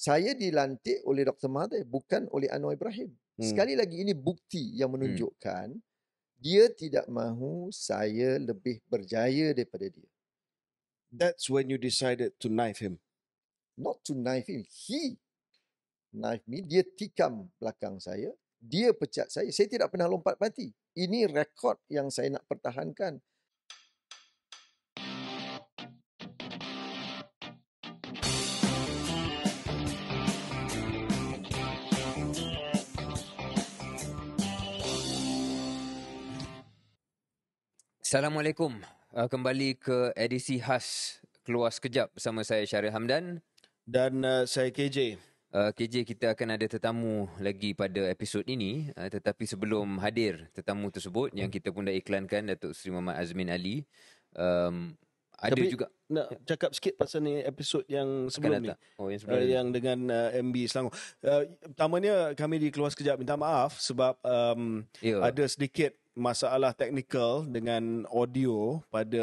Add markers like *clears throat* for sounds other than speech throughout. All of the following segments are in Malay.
saya dilantik oleh Dr. Mahathir bukan oleh Anwar Ibrahim. Hmm. Sekali lagi ini bukti yang hmm. menunjukkan hmm. dia tidak mahu saya lebih berjaya daripada dia. That's when you decided to knife him. Not to knife him. He knife me. Dia tikam belakang saya. Dia pecat saya. Saya tidak pernah lompat mati. Ini rekod yang saya nak pertahankan. Assalamualaikum. Uh, kembali ke edisi khas Keluar Sekejap bersama saya Syarif Hamdan. Dan uh, saya KJ. Uh, ah, KJ, kita akan ada tetamu lagi pada episod ini. Uh, tetapi sebelum hadir tetamu tersebut yang kita pun dah iklankan, Datuk Seri Muhammad Azmin Ali. Um, ada Tapi juga nak cakap sikit pasal ni episod yang sebelum ni. Oh, yang, sebelum uh, yang dengan uh, MB Selangor. Uh, pertamanya kami di keluar sekejap minta maaf sebab um, yeah. ada sedikit masalah teknikal dengan audio pada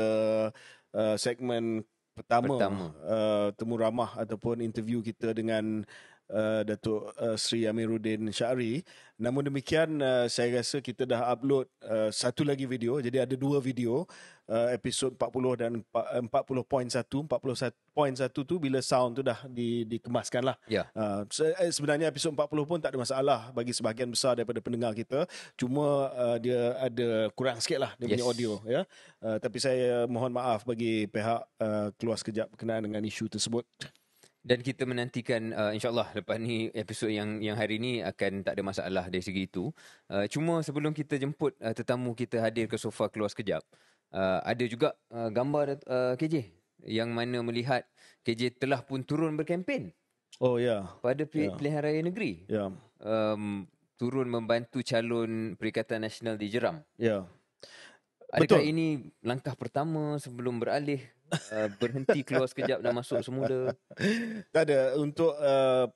uh, segmen pertama, pertama. Uh, temu ramah ataupun interview kita dengan uh, Datuk uh, Sri Amiruddin Syari. Namun demikian uh, saya rasa kita dah upload uh, satu lagi video jadi ada dua video uh, episod 40 dan 40.1 41.1 eh, tu bila sound tu dah di, dikemaskan lah yeah. uh, eh, sebenarnya episod 40 pun tak ada masalah bagi sebahagian besar daripada pendengar kita cuma uh, dia ada kurang sikit lah dia yes. punya audio ya. Uh, tapi saya mohon maaf bagi pihak uh, keluar sekejap berkenaan dengan isu tersebut dan kita menantikan uh, insyaallah lepas ni episod yang yang hari ni akan tak ada masalah dari segi itu uh, cuma sebelum kita jemput uh, tetamu kita hadir ke sofa keluar sekejap uh, ada juga uh, gambar uh, KJ yang mana melihat KJ telah pun turun berkempen. Oh ya. Yeah. Pada ya. pilihan raya negeri. Ya. Yeah. Um, turun membantu calon Perikatan Nasional di Jeram. Ya. Yeah. Adakah Betul. ini langkah pertama sebelum beralih uh, berhenti keluar sekejap dan masuk semula? *laughs* Tak ada untuk uh,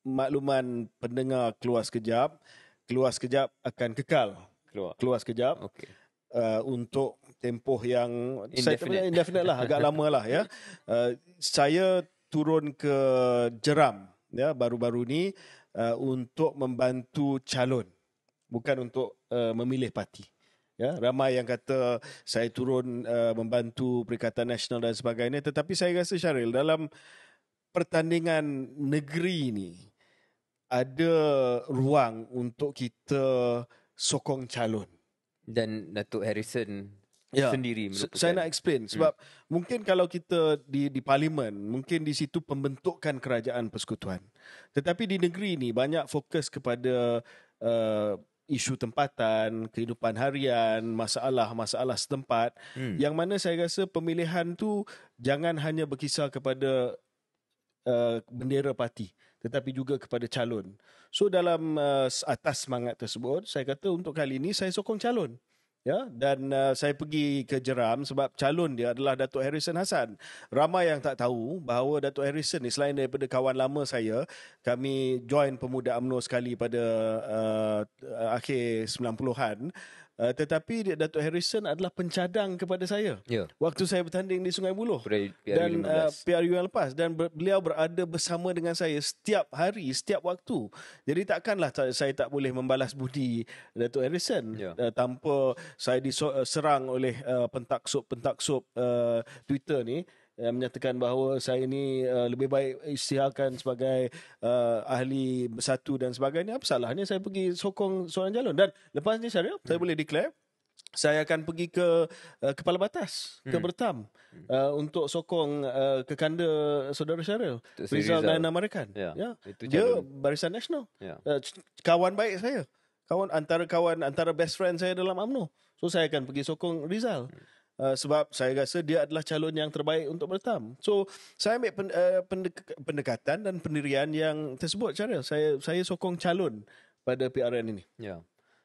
makluman pendengar keluar sekejap, keluar sekejap akan kekal. Keluar. Keluar sekejap. Okey. Uh, untuk tempoh yang indefinite, saya, indefinite lah agak lama lah ya. *laughs* Uh, saya turun ke Jeram ya baru-baru ni uh, untuk membantu calon bukan untuk uh, memilih parti. Ya, ramai yang kata saya turun uh, membantu Perikatan Nasional dan sebagainya tetapi saya rasa Syaril dalam pertandingan negeri ni ada ruang untuk kita sokong calon dan Datuk Harrison yeah. sendiri. Meluputkan. Saya nak explain hmm. sebab mm. mungkin kalau kita di di parlimen, mungkin di situ pembentukan kerajaan persekutuan. Tetapi di negeri ini banyak fokus kepada uh, isu tempatan, kehidupan harian, masalah-masalah setempat mm. yang mana saya rasa pemilihan tu jangan hanya berkisar kepada uh, bendera parti tetapi juga kepada calon. So dalam uh, atas semangat tersebut, saya kata untuk kali ini saya sokong calon ya dan uh, saya pergi ke Jeram sebab calon dia adalah Datuk Harrison Hassan. Ramai yang tak tahu bahawa Datuk Harrison ni selain daripada kawan lama saya, kami join pemuda AMNO sekali pada uh, akhir 90-an. Uh, tetapi Datuk Harrison adalah pencadang kepada saya yeah. waktu saya bertanding di Sungai Buloh PRU dan uh, PRU yang lepas dan beliau berada bersama dengan saya setiap hari setiap waktu jadi takkanlah saya tak boleh membalas budi Datuk Harrison yeah. uh, tanpa saya diserang uh, oleh uh, pentaksub pentaksub uh, Twitter ni yang eh, menyatakan bahawa saya ini uh, eh, lebih baik istiharkan sebagai uh, ahli bersatu dan sebagainya apa salahnya saya pergi sokong seorang calon dan lepas ni Syariah hmm. saya boleh declare saya akan pergi ke uh, kepala batas hmm. ke Bertam uh, untuk sokong uh, kekanda saudara Syariah Rizal dan Amarikan ya yeah. dia barisan nasional yeah. Ya. uh, kawan baik saya kawan antara kawan antara best friend saya dalam AMNO so saya akan pergi sokong Rizal hmm. Uh, sebab saya rasa dia adalah calon yang terbaik untuk Pertam. So, saya ambil pen, uh, pendek- pendekatan dan pendirian yang tersebut cara saya saya sokong calon pada PRN ini. Ya. Yeah.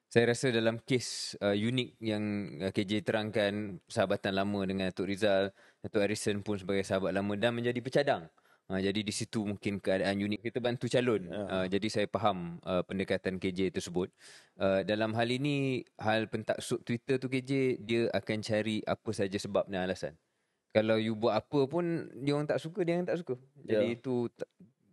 Saya rasa dalam kes uh, unik yang KJ terangkan sahabatan lama dengan Datuk Rizal, Datuk Arison pun sebagai sahabat lama dan menjadi pecadang. Uh, jadi di situ mungkin keadaan unik kita bantu calon. Uh, jadi saya faham uh, pendekatan KJ tersebut. Uh, dalam hal ini hal pentaksub Twitter tu KJ dia akan cari apa saja sebab dan alasan. Kalau you buat apa pun dia orang tak suka dia orang tak suka. Jadi yeah. itu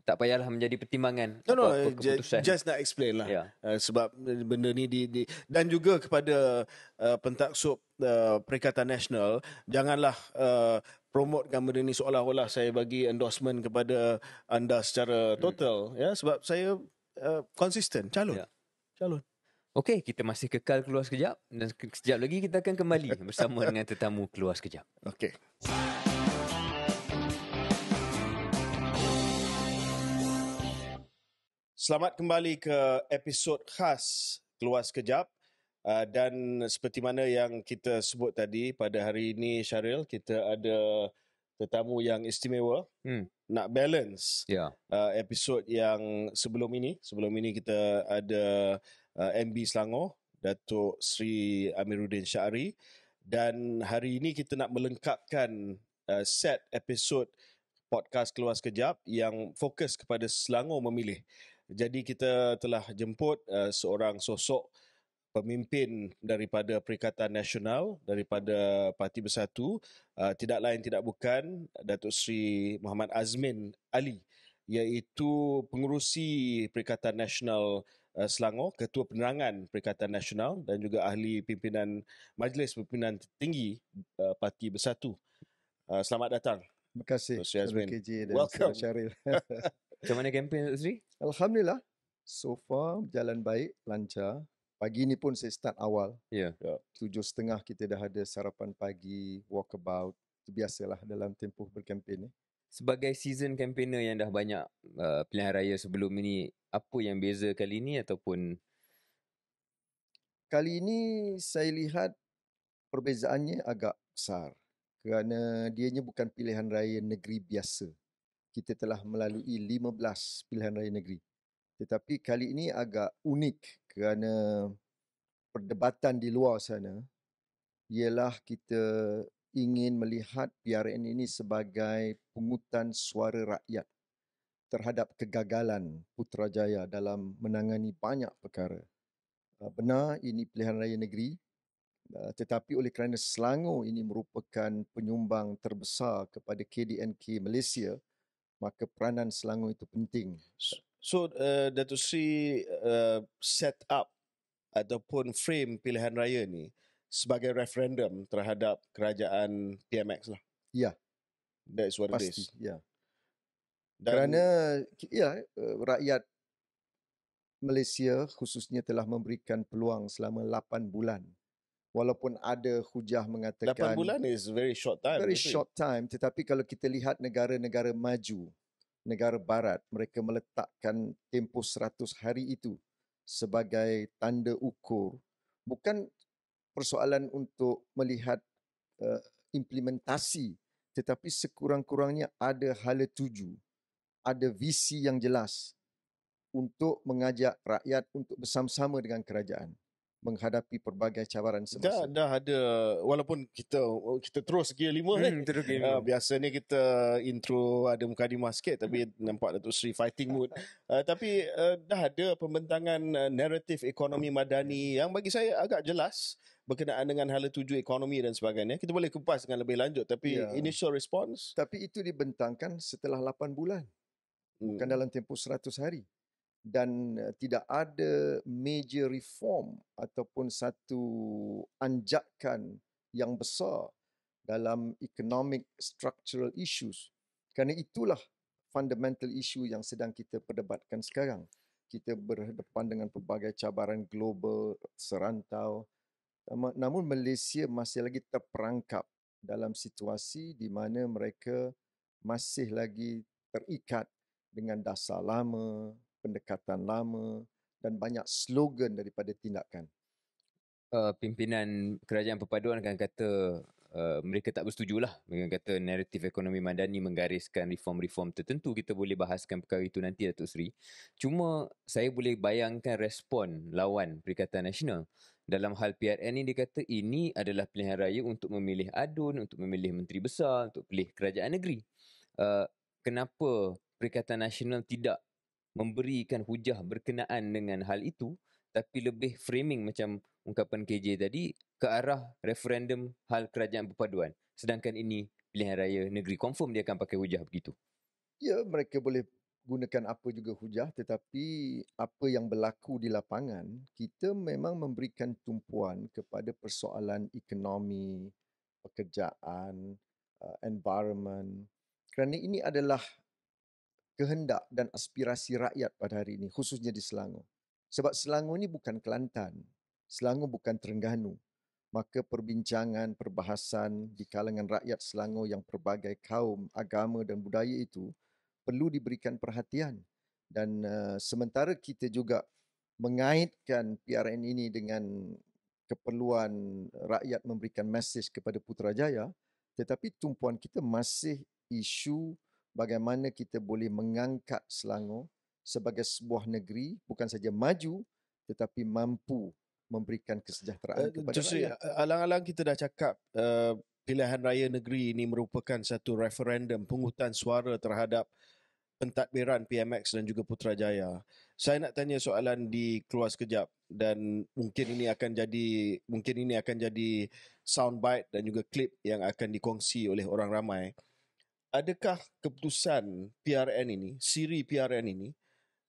tak payahlah menjadi pertimbangan no, no, keputusan. Just nak explain lah. Yeah. Ya. Uh, sebab benda ni di, di dan juga kepada uh, pentaksub uh, Perikatan Nasional janganlah uh, promotekan benda ni seolah-olah saya bagi endorsement kepada anda secara total hmm. ya sebab saya konsisten calon. Yeah. Calon. Okey, kita masih kekal keluar sekejap dan sekejap lagi kita akan kembali *laughs* bersama dengan tetamu keluar sekejap. Okey. Selamat kembali ke episod khas Keluas Kejap ah, dan seperti mana yang kita sebut tadi pada hari ini Syaril kita ada tetamu yang istimewa hmm. nak balance yeah. Ya. episod yang sebelum ini sebelum ini kita ada ah, MB Selangor Datuk Sri Amiruddin Syari dan hari ini kita nak melengkapkan ah, set episod podcast Keluas Kejap yang fokus kepada Selangor memilih. Jadi kita telah jemput uh, seorang sosok pemimpin daripada Perikatan Nasional daripada Parti Bersatu uh, eh, tidak lain tidak bukan Datuk Seri Muhammad Azmin Ali iaitu pengurusi Perikatan Nasional uh, Selangor, Ketua Penerangan Perikatan Nasional dan juga ahli pimpinan Majlis Pimpinan Tinggi uh, Parti Bersatu. Uh, selamat datang. Terima kasih. Terima kasih. Welcome. *laughs* Macam mana kempen Dato' Sri? Alhamdulillah So far Jalan baik Lancar Pagi ni pun saya start awal ya. Tujuh yeah. setengah kita dah ada Sarapan pagi Walkabout Biasalah dalam tempoh berkempen ni Sebagai season campaigner yang dah banyak uh, Pilihan raya sebelum ini, Apa yang beza kali ini ataupun Kali ini saya lihat perbezaannya agak besar kerana dianya bukan pilihan raya negeri biasa kita telah melalui 15 pilihan raya negeri. Tetapi kali ini agak unik kerana perdebatan di luar sana ialah kita ingin melihat PRN ini sebagai pungutan suara rakyat terhadap kegagalan Putrajaya dalam menangani banyak perkara. Ah, benar ini pilihan raya negeri ah, tetapi oleh kerana Selangor ini merupakan penyumbang terbesar kepada KDNK Malaysia maka peranan Selangor itu penting. So uh, Dato Sri uh, set up ataupun frame pilihan raya ni sebagai referendum terhadap kerajaan PMX lah. Ya. Yeah. That's what Pasti. it is. Pasti, yeah. ya. Kerana yeah, uh, rakyat Malaysia khususnya telah memberikan peluang selama 8 bulan walaupun ada hujah mengatakan 8 bulan is very short time very short time tetapi kalau kita lihat negara-negara maju negara barat mereka meletakkan tempoh 100 hari itu sebagai tanda ukur bukan persoalan untuk melihat uh, implementasi tetapi sekurang-kurangnya ada hala tuju ada visi yang jelas untuk mengajak rakyat untuk bersama-sama dengan kerajaan menghadapi pelbagai cabaran semasa. Dah, dah ada walaupun kita kita terus gear 5 hmm, ni. Kan. Terus gear 5. Uh, ah, biasanya kita intro ada mukadimah sikit tapi hmm. nampak Datuk Sri fighting mood. uh, *laughs* tapi uh, dah ada pembentangan uh, naratif ekonomi madani yang bagi saya agak jelas berkenaan dengan hala tuju ekonomi dan sebagainya. Kita boleh kupas dengan lebih lanjut tapi yeah. initial response. Tapi itu dibentangkan setelah 8 bulan. Hmm. Bukan dalam tempoh 100 hari dan eh, tidak ada major reform ataupun satu anjakan yang besar dalam economic structural issues. Kerana itulah fundamental issue yang sedang kita perdebatkan sekarang. Kita berhadapan dengan pelbagai cabaran global, serantau. Namun Malaysia masih lagi terperangkap dalam situasi di mana mereka masih lagi terikat dengan dasar lama, pendekatan lama dan banyak slogan daripada tindakan. Uh, pimpinan kerajaan perpaduan akan kata uh, mereka tak bersetujulah dengan kata naratif ekonomi mandani menggariskan reform-reform tertentu kita boleh bahaskan perkara itu nanti Datuk Seri cuma saya boleh bayangkan respon lawan Perikatan Nasional dalam hal PRN ini dikata ini adalah pilihan raya untuk memilih adun untuk memilih menteri besar untuk pilih kerajaan negeri uh, kenapa Perikatan Nasional tidak memberikan hujah berkenaan dengan hal itu tapi lebih framing macam ungkapan KJ tadi ke arah referendum hal kerajaan perpaduan sedangkan ini pilihan raya negeri confirm dia akan pakai hujah begitu ya mereka boleh gunakan apa juga hujah tetapi apa yang berlaku di lapangan kita memang memberikan tumpuan kepada persoalan ekonomi pekerjaan eh, environment kerana ini adalah kehendak dan aspirasi rakyat pada hari ini, khususnya di Selangor. Sebab Selangor ni bukan Kelantan, Selangor bukan Terengganu. Maka perbincangan, perbahasan di kalangan rakyat Selangor yang berbagai kaum, agama dan budaya itu perlu diberikan perhatian. Dan uh, sementara kita juga mengaitkan PRN ini dengan keperluan rakyat memberikan mesej kepada Putrajaya, tetapi tumpuan kita masih isu bagaimana kita boleh mengangkat Selangor sebagai sebuah negeri bukan saja maju tetapi mampu memberikan kesejahteraan uh, kepada justru, rakyat. Alang-alang kita dah cakap uh, pilihan raya negeri ini merupakan satu referendum pungutan suara terhadap pentadbiran PMX dan juga Putrajaya. Saya nak tanya soalan di keluar sekejap dan mungkin ini akan jadi mungkin ini akan jadi soundbite dan juga klip yang akan dikongsi oleh orang ramai adakah keputusan PRN ini, siri PRN ini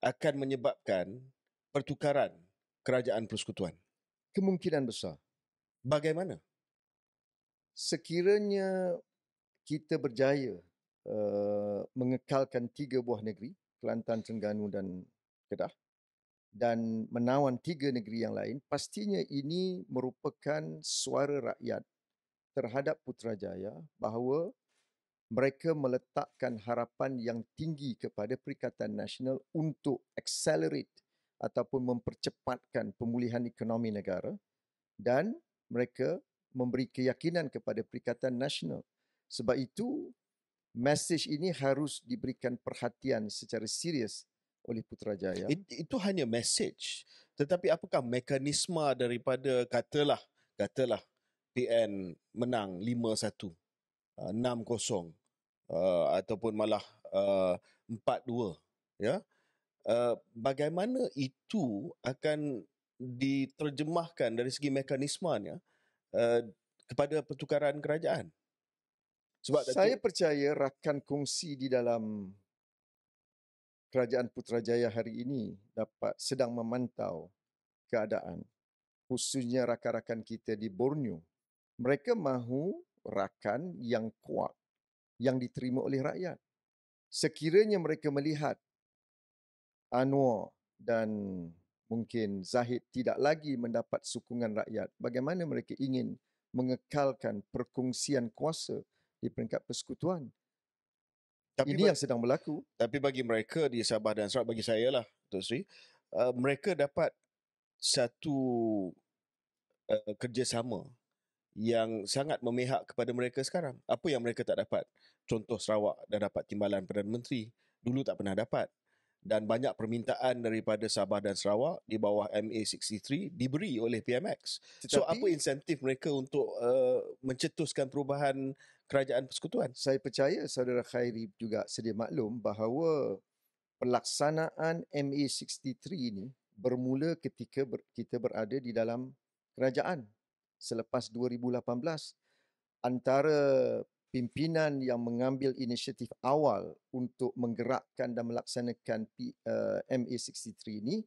akan menyebabkan pertukaran kerajaan persekutuan? Kemungkinan besar. Bagaimana? Sekiranya kita berjaya uh, mengekalkan tiga buah negeri, Kelantan, Terengganu dan Kedah dan menawan tiga negeri yang lain, pastinya ini merupakan suara rakyat terhadap Putrajaya bahawa mereka meletakkan harapan yang tinggi kepada Perikatan Nasional untuk accelerate ataupun mempercepatkan pemulihan ekonomi negara dan mereka memberi keyakinan kepada Perikatan Nasional. Sebab itu, mesej ini harus diberikan perhatian secara serius oleh Putrajaya. It, itu hanya mesej. Tetapi apakah mekanisme daripada katalah, katalah PN menang 5-1, uh, ataupun malah uh, dua, ya uh, bagaimana itu akan diterjemahkan dari segi mekanismanya uh, kepada pertukaran kerajaan sebab saya datuk, percaya rakan kongsi di dalam kerajaan putrajaya hari ini dapat sedang memantau keadaan khususnya rakan-rakan kita di Borneo mereka mahu rakan yang kuat yang diterima oleh rakyat. Sekiranya mereka melihat Anwar dan mungkin Zahid tidak lagi mendapat sokongan rakyat, bagaimana mereka ingin mengekalkan perkongsian kuasa di peringkat persekutuan? Tapi Ini yang sedang berlaku. Tapi bagi mereka di Sabah dan Sarawak, bagi saya lah, Tuan Sri, uh, mereka dapat satu uh, kerjasama yang sangat memihak kepada mereka sekarang. Apa yang mereka tak dapat? Contoh Sarawak dah dapat timbalan Perdana Menteri. Dulu tak pernah dapat. Dan banyak permintaan daripada Sabah dan Sarawak di bawah MA63 diberi oleh PMX. Tetapi, so apa insentif mereka untuk uh, mencetuskan perubahan kerajaan persekutuan? Saya percaya saudara Khairi juga sedia maklum bahawa pelaksanaan MA63 ini bermula ketika ber, kita berada di dalam kerajaan selepas 2018 antara pimpinan yang mengambil inisiatif awal untuk menggerakkan dan melaksanakan P, uh, eh, MA63 ini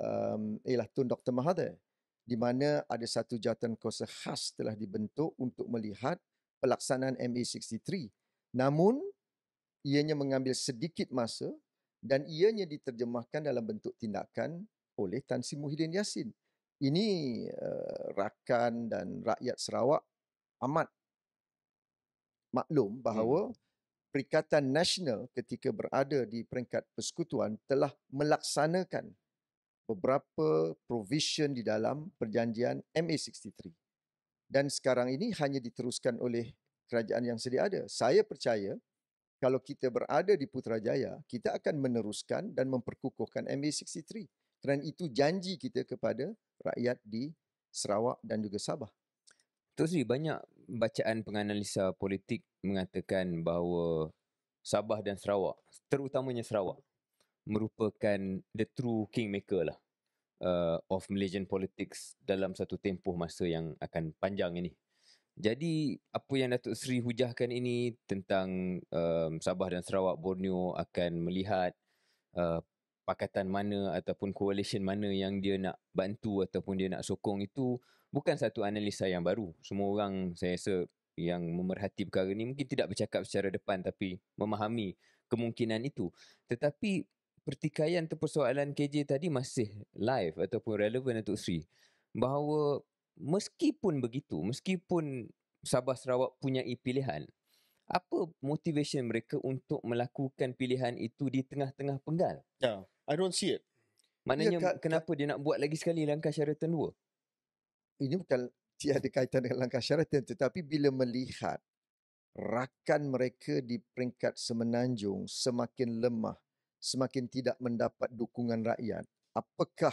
um, ialah Tun Dr. Mahathir di mana ada satu jawatan kuasa khas telah dibentuk untuk melihat pelaksanaan MA63. Namun, ianya mengambil sedikit masa dan ianya diterjemahkan dalam bentuk tindakan oleh Tan Sri Muhyiddin Yassin ini uh, rakan dan rakyat Sarawak amat maklum bahawa hmm. Perikatan Nasional ketika berada di peringkat persekutuan telah melaksanakan beberapa provision di dalam perjanjian MA63 dan sekarang ini hanya diteruskan oleh kerajaan yang sedia ada. Saya percaya kalau kita berada di Putrajaya, kita akan meneruskan dan memperkukuhkan MA63. Kerana itu janji kita kepada rakyat di Sarawak dan juga Sabah. Tuan Sri, banyak bacaan penganalisa politik mengatakan bahawa Sabah dan Sarawak, terutamanya Sarawak, merupakan the true kingmaker lah uh, of Malaysian politics dalam satu tempoh masa yang akan panjang ini. Jadi apa yang Datuk Sri hujahkan ini tentang um, Sabah dan Sarawak Borneo akan melihat uh, pakatan mana ataupun coalition mana yang dia nak bantu ataupun dia nak sokong itu bukan satu analisa yang baru. Semua orang saya rasa yang memerhati perkara ini mungkin tidak bercakap secara depan tapi memahami kemungkinan itu. Tetapi pertikaian atau persoalan KJ tadi masih live ataupun relevan untuk Sri. Bahawa meskipun begitu, meskipun Sabah Sarawak punya pilihan apa motivation mereka untuk melakukan pilihan itu di tengah-tengah penggal? Yeah, I don't see it. Maknanya yeah, kenapa dia nak buat lagi sekali langkah syaratan dua? Ini bukan tiada *laughs* kaitan dengan langkah syaratan tetapi bila melihat rakan mereka di peringkat semenanjung semakin lemah, semakin tidak mendapat dukungan rakyat, apakah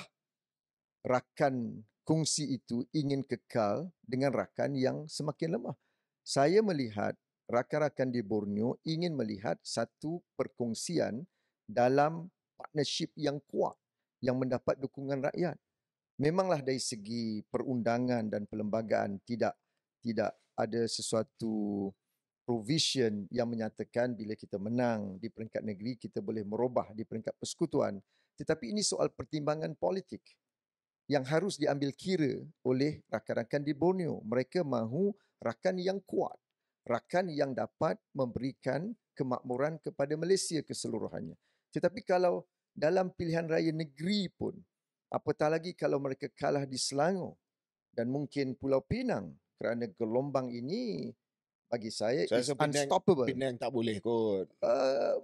rakan kongsi itu ingin kekal dengan rakan yang semakin lemah? Saya melihat rakan-rakan di Borneo ingin melihat satu perkongsian dalam partnership yang kuat yang mendapat dukungan rakyat. Memanglah dari segi perundangan dan perlembagaan tidak tidak ada sesuatu provision yang menyatakan bila kita menang di peringkat negeri kita boleh merubah di peringkat persekutuan tetapi ini soal pertimbangan politik yang harus diambil kira oleh rakan-rakan di Borneo mereka mahu rakan yang kuat rakan yang dapat memberikan kemakmuran kepada Malaysia keseluruhannya. Tetapi kalau dalam pilihan raya negeri pun, apatah lagi kalau mereka kalah di Selangor dan mungkin Pulau Pinang kerana gelombang ini bagi saya, saya is unstoppable. Pinang, Pinang tak boleh kot. Uh,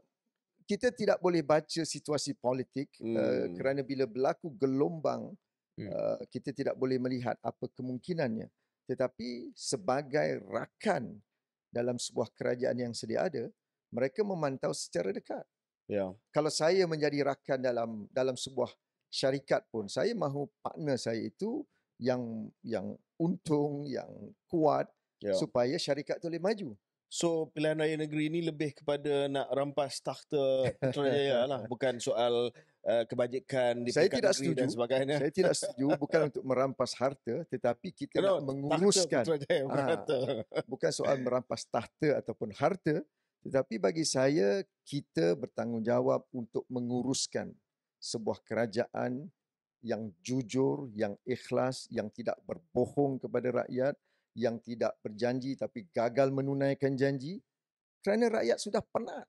kita tidak boleh baca situasi politik eh, hmm. uh, kerana bila berlaku gelombang, hmm. uh, kita tidak boleh melihat apa kemungkinannya. Tetapi sebagai rakan dalam sebuah kerajaan yang sedia ada, mereka memantau secara dekat. Yeah. Kalau saya menjadi rakan dalam dalam sebuah syarikat pun, saya mahu partner saya itu yang yang untung, yang kuat yeah. supaya syarikat itu lebih maju. So pilihan raya negeri ini lebih kepada nak rampas takhta Putrajaya *laughs* lah, bukan soal Eh, kebajikan di saya tidak setuju dan sebagainya. Saya tidak *laughs* setuju bukan untuk merampas harta tetapi kita no, nak menguruskan. ha, bukan soal merampas tahta ataupun harta tetapi bagi saya kita bertanggungjawab untuk menguruskan sebuah kerajaan yang jujur, yang ikhlas, yang tidak berbohong kepada rakyat, yang tidak berjanji tapi gagal menunaikan janji kerana rakyat sudah penat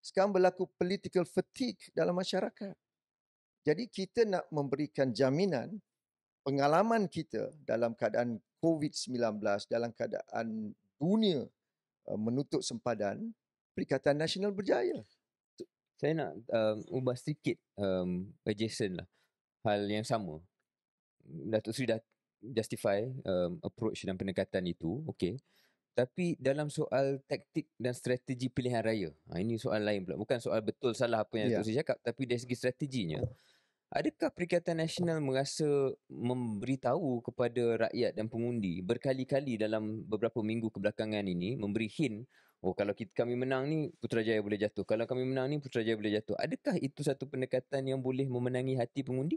sekarang berlaku political fatigue dalam masyarakat. Jadi kita nak memberikan jaminan pengalaman kita dalam keadaan COVID-19, dalam keadaan dunia eh, menutup sempadan, Perikatan Nasional berjaya. Saya nak um, ubah sedikit um, adjacent lah. Hal yang sama. Datuk Sri dah justify um, approach dan pendekatan itu. Okay tapi dalam soal taktik dan strategi pilihan raya ha, ini soal lain pula bukan soal betul salah apa yang yeah. Tuan cakap tapi dari segi strateginya ya. adakah Perikatan Nasional merasa memberitahu kepada rakyat dan pengundi berkali-kali dalam beberapa minggu kebelakangan ini memberi hint oh kalau kita, kami menang ni Putrajaya boleh jatuh kalau kami menang ni Putrajaya boleh jatuh adakah itu satu pendekatan yang boleh memenangi hati pengundi?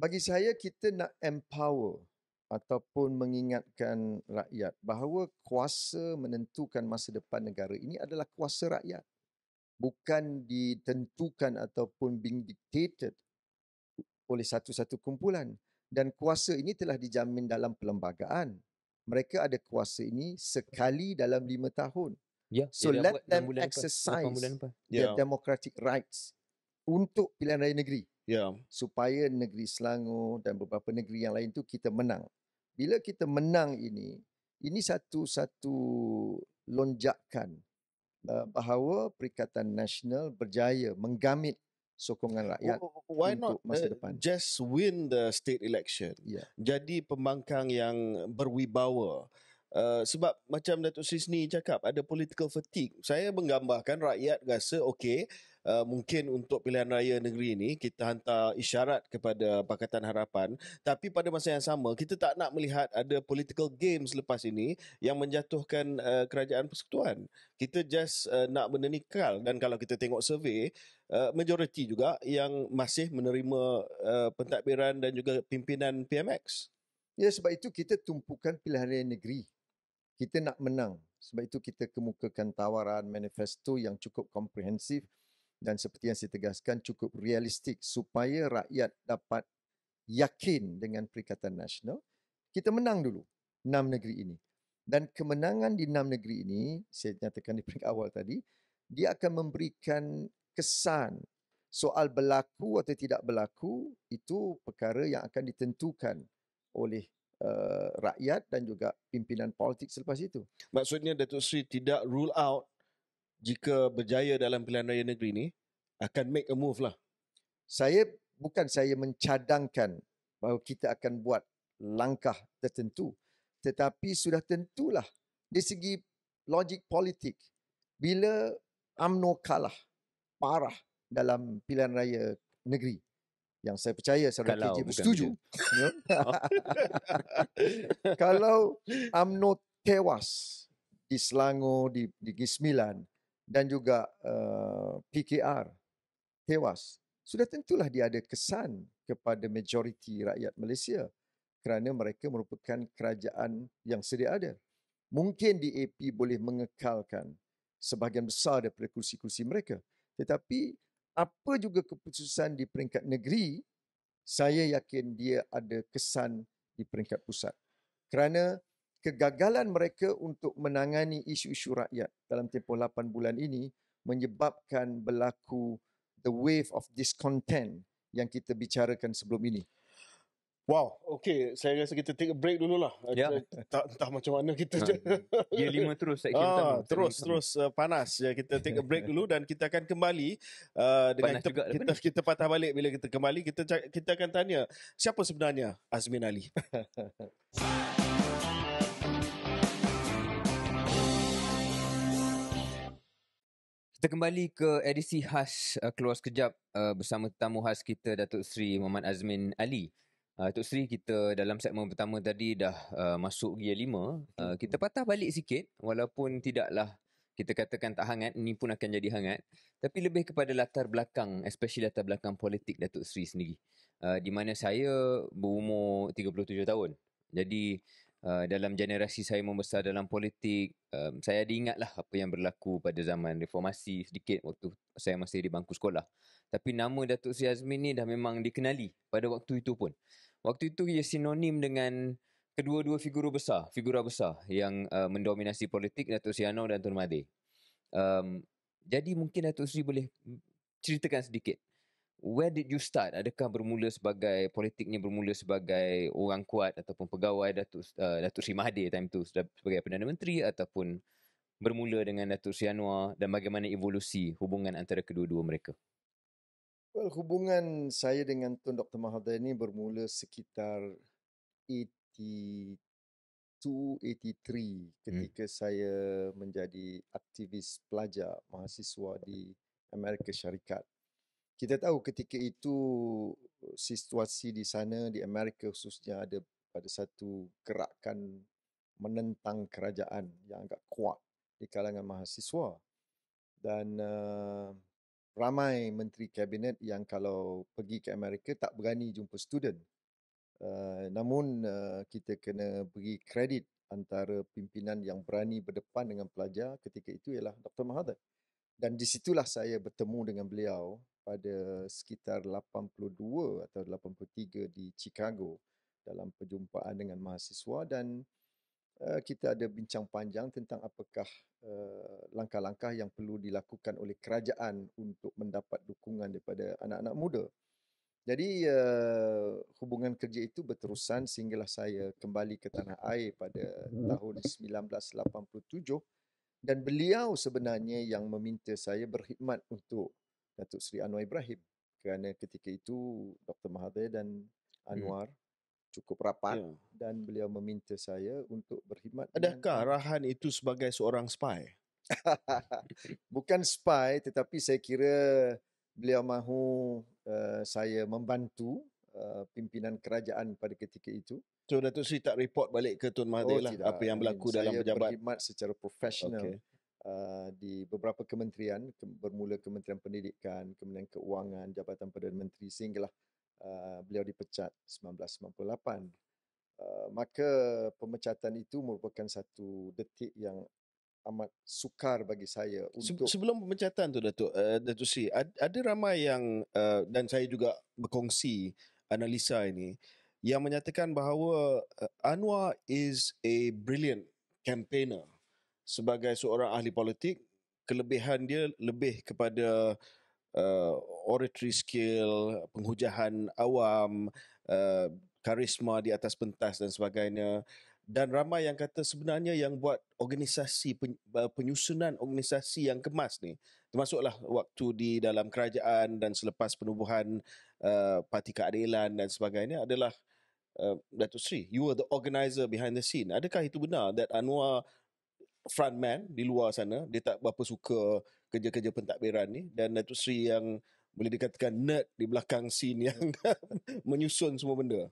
bagi saya kita nak empower ataupun mengingatkan rakyat bahawa kuasa menentukan masa depan negara ini adalah kuasa rakyat bukan ditentukan ataupun being dictated oleh satu-satu kumpulan dan kuasa ini telah dijamin dalam perlembagaan mereka ada kuasa ini sekali dalam lima tahun ya so let them exercise apa? Apa? Yeah. their ya. democratic rights untuk pilihan raya negeri yeah. supaya negeri Selangor dan beberapa negeri yang lain tu kita menang bila kita menang ini ini satu-satu lonjakan uh, bahawa perikatan nasional berjaya menggamit sokongan rakyat Why untuk not, masa eh, depan uh, just win the state election yeah. jadi pembangkang yang berwibawa Uh, sebab macam Datuk Sisni cakap ada political fatigue. Saya menggambarkan rakyat rasa okey, Uh, mungkin untuk pilihan raya negeri ini kita hantar isyarat kepada Pakatan Harapan tapi pada masa yang sama kita tak nak melihat ada political games lepas ini yang menjatuhkan uh, kerajaan persekutuan kita just uh, nak benda ni kekal dan kalau kita tengok survey Uh, majoriti juga yang masih menerima uh, pentadbiran dan juga pimpinan PMX. Ya sebab itu kita tumpukan pilihan raya negeri. Kita nak menang. Sebab itu kita kemukakan tawaran manifesto yang cukup komprehensif dan seperti yang saya tegaskan cukup realistik supaya rakyat dapat yakin dengan Perikatan Nasional kita menang dulu enam negeri ini dan kemenangan di enam negeri ini saya nyatakan di peringkat awal tadi dia akan memberikan kesan soal berlaku atau tidak berlaku itu perkara yang akan ditentukan oleh Uh, rakyat dan juga pimpinan politik selepas itu. Maksudnya Datuk Sri tidak rule out jika berjaya dalam pilihan raya negeri ini akan make a move lah. Saya bukan saya mencadangkan bahawa kita akan buat langkah tertentu tetapi sudah tentulah dari segi logik politik bila AMNO kalah parah dalam pilihan raya negeri yang saya percaya saudara KJ bersetuju. Kalau Amno ya. *laughs* tewas di Selangor, di, di Gismilan, dan juga uh, eh, PKR tewas, sudah tentulah dia ada kesan kepada majoriti rakyat Malaysia kerana mereka merupakan kerajaan yang sedia ada. Mungkin DAP boleh mengekalkan sebahagian besar daripada kursi-kursi mereka. Tetapi apa juga keputusan di peringkat negeri, saya yakin dia ada kesan di peringkat pusat. Kerana kegagalan mereka untuk menangani isu-isu rakyat dalam tempoh 8 bulan ini menyebabkan berlaku the wave of discontent yang kita bicarakan sebelum ini. Wow, okay. Saya rasa kita take a break dulu lah. Yeah. Ya. Tak entah macam mana kita. Ha. Je. lima terus. Ah, pertama. terus terus uh, panas. Ya, kita take a break dulu dan kita akan kembali uh, dengan panas juga lah, kita, kita kita patah balik bila kita kembali kita kita akan tanya siapa sebenarnya Azmin Ali. *laughs* Kita kembali ke edisi khas uh, keluar sekejap uh, bersama tetamu khas kita Datuk Seri Muhammad Azmin Ali. Uh, Datuk Sri kita dalam segmen pertama tadi dah uh, masuk gear 5. Uh, hmm. kita patah balik sikit walaupun tidaklah kita katakan tak hangat ini pun akan jadi hangat tapi lebih kepada latar belakang especially latar belakang politik Datuk Sri sendiri. Uh, di mana saya berumur 37 tahun. Jadi uh, dalam generasi saya membesar dalam politik, um, saya ada ingatlah apa yang berlaku pada zaman reformasi sedikit waktu saya masih di bangku sekolah. Tapi nama Datuk Seri Azmin ni dah memang dikenali pada waktu itu pun. Waktu itu ia sinonim dengan kedua-dua figura besar, figura besar yang uh, mendominasi politik Datuk Seri Anwar dan Tun Mahathir. Um, jadi mungkin Datuk Seri boleh ceritakan sedikit where did you start? Adakah bermula sebagai politiknya bermula sebagai orang kuat ataupun pegawai Datuk uh, Datuk Sri Mahathir time tu sebagai Perdana Menteri ataupun bermula dengan Datuk Sri Anwar dan bagaimana evolusi hubungan antara kedua-dua mereka? Well, hubungan saya dengan Tun Dr. Mahathir ini bermula sekitar 82, 83 hmm. ketika hmm. saya menjadi aktivis pelajar mahasiswa di Amerika Syarikat kita tahu ketika itu uh, situasi di sana di Amerika khususnya ada pada satu gerakan menentang kerajaan yang agak kuat di kalangan mahasiswa dan uh, ramai menteri kabinet yang kalau pergi ke Amerika tak berani jumpa student uh, namun uh, kita kena beri kredit antara pimpinan yang berani berdepan dengan pelajar ketika itu ialah Dr Mahathir dan di situlah saya bertemu dengan beliau pada sekitar 82 atau 83 di Chicago dalam perjumpaan dengan mahasiswa dan uh, kita ada bincang panjang tentang apakah uh, langkah-langkah yang perlu dilakukan oleh kerajaan untuk mendapat dukungan daripada anak-anak muda. Jadi uh, hubungan kerja itu berterusan sehinggalah saya kembali ke tanah air pada hmm. tahun 1987 dan beliau sebenarnya yang meminta saya berkhidmat untuk Datuk Seri Anwar Ibrahim kerana ketika itu Dr. Mahathir dan hmm. Anwar hmm. cukup rapat yeah. dan beliau meminta saya untuk berkhidmat. Adakah arahan itu sebagai seorang spy? *laughs* Bukan spy tetapi saya kira beliau mahu uh, saya membantu uh, pimpinan kerajaan pada ketika itu. So Datuk Seri tak report balik ke Tun Mahathir oh, lah tidak. apa yang berlaku saya dalam pejabat? Saya berkhidmat secara profesional. Okay uh, di beberapa kementerian ke, bermula Kementerian Pendidikan, Kementerian Keuangan, Jabatan Perdana Menteri sehinggalah uh, beliau dipecat 1998. Uh, eh, maka pemecatan itu merupakan satu detik yang amat sukar bagi saya untuk sebelum pemecatan tu Datuk uh, Datuk si ad, ada ramai yang uh, dan saya juga berkongsi analisa ini yang menyatakan bahawa uh, Anwar is a brilliant campaigner sebagai seorang ahli politik kelebihan dia lebih kepada uh, oratory skill, penghujahan awam, uh, karisma di atas pentas dan sebagainya. Dan ramai yang kata sebenarnya yang buat organisasi uh, penyusunan organisasi yang kemas ni termasuklah waktu di dalam kerajaan dan selepas penubuhan uh, Parti Keadilan dan sebagainya adalah uh, Datuk Sri. You were the organizer behind the scene. Adakah itu benar that Anwar frontman di luar sana dia tak berapa suka kerja-kerja pentadbiran ni dan Datuk Sri yang boleh dikatakan nerd di belakang scene yang hmm. *laughs* menyusun semua benda.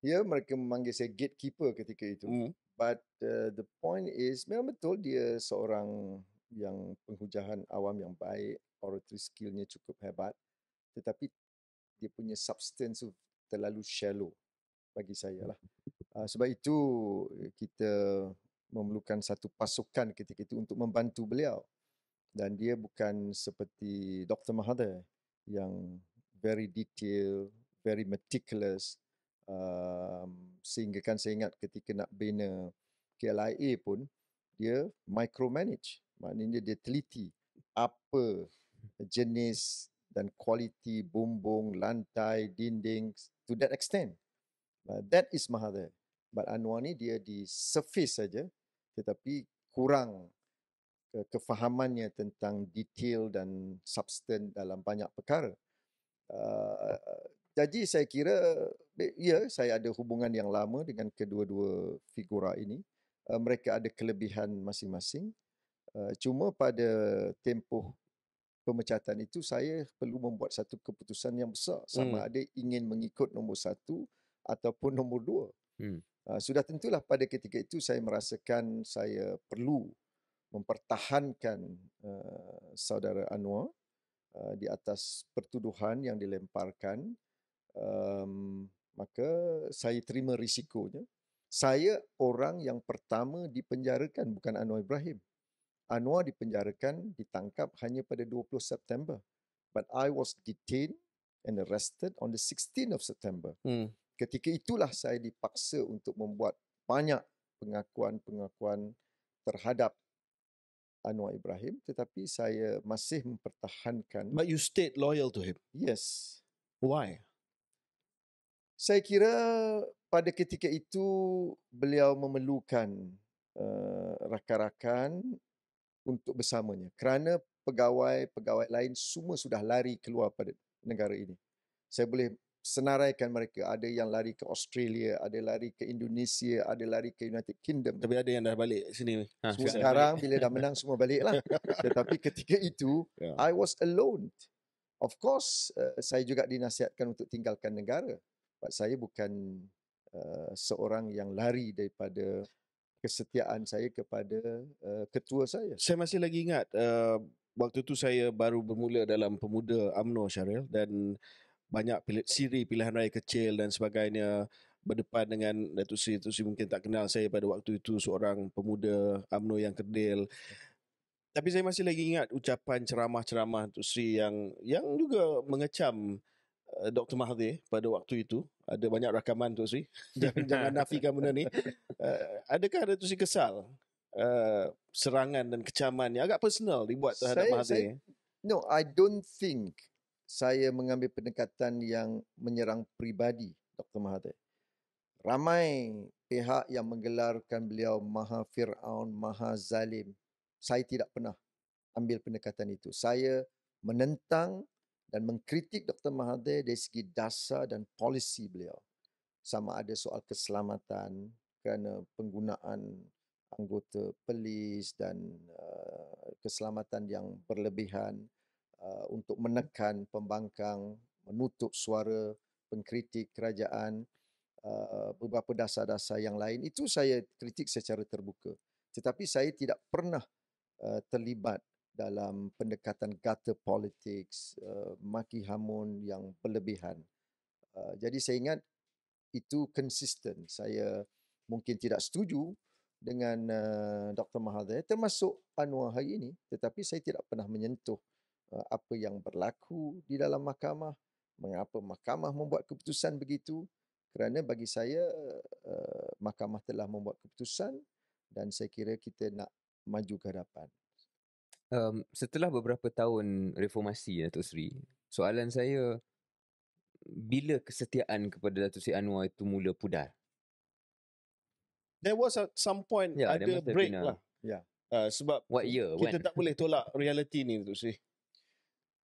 Ya, yeah, mereka memanggil saya gatekeeper ketika itu. Mm. But uh, the point is memang betul dia seorang yang penghujahan awam yang baik, oratory skillnya cukup hebat tetapi dia punya substance terlalu shallow bagi saya lah. Uh, sebab itu eh, kita memerlukan satu pasukan ketika itu untuk membantu beliau. Dan dia bukan seperti Dr. Mahathir yang very detail, very meticulous. Um, sehingga kan saya ingat ketika nak bina KLIA pun, dia micromanage. Maknanya dia teliti apa jenis dan kualiti bumbung, lantai, dinding to that extent. Uh, that is Mahathir. But Anwar ni dia di surface saja tetapi kurang kefahamannya tentang detail dan substan dalam banyak perkara. Uh, jadi saya kira, ya saya ada hubungan yang lama dengan kedua-dua figura ini. Uh, mereka ada kelebihan masing-masing. Uh, cuma pada tempoh pemecatan itu saya perlu membuat satu keputusan yang besar sama hmm. ada ingin mengikut nombor satu ataupun nombor dua. Hmm. Ah, sudah tentulah pada ketika itu saya merasakan saya perlu mempertahankan uh, saudara Anwar uh, di atas pertuduhan yang dilemparkan um, maka saya terima risikonya saya orang yang pertama dipenjarakan bukan Anwar Ibrahim Anwar dipenjarakan ditangkap hanya pada 20 September but I was detained and arrested on the 16th of September hmm. Ketika itulah saya dipaksa untuk membuat banyak pengakuan-pengakuan terhadap Anwar Ibrahim tetapi saya masih mempertahankan But you stayed loyal to him. Yes. Why? Saya kira pada ketika itu beliau memerlukan uh, rakan-rakan untuk bersamanya kerana pegawai-pegawai lain semua sudah lari keluar pada negara ini. Saya boleh senaraikan mereka. Ada yang lari ke Australia, ada lari ke Indonesia, ada lari ke United Kingdom. Tapi ada yang dah balik sini. Ha, semua sekarang balik. bila dah menang semua baliklah. *laughs* Tetapi ketika itu, yeah. I was alone. Of course, uh, saya juga dinasihatkan untuk tinggalkan negara. Sebab saya bukan uh, seorang yang lari daripada kesetiaan saya kepada uh, ketua saya. Saya masih lagi ingat uh, waktu tu saya baru bermula dalam pemuda amno, Syaril dan banyak pilih, siri pilihan raya kecil dan sebagainya berdepan dengan Datuk Seri Datuk Seri mungkin tak kenal saya pada waktu itu seorang pemuda Amno yang kerdil tapi saya masih lagi ingat ucapan ceramah-ceramah Datuk Seri yang yang juga mengecam uh, eh, Dr. Mahathir pada waktu itu ada banyak rakaman Datuk Seri *laughs* jangan, jangan nafikan benda ni uh, adakah Datuk Seri kesal uh, serangan dan kecaman yang agak personal dibuat terhadap saya, Mahathir No, I don't think saya mengambil pendekatan yang menyerang pribadi Dr. Mahathir. Ramai pihak yang menggelarkan beliau Maha Fir'aun, Maha Zalim. Saya tidak pernah ambil pendekatan itu. Saya menentang dan mengkritik Dr. Mahathir dari segi dasar dan polisi beliau. Sama ada soal keselamatan kerana penggunaan anggota polis dan uh, keselamatan yang berlebihan. Uh, untuk menekan pembangkang, menutup suara pengkritik kerajaan, uh, beberapa dasar-dasar yang lain. Itu saya kritik secara terbuka. Tetapi saya tidak pernah uh, terlibat dalam pendekatan gutter politics, uh, maki hamun yang berlebihan. Uh, jadi saya ingat itu konsisten. Saya mungkin tidak setuju dengan uh, Dr. Mahathir termasuk Anwar hari ini tetapi saya tidak pernah menyentuh Eh, apa yang berlaku di dalam mahkamah, mengapa mahkamah membuat keputusan begitu. Kerana bagi saya, eh, mahkamah telah membuat keputusan dan saya kira kita nak maju ke hadapan. Um, setelah beberapa tahun reformasi, ya, Datuk Seri, soalan saya, bila kesetiaan kepada Datuk Seri Anwar itu mula pudar? There was at some point yeah, ada break lah. Yeah. Ya. Uh, sebab year? kita When? tak boleh tolak reality ni, Datuk Seri.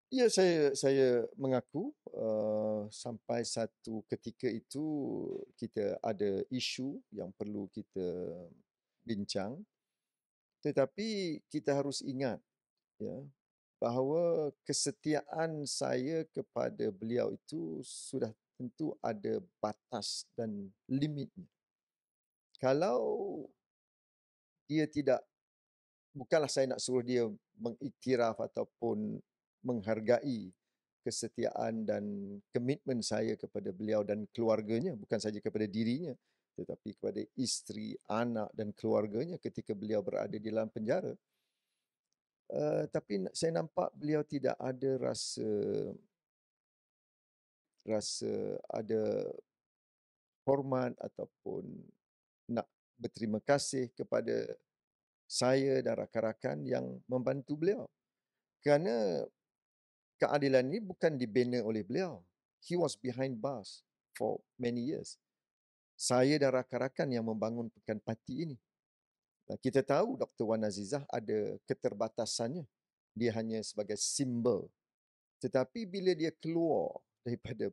Ya, saya saya mengaku uh, sampai satu ketika itu kita ada isu yang perlu kita bincang. Tetapi kita harus ingat ya bahawa kesetiaan saya kepada beliau itu sudah tentu ada batas dan limit. Kalau dia tidak bukanlah saya nak suruh dia mengiktiraf ataupun menghargai kesetiaan dan komitmen saya kepada beliau dan keluarganya bukan saja kepada dirinya tetapi kepada isteri, anak dan keluarganya ketika beliau berada di dalam penjara. Uh, tapi saya nampak beliau tidak ada rasa rasa ada hormat ataupun nak berterima kasih kepada saya dan rakan-rakan yang membantu beliau. Kerana keadilan ini bukan dibina oleh beliau. He was behind bars for many years. Saya dan rakan-rakan yang membangunkan parti ini. Kita tahu Dr. Wan Azizah ada keterbatasannya. Dia hanya sebagai simbol. Tetapi bila dia keluar daripada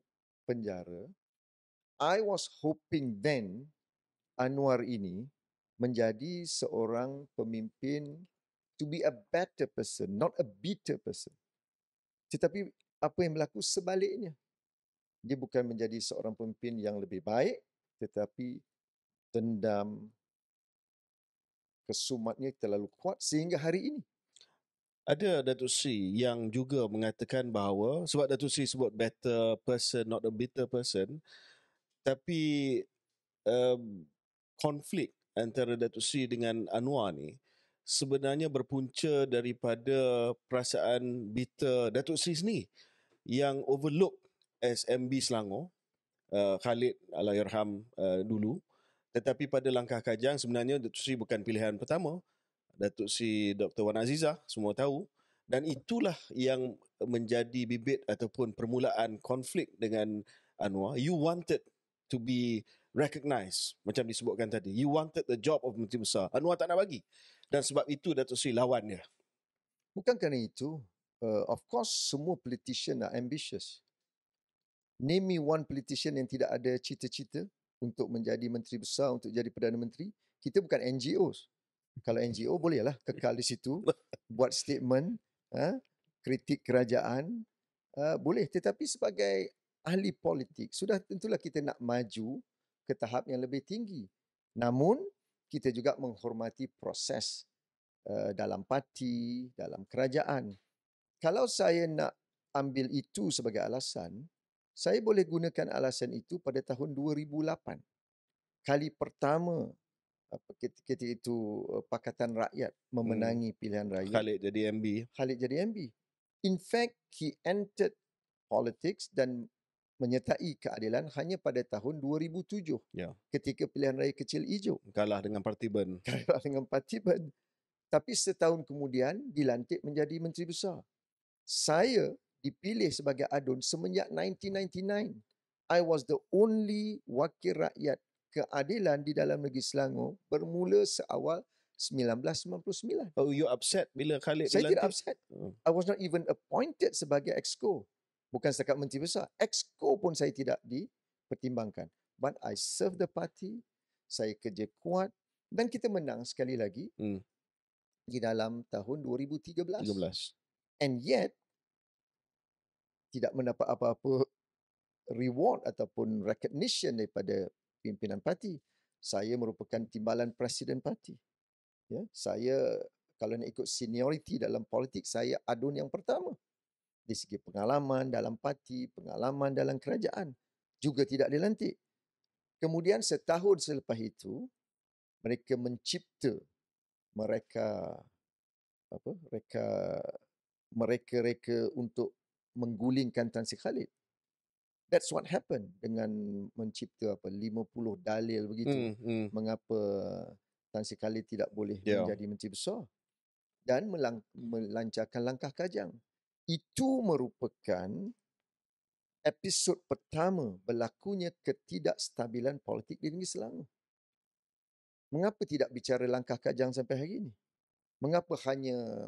penjara, I was hoping then Anwar ini menjadi seorang pemimpin to be a better person, not a bitter person. Tetapi apa yang berlaku sebaliknya. Dia bukan menjadi seorang pemimpin yang lebih baik tetapi dendam kesumatnya terlalu kuat sehingga hari ini. Ada Datuk Sri yang juga mengatakan bahawa sebab Datuk Sri sebut better person not a bitter person tapi um, konflik antara Datuk Sri dengan Anwar ni sebenarnya berpunca daripada perasaan bitter Datuk Sri sendiri yang overlook SMB Selangor uh, Khalid Alayarham uh, dulu tetapi pada langkah Kajang sebenarnya Datuk Sri bukan pilihan pertama Datuk Seri Dr. Wan Aziza semua tahu dan itulah yang menjadi bibit ataupun permulaan konflik dengan Anwar you wanted to be recognized macam disebutkan tadi you wanted the job of Menteri Besar Anwar tak nak bagi dan sebab itu Dato' Sri lawan dia. Bukan kerana itu. Uh, of course semua politician are ambitious. Name me one politician yang tidak ada cita-cita untuk menjadi menteri besar, untuk jadi Perdana Menteri. Kita bukan NGO. Kalau NGO bolehlah kekal di situ. *laughs* buat statement, uh, kritik kerajaan. Uh, boleh. Tetapi sebagai ahli politik, sudah tentulah kita nak maju ke tahap yang lebih tinggi. Namun, kita juga menghormati proses uh, dalam parti, dalam kerajaan. Kalau saya nak ambil itu sebagai alasan, saya boleh gunakan alasan itu pada tahun 2008. Kali pertama ketika itu eh, Pakatan Rakyat hmm. memenangi hmm. pilihan raya. Khalid jadi MB. Khalid jadi MB. In fact, he entered politics dan menyertai keadilan hanya pada tahun 2007 yeah. ketika pilihan raya kecil hijau hmm, kalah dengan Parti Ben *laughs* kalah dengan Parti Ben tapi setahun kemudian dilantik menjadi menteri besar saya dipilih sebagai adun semenjak 1999 I was the only wakil rakyat keadilan di dalam negeri Selangor bermula seawal 1999 oh you upset bila Khalid saya dilantik saya tidak upset hmm. I was not even appointed sebagai exco bukan setakat menteri besar. Exco pun saya tidak dipertimbangkan. But I serve the party, saya kerja kuat dan kita menang sekali lagi hmm. di dalam tahun 2013. 13. And yet, tidak mendapat apa-apa reward ataupun recognition daripada pimpinan parti. Saya merupakan timbalan presiden parti. Ya, saya kalau nak ikut seniority dalam politik, saya adun yang pertama. Di segi pengalaman dalam parti, pengalaman dalam kerajaan juga tidak dilantik. Kemudian setahun selepas itu mereka mencipta mereka apa mereka mereka-reka untuk menggulingkan Tan Sri Khalid. That's what happened dengan mencipta apa 50 dalil begitu mm, mm. mengapa Tan Sri Khalid tidak boleh yeah. menjadi menteri besar dan melancarkan langkah kajang itu merupakan episod pertama berlakunya ketidakstabilan politik di negeri Selangor. Mengapa tidak bicara langkah Kajang sampai hari ini? Mengapa hanya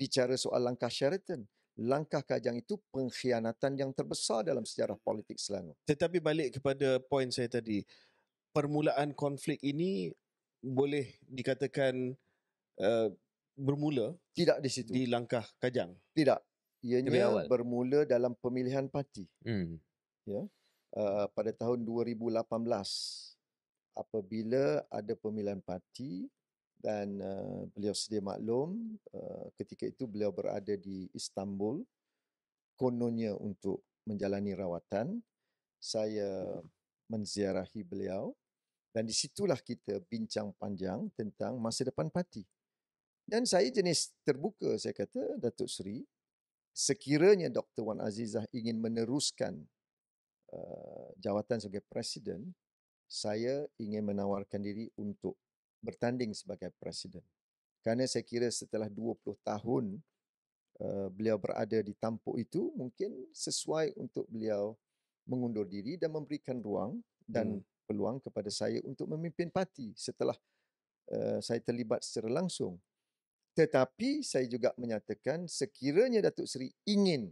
bicara soal langkah Sheraton? Langkah Kajang itu pengkhianatan yang terbesar dalam sejarah politik Selangor. Tetapi balik kepada poin saya tadi, permulaan konflik ini boleh dikatakan uh, bermula tidak di situ di langkah kajang tidak ianya awal. bermula dalam pemilihan parti hmm. ya uh, pada tahun 2018 apabila ada pemilihan parti dan uh, beliau sedia maklum uh, ketika itu beliau berada di Istanbul kononnya untuk menjalani rawatan saya menziarahi beliau dan di situlah kita bincang panjang tentang masa depan parti dan saya jenis terbuka, saya kata, Datuk Seri, sekiranya Dr. Wan Azizah ingin meneruskan uh, jawatan sebagai Presiden, saya ingin menawarkan diri untuk bertanding sebagai Presiden. Kerana saya kira setelah 20 tahun uh, beliau berada di tampuk itu, mungkin sesuai untuk beliau mengundur diri dan memberikan ruang dan hmm. peluang kepada saya untuk memimpin parti setelah uh, saya terlibat secara langsung tetapi saya juga menyatakan sekiranya Datuk Seri ingin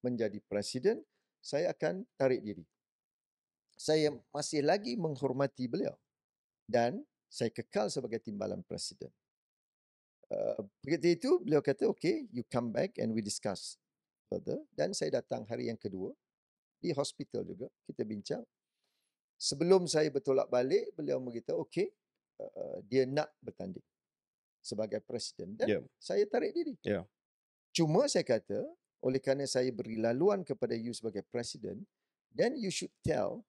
menjadi presiden, saya akan tarik diri. Saya masih lagi menghormati beliau dan saya kekal sebagai timbalan presiden. Eh, begitu uh, itu, beliau kata, okay, you come back and we discuss further. Dan saya datang hari yang kedua di hospital juga, kita bincang. Sebelum saya bertolak balik, beliau beritahu, okay, uh, dia nak bertanding sebagai presiden dan yeah. saya tarik diri. Yeah. Cuma saya kata oleh kerana saya beri laluan kepada you sebagai presiden then you should tell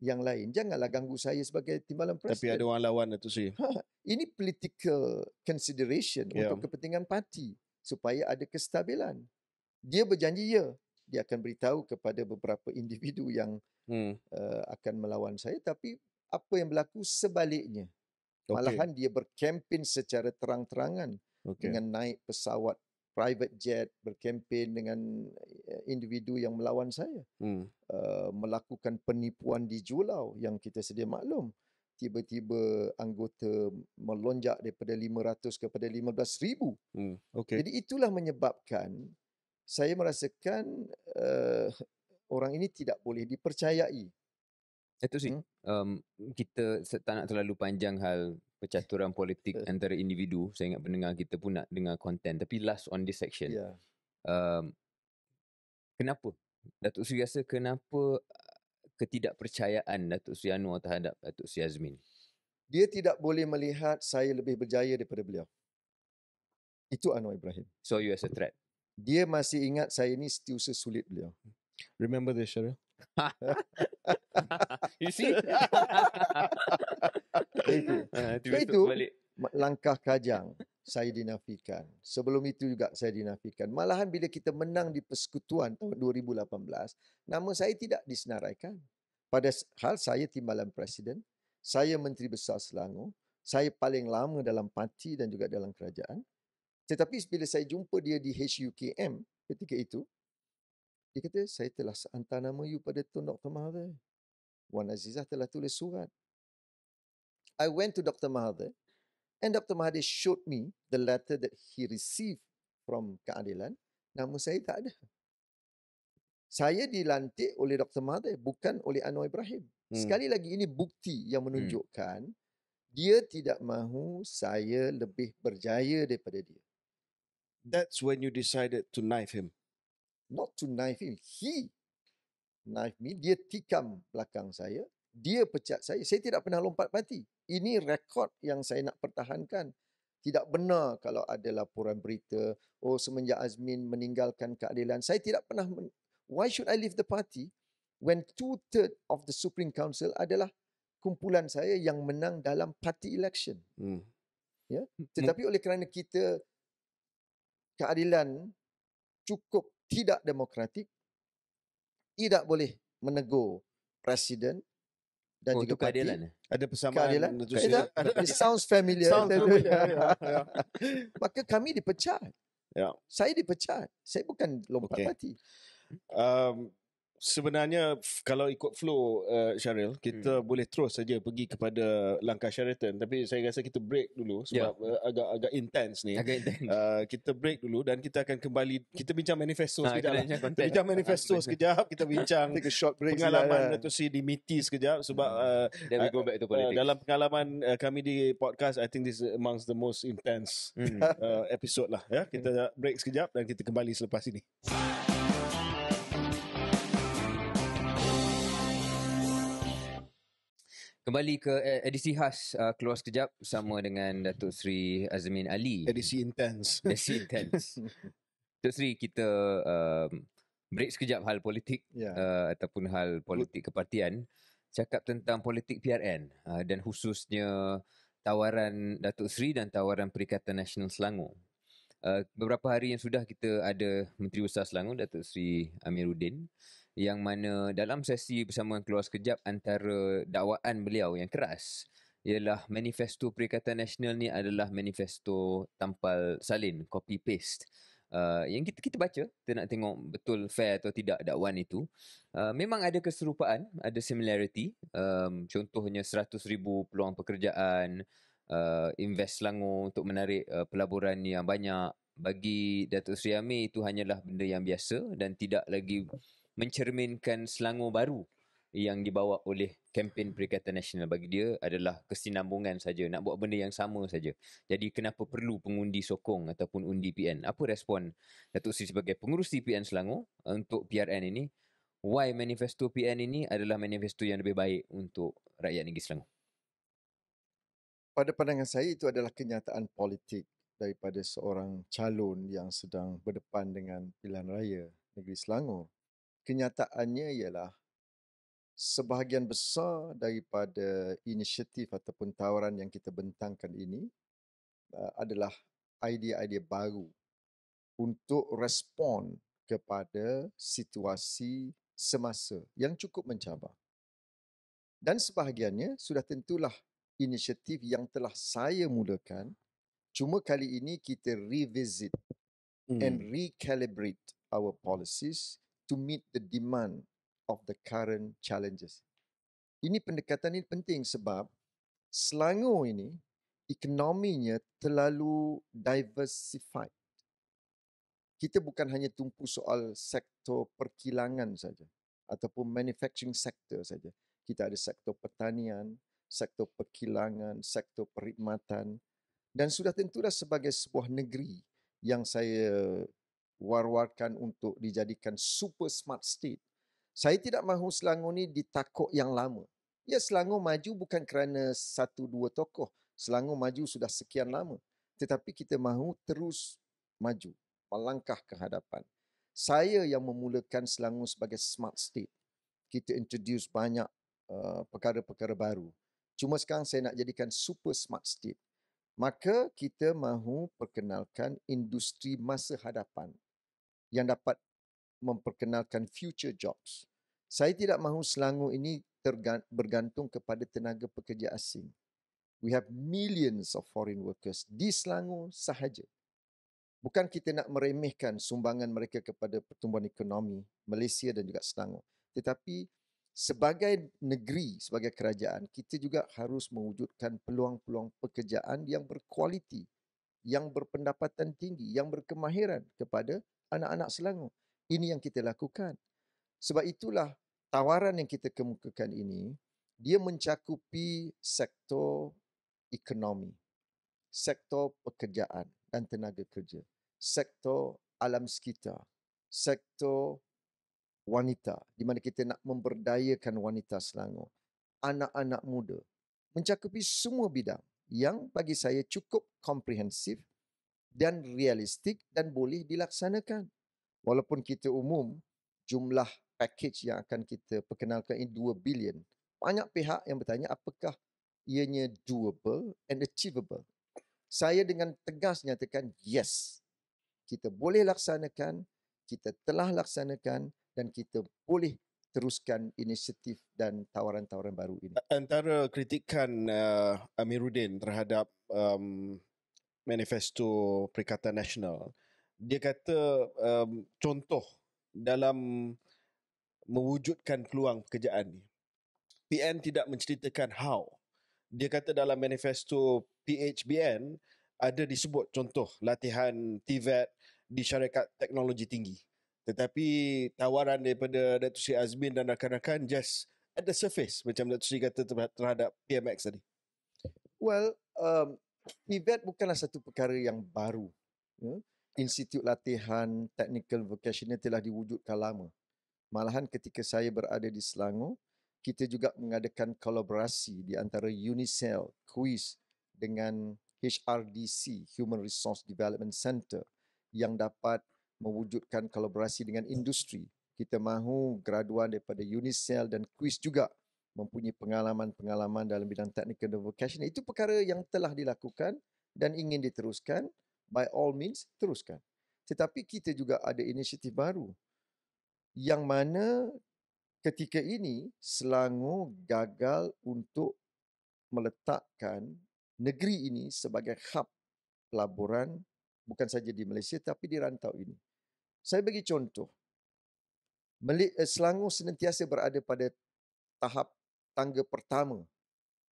yang lain janganlah ganggu saya sebagai timbalan presiden. Tapi ada orang lawan itu sih. Ha, ini political consideration yeah. untuk kepentingan parti supaya ada kestabilan. Dia berjanji ya dia akan beritahu kepada beberapa individu yang hmm. uh, akan melawan saya tapi apa yang berlaku sebaliknya Okay. Malahan dia berkempen secara terang-terangan okay. dengan naik pesawat private jet berkempen dengan e, individu yang melawan saya. Hmm. Uh, melakukan penipuan di Julau yang kita sedia maklum. Tiba-tiba anggota melonjak daripada 500 kepada 15 ribu. Hmm. Okay. Jadi itulah menyebabkan saya merasakan uh, orang ini tidak boleh dipercayai. Itu sih hmm? um, kita tak nak terlalu panjang hal percaturan politik antara individu. Saya ingat pendengar kita pun nak dengar konten. Tapi last on this section. Yeah. Um, kenapa? Datuk Seri Yasa, kenapa uh, ketidakpercayaan Datuk Seri Anwar terhadap Datuk Seri Azmin? Dia tidak boleh melihat saya lebih berjaya daripada beliau. Itu Anwar Ibrahim. So you as a threat? Dia masih ingat saya ini setiausaha sulit beliau. Remember this, Cheryl? *laughs* *laughs* you see? *laughs* itu. Uh, *laughs* itu langkah kajang. Saya dinafikan. Sebelum itu juga saya dinafikan. Malahan bila kita menang di persekutuan tahun 2018, nama saya tidak disenaraikan. Pada hal saya timbalan presiden, saya menteri besar Selangor, saya paling lama dalam parti dan juga dalam kerajaan. Tetapi bila saya jumpa dia di HUKM ketika itu, dia kata, saya telah hantar nama you pada Tun Dr. Mahathir. Wan Azizah telah tulis surat. I went to Dr. Mahathir and Dr. Mahathir showed me the letter that he received from keadilan. Nama saya tak ada. Saya dilantik oleh Dr. Mahathir, bukan oleh Anwar Ibrahim. Hmm. Sekali lagi, ini bukti yang hmm. menunjukkan hmm. dia tidak mahu saya lebih berjaya daripada dia. That's when you decided to knife him not to knife him. He knife me. Dia tikam belakang saya. Dia pecat saya. Saya tidak pernah lompat mati. Ini rekod yang saya nak pertahankan. Tidak benar kalau ada laporan berita. Oh, semenjak Azmin meninggalkan keadilan. Saya tidak pernah. Why should I leave the party? When two-third of the Supreme Council adalah kumpulan saya yang menang dalam party election. Hmm. Ya? Hmm. Tetapi hmm. oleh kerana kita keadilan cukup tidak demokratik tidak boleh menegur presiden dan oh, juga keadilan. Parti. Ya? Ada persamaan. Keadilan. Ada, it sounds familiar. Sounds familiar. yeah, yeah. *laughs* Maka kami dipecat. Yeah. Saya dipecat. Saya bukan lompat okay. parti. Um, sebenarnya kalau ikut flow uh, Syaril kita hmm. boleh terus saja pergi kepada langkah Sheraton tapi saya rasa kita break dulu sebab yeah. uh, agak agak intense ni agak intense. Uh, kita break dulu dan kita akan kembali kita bincang manifesto ha, sekejap kita bincang manifesto *laughs* sekejap kita bincang short break pengalaman lah. Dato' Sri di MITI sekejap sebab hmm. uh, Then Uh, uh dalam pengalaman uh, kami di podcast I think this is amongst the most intense hmm. *laughs* uh, episode lah yeah? kita hmm. break sekejap dan kita kembali selepas ini Sampai Kembali ke eh, edisi khas uh, keluar sekejap bersama *laughs* dengan Datuk Sri Azmin Ali. Edisi intense. *laughs* Edisi intense. Datuk Sri kita um, break sekejap hal politik yeah. Ya. uh, ataupun hal politik kepartian. Cakap tentang politik PRN uh, ah, dan khususnya tawaran Datuk Sri dan tawaran Perikatan Nasional Selangor. Uh, beberapa hari yang sudah kita ada Menteri Besar Selangor Datuk Sri Amiruddin yang mana dalam sesi bersama keluar sekejap antara dakwaan beliau yang keras ialah manifesto Perikatan Nasional ni adalah manifesto tampal salin, copy paste. Uh, yang kita kita baca kita nak tengok betul fair atau tidak dakwaan itu uh, memang ada keserupaan ada similarity um, contohnya ribu peluang pekerjaan uh, invest Selangor untuk menarik uh, pelaburan yang banyak bagi Datuk Sri Amir itu hanyalah benda yang biasa dan tidak lagi mencerminkan Selangor baru yang dibawa oleh kempen Perikatan Nasional bagi dia adalah kesinambungan saja nak buat benda yang sama saja. Jadi kenapa perlu pengundi sokong ataupun undi PN? Apa respon Datuk Seri sebagai pengurus PN Selangor untuk PRN ini? Why manifesto PN ini adalah manifesto yang lebih baik untuk rakyat negeri Selangor? Pada pandangan saya itu adalah kenyataan politik daripada seorang calon yang sedang berdepan dengan pilihan raya negeri Selangor kenyataannya ialah sebahagian besar daripada inisiatif ataupun tawaran yang kita bentangkan ini eh, adalah idea-idea baru untuk respon kepada situasi semasa yang cukup mencabar. Dan sebahagiannya sudah tentulah inisiatif yang telah saya mulakan cuma kali ini kita revisit hmm. and recalibrate our policies to meet the demand of the current challenges. Ini pendekatan ini penting sebab Selangor ini ekonominya terlalu diversified. Kita bukan hanya tumpu soal sektor perkilangan saja ataupun manufacturing sector saja. Kita ada sektor pertanian, sektor perkilangan, sektor perkhidmatan dan sudah tentulah sebagai sebuah negeri yang saya war-warkan untuk dijadikan super smart state. Saya tidak mahu Selangor ni ditakuk yang lama. Ya Selangor maju bukan kerana satu dua tokoh. Selangor maju sudah sekian lama. Tetapi kita mahu terus maju, melangkah ke hadapan. Saya yang memulakan Selangor sebagai smart state. Kita introduce banyak uh, perkara-perkara baru. Cuma sekarang saya nak jadikan super smart state. Maka kita mahu perkenalkan industri masa hadapan yang dapat memperkenalkan future jobs. Saya tidak mahu Selangor ini bergantung kepada tenaga pekerja asing. We have millions of foreign workers di Selangor sahaja. Bukan kita nak meremehkan sumbangan mereka kepada pertumbuhan ekonomi Malaysia dan juga Selangor. Tetapi sebagai negeri, sebagai kerajaan, kita juga harus mewujudkan peluang-peluang pekerjaan yang berkualiti, yang berpendapatan tinggi, yang berkemahiran kepada anak-anak Selangor. Ini yang kita lakukan. Sebab itulah tawaran yang kita kemukakan ini, dia mencakupi sektor ekonomi, sektor pekerjaan dan tenaga kerja, sektor alam sekitar, sektor wanita di mana kita nak memberdayakan wanita Selangor, anak-anak muda, mencakupi semua bidang yang bagi saya cukup komprehensif dan realistik dan boleh dilaksanakan. Walaupun kita umum jumlah package yang akan kita perkenalkan ini 2 bilion. Banyak pihak yang bertanya apakah ianya doable and achievable. Saya dengan tegas nyatakan yes. Kita boleh laksanakan, kita telah laksanakan dan kita boleh teruskan inisiatif dan tawaran-tawaran baru ini. Antara kritikan uh, Amiruddin terhadap um, manifesto Perikatan Nasional. Dia kata um, contoh dalam mewujudkan peluang pekerjaan ni. PN tidak menceritakan how. Dia kata dalam manifesto PHBN ada disebut contoh latihan TVET e di syarikat teknologi tinggi. Tetapi tawaran daripada Datuk Sri Azmin dan rakan-rakan just at the surface macam Datuk Sri kata terhadap PMX tadi. Well, um, Tibet bukanlah satu perkara yang baru. Ya. Institut latihan technical vocational telah diwujudkan lama. Malahan ketika saya berada di Selangor, kita juga mengadakan kolaborasi di antara Unicel, Kuis dengan HRDC, Human Resource Development Center yang dapat mewujudkan kolaborasi dengan industri. Kita mahu graduan daripada Unicel dan Kuis juga mempunyai pengalaman-pengalaman dalam bidang technical dan vocational itu perkara yang telah dilakukan dan ingin diteruskan by all means teruskan tetapi kita juga ada inisiatif baru yang mana ketika ini Selangor gagal untuk meletakkan negeri ini sebagai hub pelaburan bukan saja di Malaysia tapi di rantau ini. Saya bagi contoh. Eh, Selangor sentiasa berada pada tahap tangga pertama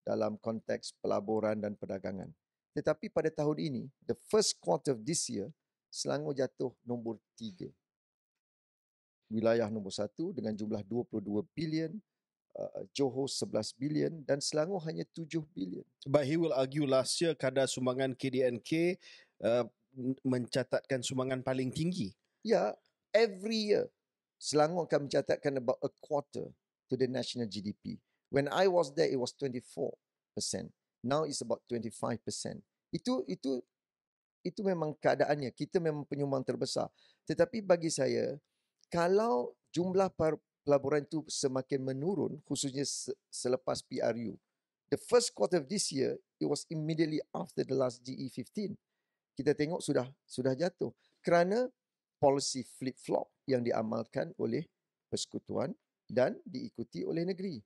dalam konteks pelaburan dan perdagangan. Tetapi pada tahun ini, the first quarter of this year, Selangor jatuh nombor tiga. Wilayah nombor satu dengan jumlah 22 bilion, uh, Johor 11 bilion dan Selangor hanya 7 bilion. But he will argue last year kadar sumbangan KDNK uh, mencatatkan sumbangan paling tinggi. Ya, yeah, every year Selangor akan mencatatkan about a quarter to the national GDP. When I was there, it was 24%. Now it's about 25%. Itu itu itu memang keadaannya. Kita memang penyumbang terbesar. Tetapi bagi saya, kalau jumlah pelaburan itu semakin menurun, khususnya selepas PRU, the first quarter of this year, it was immediately after the last GE15. Kita tengok sudah sudah jatuh. Kerana policy flip-flop yang diamalkan oleh persekutuan dan diikuti oleh negeri.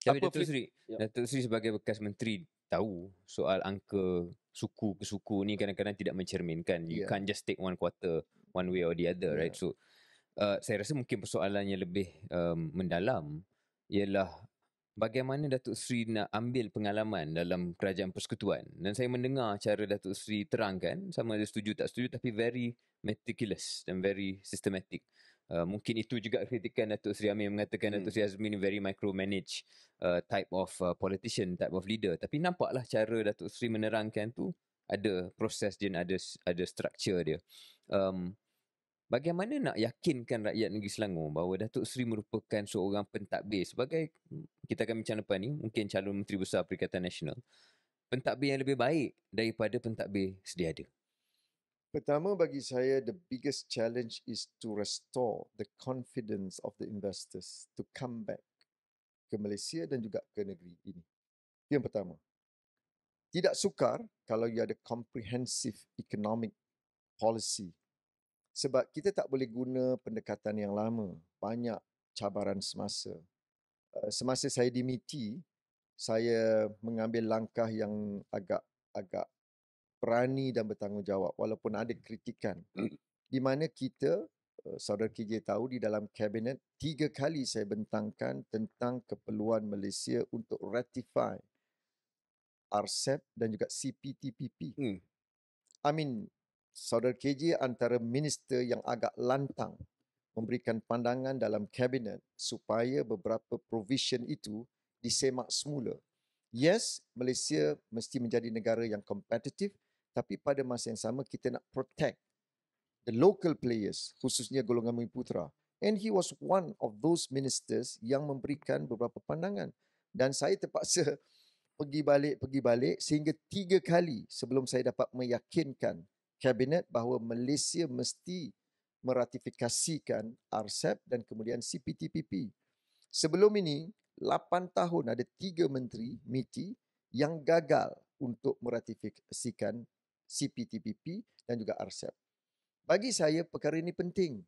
Tapi apa Datuk Sri, ya. Datuk Sri sebagai bekas menteri tahu soal angka suku ke suku ni kadang-kadang tidak mencerminkan. You yeah. can't just take one quarter one way or the other, yeah. right? Ya. So, uh, saya rasa mungkin persoalan yang lebih um, mendalam ialah bagaimana Datuk Seri nak ambil pengalaman dalam kerajaan persekutuan. Dan saya mendengar cara Datuk Seri terangkan, sama ada setuju tak setuju, tapi very meticulous dan very systematic. Uh, mungkin itu juga kritikan Datuk Seri Amin mengatakan Datuk hmm. Seri Azmin very micromanage uh, type of uh, politician, type of leader. Tapi nampaklah cara Datuk Seri menerangkan tu ada proses dia, ada ada structure dia. Um, bagaimana nak yakinkan rakyat negeri Selangor bahawa Datuk Seri merupakan seorang pentadbir sebagai kita akan bincang lepas ni mungkin calon menteri besar Perikatan Nasional. Pentadbir yang lebih baik daripada pentadbir sedia ada. Pertama bagi saya the biggest challenge is to restore the confidence of the investors to come back ke Malaysia dan juga ke negeri ini. Itu yang pertama. Tidak sukar kalau you ada comprehensive economic policy sebab kita tak boleh guna pendekatan yang lama. Banyak cabaran semasa. Eh, semasa saya di MITI, saya mengambil langkah yang agak agak berani dan bertanggungjawab walaupun ada hmm. kritikan. Hmm. Di mana kita, eh, saudara KJ tahu di dalam kabinet, tiga kali saya bentangkan tentang keperluan Malaysia untuk ratify RCEP dan juga CPTPP. Hmm. I mean, saudara KJ antara minister yang agak lantang memberikan pandangan dalam kabinet supaya beberapa provision itu disemak semula. Yes, Malaysia mesti menjadi negara yang kompetitif tapi pada masa yang sama kita nak protect the local players khususnya golongan mui Putra and he was one of those ministers yang memberikan beberapa pandangan dan saya terpaksa *laughs* pergi balik pergi balik sehingga tiga kali sebelum saya dapat meyakinkan kabinet bahawa Malaysia mesti meratifikasikan RCEP dan kemudian CPTPP. Sebelum ini, 8 tahun ada tiga menteri MITI yang gagal untuk meratifikasikan CPTPP dan juga RCEP. Bagi saya perkara ini penting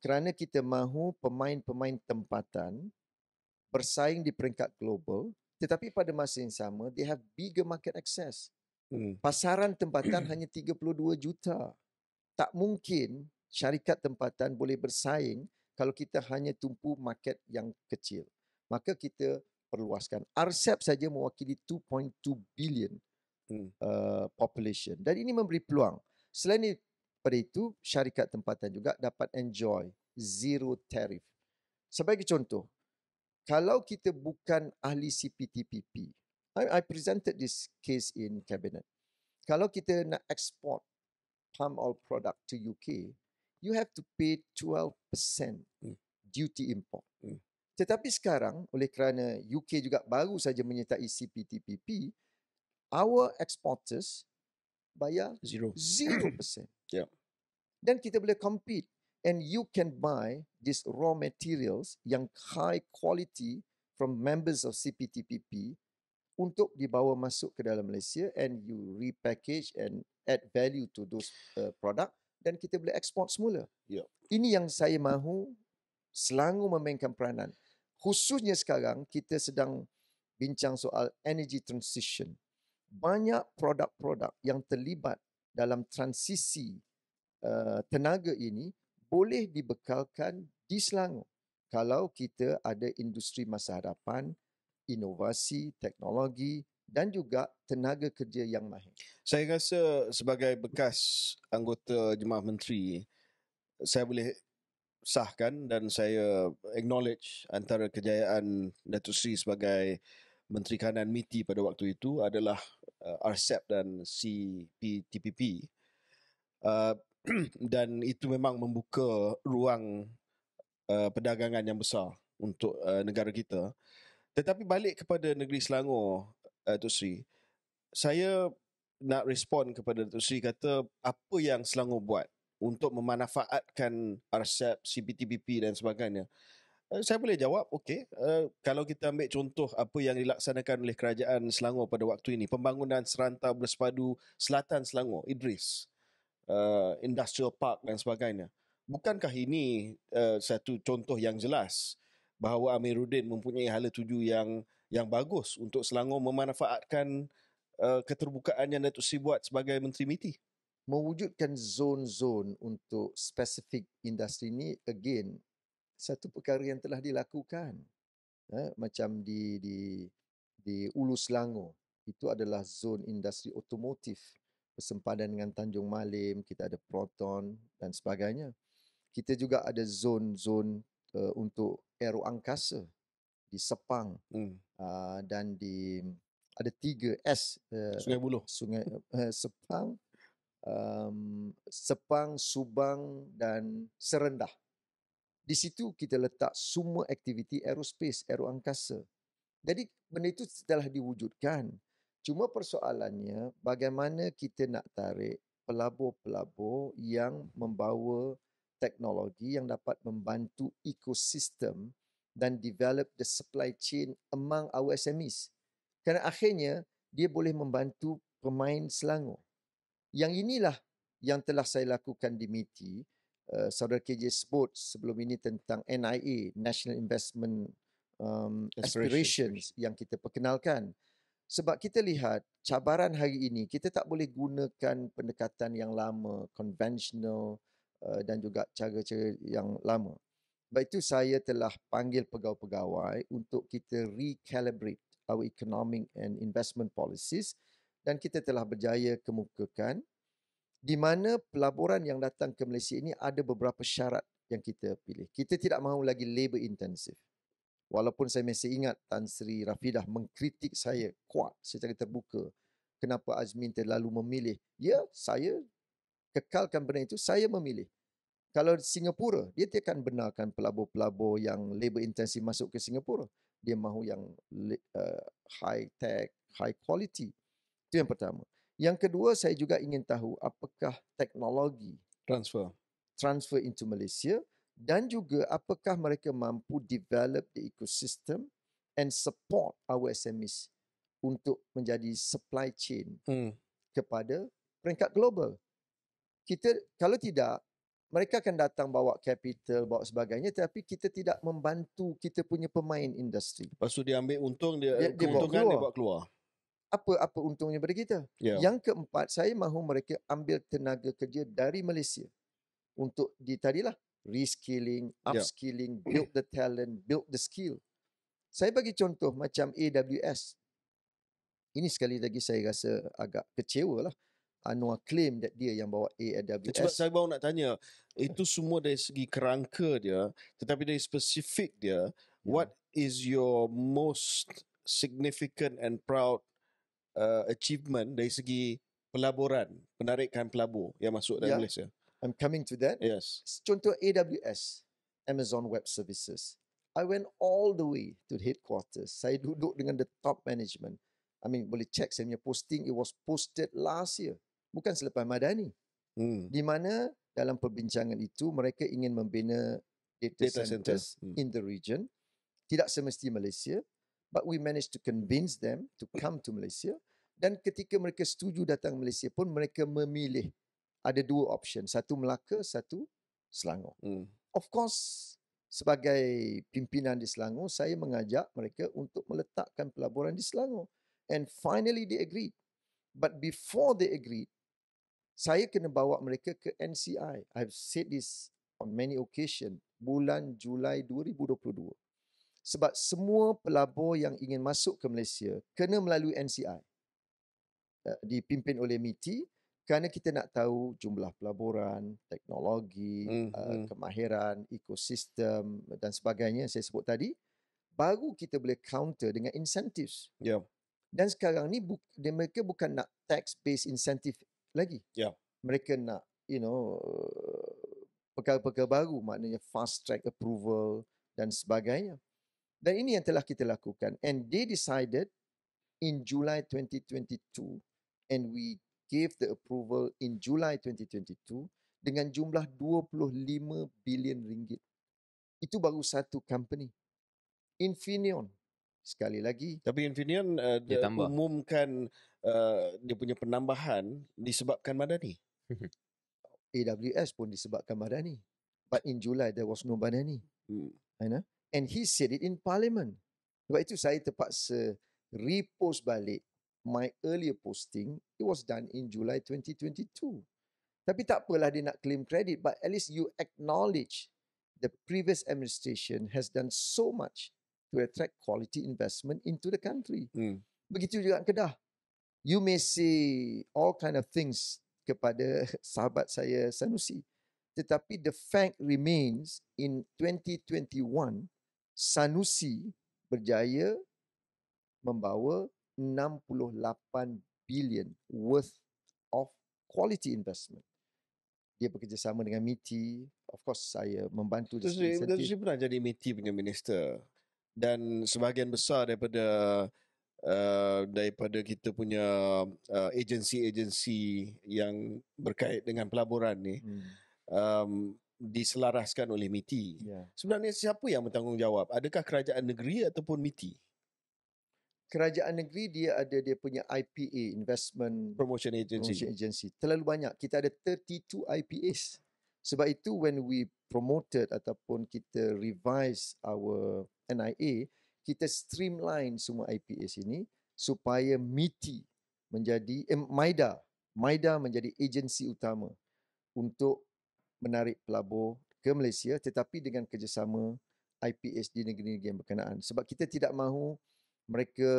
kerana kita mahu pemain-pemain tempatan bersaing di peringkat global tetapi pada masa yang sama they have bigger market access. Hmm. Pasaran tempatan *clears throat* hanya 32 juta. Tak mungkin syarikat tempatan boleh bersaing kalau kita hanya tumpu market yang kecil. Maka kita perluaskan. RCEP saja mewakili 2.2 billion Hmm. uh, population dan ini memberi peluang selain daripada itu syarikat tempatan juga dapat enjoy zero tariff sebagai contoh kalau kita bukan ahli CPTPP I, I presented this case in cabinet kalau kita nak export palm oil product to UK you have to pay 12% hmm. duty import hmm. tetapi sekarang oleh kerana UK juga baru saja menyertai CPTPP our exporters bayar zero, zero *coughs* percent. yeah. Then kita boleh compete and you can buy these raw materials yang high quality from members of CPTPP untuk dibawa masuk ke dalam Malaysia and you repackage and add value to those uh, product dan kita boleh export semula. Yeah. Ini yang saya mahu selalu memainkan peranan. Khususnya sekarang kita sedang bincang soal energy transition banyak produk-produk yang terlibat dalam transisi uh, tenaga ini boleh dibekalkan di Selangor kalau kita ada industri masa hadapan, inovasi, teknologi dan juga tenaga kerja yang mahir. Saya rasa sebagai bekas anggota Jemaah Menteri, saya boleh sahkan dan saya acknowledge antara kejayaan Datuk Seri sebagai Menteri Kanan MITI pada waktu itu adalah uh, RCEP dan CPTPP uh, *clears throat* dan itu memang membuka ruang uh, perdagangan yang besar untuk uh, negara kita. Tetapi balik kepada negeri Selangor, uh, Tuk Sri, saya nak respon kepada Tuk Sri kata apa yang Selangor buat untuk memanfaatkan RCEP, CPTPP dan sebagainya. Eh, saya boleh jawab, okay. Uh, eh, kalau kita ambil contoh apa yang dilaksanakan oleh kerajaan Selangor pada waktu ini, pembangunan seranta bersepadu selatan Selangor, Idris, uh, industrial park dan sebagainya. Bukankah ini uh, satu contoh yang jelas bahawa Amiruddin mempunyai hala tuju yang yang bagus untuk Selangor memanfaatkan uh, keterbukaan yang Datuk Seri buat sebagai Menteri MITI? Mewujudkan zon-zon untuk spesifik industri ini, again, satu perkara yang telah dilakukan eh, macam di di di Ulu Selangor itu adalah zon industri otomotif bersempadan dengan Tanjung Malim kita ada Proton dan sebagainya kita juga ada zon-zon uh, eh, untuk aero angkasa di Sepang hmm. uh, dan di ada tiga S uh, Sungai Buloh Sungai uh, Sepang um, Sepang Subang dan Serendah di situ kita letak semua aktiviti aerospace, aero angkasa. Jadi benda itu telah diwujudkan. Cuma persoalannya bagaimana kita nak tarik pelabur-pelabur yang membawa teknologi yang dapat membantu ekosistem dan develop the supply chain among our SMEs. Kerana akhirnya dia boleh membantu pemain Selangor. Yang inilah yang telah saya lakukan di MITI uh, saudara KJ Sport sebelum ini tentang NIA e, National Investment um, Aspirations, Aspirations yang kita perkenalkan sebab kita lihat cabaran hari ini kita tak boleh gunakan pendekatan yang lama conventional uh, dan juga cara-cara yang lama sebab itu saya telah panggil pegawai-pegawai untuk kita recalibrate our economic and investment policies dan kita telah berjaya kemukakan di mana pelaburan yang datang ke Malaysia ini ada beberapa syarat yang kita pilih. Kita tidak mahu lagi labor intensive. Walaupun saya masih ingat Tan Sri Rafidah mengkritik saya kuat secara terbuka kenapa Azmin terlalu memilih. Ya, saya kekalkan benda itu, saya memilih. Kalau Singapura, dia tidak akan benarkan pelabur-pelabur yang labor intensive masuk ke Singapura. Dia mahu yang uh, high tech, high quality. Itu yang pertama. Yang kedua saya juga ingin tahu apakah teknologi transfer transfer into Malaysia dan juga apakah mereka mampu develop the ecosystem and support our SMEs untuk menjadi supply chain hmm. kepada peringkat global. Kita kalau tidak mereka akan datang bawa capital, bawa sebagainya tapi kita tidak membantu kita punya pemain industri. Lepas tu dia ambil untung, dia, dia, dia keuntungan bawa dia bawa keluar apa-apa untungnya bagi kita. Yeah. Yang keempat, saya mahu mereka ambil tenaga kerja dari Malaysia untuk ditarilah reskilling, ya. upskilling, yeah. build the talent, build the skill. Saya bagi contoh macam AWS. Ini sekali lagi saya rasa agak kecewa lah. Anwar uh, claim that dia yang bawa AWS. Cuma saya baru nak tanya, itu semua dari segi kerangka dia, tetapi dari spesifik dia, ya. what is your most significant and proud uh, achievement dari segi pelaburan, penarikan pelabur yang masuk dalam yeah. Malaysia. I'm coming to that. Yes. Contoh AWS, Amazon Web Services. I went all the way to the headquarters. Saya duduk dengan the top management. I mean, boleh check saya punya posting. It was posted last year. Bukan selepas Madani. Hmm. Di mana dalam perbincangan itu, mereka ingin membina data, data centers center. hmm. in the region. Tidak semesti Malaysia. But we managed to convince them to come to Malaysia. Dan ketika mereka setuju datang Malaysia pun mereka memilih ada dua option. Satu Melaka, satu Selangor. Hmm. Of course, sebagai pimpinan di Selangor, saya mengajak mereka untuk meletakkan pelaburan di Selangor. And finally they agreed. But before they agreed, saya kena bawa mereka ke NCI. I've said this on many occasion. Bulan Julai 2022. Sebab semua pelabur yang ingin masuk ke Malaysia kena melalui NCI. Eh, dipimpin oleh MITI kerana kita nak tahu jumlah pelaburan, teknologi, eh, mm-hmm. uh, kemahiran, ekosistem dan sebagainya yang saya sebut tadi baru kita boleh counter dengan insentif. Yeah. Dan sekarang ni bu- mereka bukan nak tax based insentif lagi. Yeah. Mereka nak you know perkara-perkara baru maknanya fast track approval dan sebagainya. Dan ini yang telah kita lakukan and they decided in July 2022 and we gave the approval in July 2022 dengan jumlah 25 bilion ringgit. Itu baru satu company. Infineon. Sekali lagi. Tapi Infineon uh, dia umumkan uh, dia punya penambahan disebabkan Madani. AWS *laughs* pun disebabkan Madani. But in July there was no Madani. Hmm. And he said it in parliament. Sebab itu saya terpaksa repost balik my earlier posting, it was done in July 2022. Tapi tak apalah dia nak claim credit, but at least you acknowledge the previous administration has done so much to attract quality investment into the country. Mm. Begitu juga Kedah. You may say all kind of things kepada *laughs* sahabat saya Sanusi. Tetapi the fact remains in 2021, Sanusi berjaya membawa 68 billion worth of quality investment. Dia bekerjasama dengan MITI. Of course, saya membantu. Tuan Sri pernah jadi MITI punya minister. Dan sebahagian besar daripada uh, daripada kita punya uh, agensi-agensi yang berkait dengan pelaburan ni hmm. um, diselaraskan oleh MITI. Yeah. Sebenarnya siapa yang bertanggungjawab? Adakah kerajaan negeri ataupun MITI? kerajaan negeri dia ada dia punya IPA investment promotion agency. promotion agency terlalu banyak kita ada 32 IPAs sebab itu when we promoted ataupun kita revise our NIA kita streamline semua IPAs ini supaya MITI menjadi eh, MAIDA MAIDA menjadi agensi utama untuk menarik pelabur ke Malaysia tetapi dengan kerjasama IPS di negeri-negeri yang berkenaan sebab kita tidak mahu mereka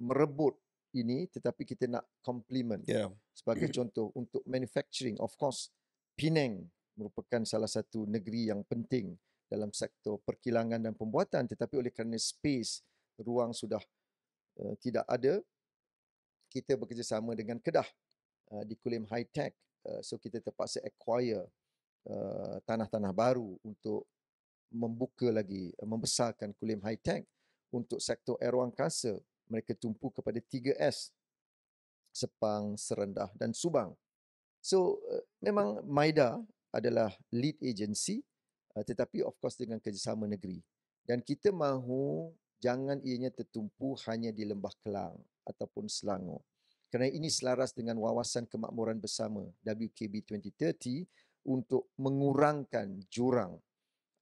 merebut ini tetapi kita nak complement Yeah. Sebagai *clears throat* contoh untuk manufacturing of course Penang merupakan salah satu negeri yang penting dalam sektor perkilangan dan pembuatan tetapi oleh kerana space ruang sudah uh, tidak ada kita bekerjasama dengan Kedah uh, di Kulim High Tech uh, eh, so kita terpaksa acquire uh, tanah-tanah baru untuk membuka lagi uh, membesarkan Kulim High Tech untuk sektor aeroangkasa mereka tumpu kepada 3S Sepang, Serendah dan Subang. So uh, memang Maida adalah lead agency uh, tetapi of course dengan kerjasama negeri dan kita mahu jangan ianya tertumpu hanya di Lembah Kelang ataupun Selangor. Kerana ini selaras dengan wawasan kemakmuran bersama WKB 2030 untuk mengurangkan jurang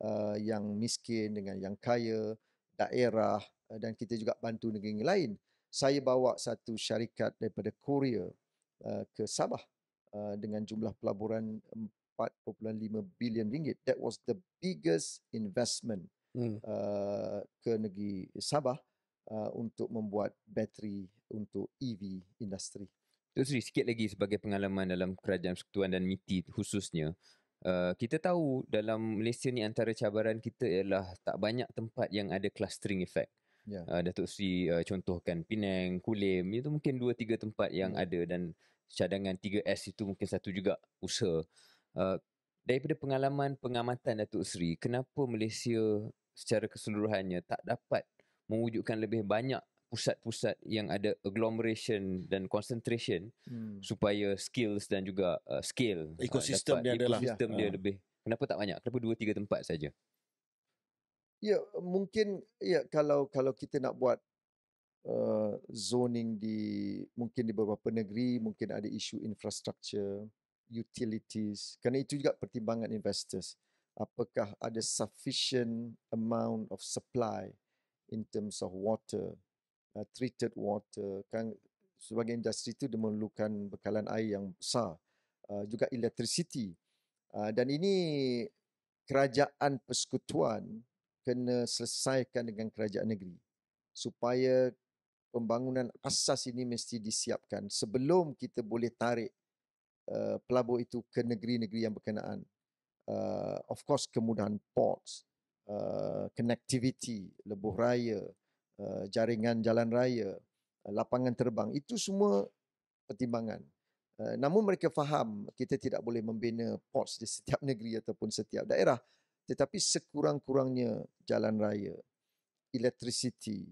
uh, yang miskin dengan yang kaya, daerah eh, dan kita juga bantu negeri lain. Saya bawa satu syarikat daripada Korea eh, ke Sabah eh, dengan jumlah pelaburan 4.5 bilion ringgit. That was the biggest investment hmm. ke negeri Sabah untuk membuat bateri untuk EV industri. Tuan Sri, sikit lagi sebagai pengalaman dalam kerajaan persekutuan dan MITI khususnya, Eh, kita tahu dalam Malaysia ni antara cabaran kita ialah tak banyak tempat yang ada clustering effect. Yeah. Ya. Uh, Datuk Sri uh, eh, contohkan Penang, Kulim, itu mungkin dua tiga tempat yang hmm. ada dan cadangan 3S itu mungkin satu juga usaha. Uh, daripada pengalaman pengamatan Datuk Sri, kenapa Malaysia secara keseluruhannya tak dapat mewujudkan lebih banyak pusat-pusat yang ada agglomeration dan concentration hmm. supaya skills dan juga uh, scale uh, ekosistem uh, dia adalah ekosistem dia, dia ya. ha. lebih kenapa tak banyak kenapa dua tiga tempat saja ya mungkin ya kalau kalau kita nak buat uh, zoning di mungkin di beberapa negeri mungkin ada isu infrastruktur, utilities kerana itu juga pertimbangan investors apakah ada sufficient amount of supply in terms of water uh, treated water kan sebagai industri itu memerlukan bekalan air yang besar uh, juga electricity uh, dan ini kerajaan persekutuan kena selesaikan dengan kerajaan negeri supaya pembangunan asas ini mesti disiapkan sebelum kita boleh tarik uh, pelabur itu ke negeri-negeri yang berkenaan uh, of course kemudahan ports uh, connectivity lebuh raya Eh, jaringan jalan raya, eh, lapangan terbang. Itu semua pertimbangan. Eh, namun mereka faham kita tidak boleh membina pos di *laughs* setiap negeri ataupun setiap daerah tetapi sekurang-kurangnya jalan raya electricity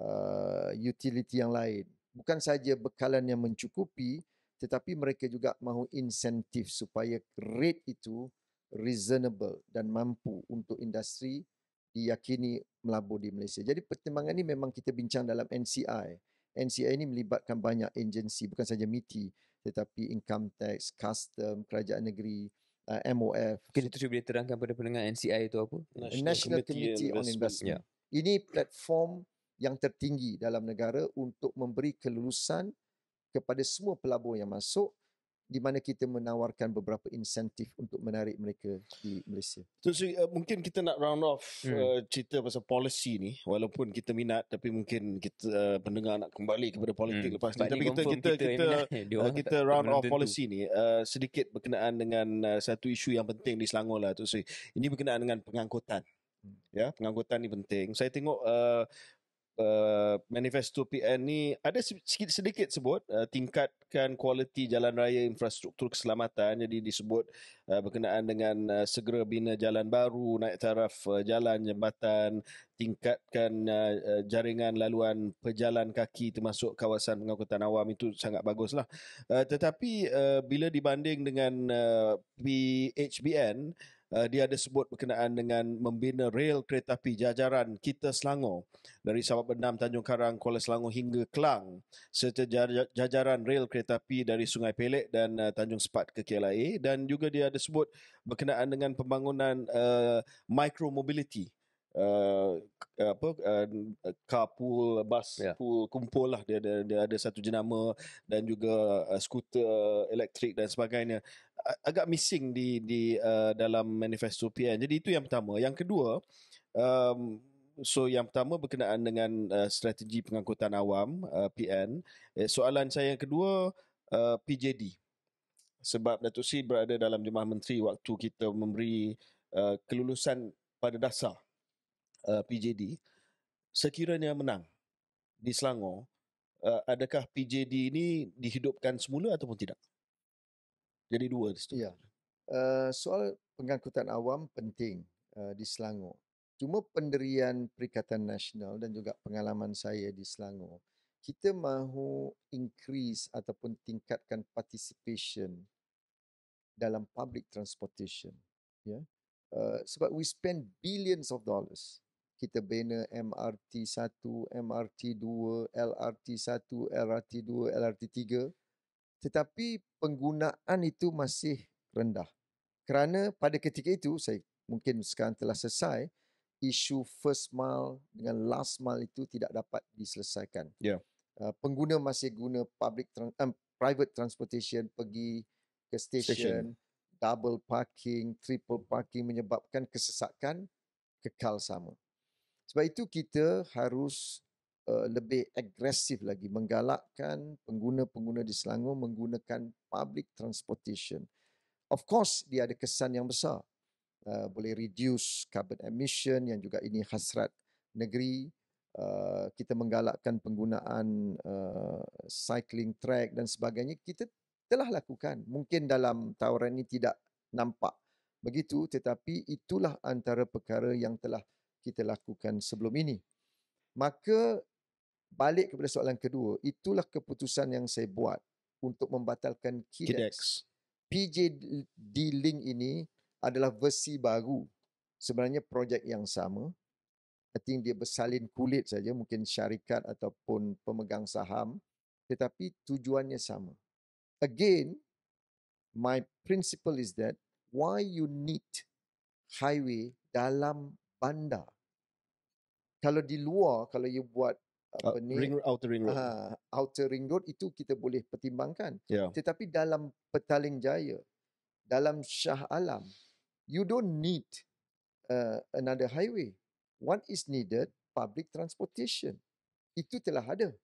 uh, utility yang lain bukan saja bekalan yang mencukupi tetapi mereka juga mahu insentif supaya rate itu reasonable dan mampu untuk industri diyakini melabur di Malaysia. Jadi pertimbangan ini memang kita bincang dalam NCI. NCI ini melibatkan banyak agensi, bukan saja MITI, tetapi income tax, custom, kerajaan negeri, uh, MOF. Okay, itu boleh terangkan kepada pendengar NCI itu apa? National, National Committee, Committee on Investment. Yeah. Ini platform yang tertinggi dalam negara untuk memberi kelulusan kepada semua pelabur yang masuk di mana kita menawarkan beberapa insentif untuk menarik mereka di Malaysia. So, so uh, mungkin kita nak round off hmm. uh, cerita pasal policy ni walaupun kita minat tapi mungkin kita uh, pendengar nak kembali kepada politik hmm. lepas ni. Tapi kita kita kita kita, uh, kita round off policy ni uh, sedikit berkenaan dengan uh, satu isu yang penting di Selangor lah tu. So, ini berkenaan dengan pengangkutan. Hmm. Ya, pengangkutan ni penting. Saya tengok uh, Uh, manifesto PN ni ada sedikit sedikit sebut uh, tingkatkan kualiti jalan raya infrastruktur keselamatan jadi disebut uh, berkenaan dengan uh, segera bina jalan baru naik taraf uh, jalan jambatan tingkatkan uh, uh, jaringan laluan pejalan kaki termasuk kawasan pengangkutan awam itu sangat baguslah uh, tetapi uh, bila dibanding dengan uh, PHBN uh, uh, dia ada sebut berkenaan dengan membina rail kereta api jajaran kita Selangor dari Sabah Bendam Tanjung Karang Kuala Selangor hingga Kelang serta jajaran rail kereta api dari Sungai Pelek dan uh, Tanjung Sepat ke KLIA dan juga dia ada sebut berkenaan dengan pembangunan uh, eh, micro mobility uh, apa uh, eh, carpool bus yeah. pool kumpul lah dia ada dia ada satu jenama dan juga uh, skuter uh, elektrik dan sebagainya agak missing di di uh, dalam manifesto PN jadi itu yang pertama yang kedua um, so yang pertama berkenaan dengan uh, strategi pengangkutan awam uh, PN eh, soalan saya yang kedua uh, PJD sebab Datuk Seri berada dalam Jemaah Menteri waktu kita memberi uh, kelulusan pada dasar uh, eh, PJD sekiranya menang di Selangor uh, adakah PJD ini dihidupkan semula ataupun tidak jadi dua di situ ya uh, soal pengangkutan awam penting uh, di Selangor cuma penderian perikatan nasional dan juga pengalaman saya di Selangor kita mahu increase ataupun tingkatkan participation dalam public transportation ya yeah? uh, sebab we spend billions of dollars kita bina MRT 1, MRT 2, LRT 1, LRT 2, LRT 3. Tetapi penggunaan itu masih rendah. Kerana pada ketika itu, saya mungkin sekarang telah selesai, isu first mile dengan last mile itu tidak dapat diselesaikan. Yeah. Uh, pengguna masih guna public tra- um, eh, private transportation pergi ke stesen, station. double parking, triple parking menyebabkan kesesakan kekal sama. Sebab itu kita harus uh, lebih agresif lagi menggalakkan pengguna-pengguna di Selangor menggunakan public transportation. Of course, dia ada kesan yang besar. Uh, boleh reduce carbon emission yang juga ini hasrat negeri. Uh, kita menggalakkan penggunaan uh, cycling track dan sebagainya. Kita telah lakukan. Mungkin dalam tawaran ini tidak nampak begitu tetapi itulah antara perkara yang telah kita lakukan sebelum ini. Maka balik kepada soalan kedua, itulah keputusan yang saya buat untuk membatalkan KIDEX. KIDEX. PJD Link ini adalah versi baru. Sebenarnya projek yang sama. I think dia bersalin kulit saja mungkin syarikat ataupun pemegang saham tetapi tujuannya sama. Again, my principle is that why you need highway dalam bandar. Kalau di luar, kalau you buat apa uh, ni, ring, outer ring road, uh, outer ring road itu kita boleh pertimbangkan. Yeah. Tetapi dalam petaling jaya, dalam syah alam, you don't need uh, another highway. What is needed? Public transportation. Itu telah ada.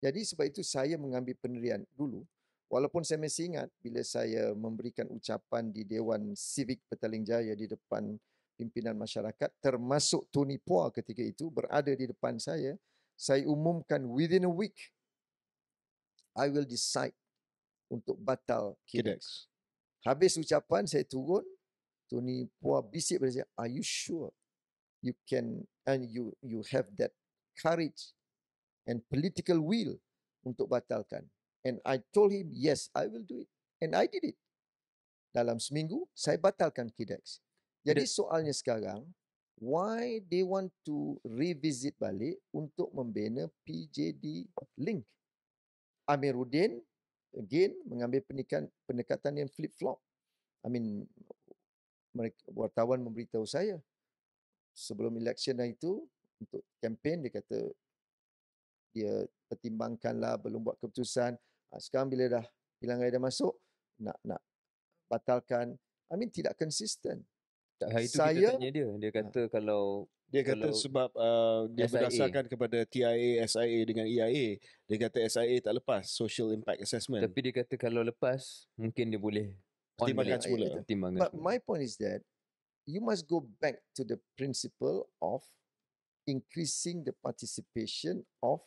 Jadi sebab itu saya mengambil pendirian dulu. Walaupun saya masih ingat bila saya memberikan ucapan di Dewan Civik Petaling Jaya di depan pimpinan masyarakat termasuk Tony Poa ketika itu berada di depan saya. Saya umumkan within a week I will decide untuk batal KEDEX. Habis ucapan saya turun Tony Poa bisik pada saya, are you sure you can and you you have that courage and political will untuk batalkan? And I told him, yes, I will do it. And I did it. Dalam seminggu, saya batalkan KEDEX. Jadi soalnya sekarang, why they want to revisit balik untuk membina PJD Link? Amiruddin again mengambil pendekatan, pendekatan yang flip-flop. I mean, mereka, wartawan memberitahu saya sebelum election hari itu untuk kempen dia kata dia pertimbangkanlah belum buat keputusan. Ah, sekarang bila dah pilihan raya dah masuk nak nak batalkan. I mean tidak konsisten. Tak, hari itu saya, kita tanya dia. Dia ha. kata ha. kalau... Dia kata kalau sebab uh, dia SIA. berdasarkan kepada TIA, SIA dengan EIA. Dia kata SIA tak lepas. Social Impact Assessment. Tapi dia kata kalau lepas, mungkin dia boleh... Pertimbangkan semula. E Pertimbangkan. But my point is that, you must go back to the principle of increasing the participation of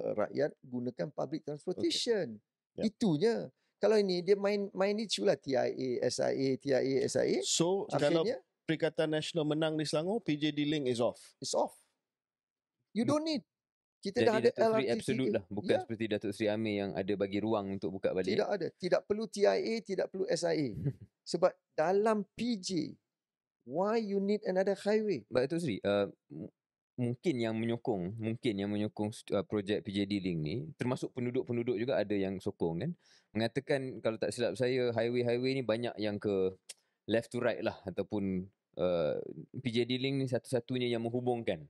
uh, rakyat gunakan public transportation. Okay. Yep. Itunya kalau ini dia main main ni cula TIA SIA TIA SIA. So Akhirnya, kalau Perikatan Nasional menang di Selangor, PJ D-Link is off. It's off. You don't need kita Jadi dah ada LRT Sri absolut lah. Bukan ya. seperti Datuk Sri Amir yang ada bagi ruang untuk buka balik. Tidak ada. Tidak perlu TIA, tidak perlu SIA. *laughs* Sebab dalam PJ, why you need another highway? Datuk Sri, uh, mungkin yang menyokong mungkin yang menyokong uh, projek PJD Link ni termasuk penduduk-penduduk juga ada yang sokong kan mengatakan kalau tak silap saya highway-highway ni banyak yang ke left to right lah ataupun uh, PJD Link ni satu-satunya yang menghubungkan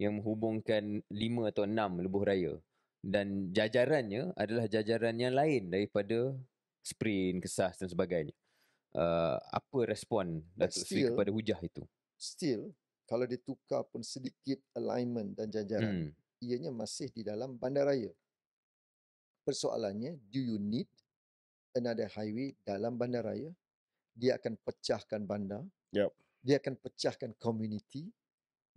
yang menghubungkan lima atau enam lebuh raya dan jajarannya adalah jajaran yang lain daripada Sprint, Kesas dan sebagainya uh, apa respon Datuk Sri kepada hujah itu? Still, kalau ditukar pun sedikit alignment dan jajaran hmm. ianya masih di dalam bandaraya persoalannya do you need another highway dalam bandaraya dia akan pecahkan bandar yep dia akan pecahkan community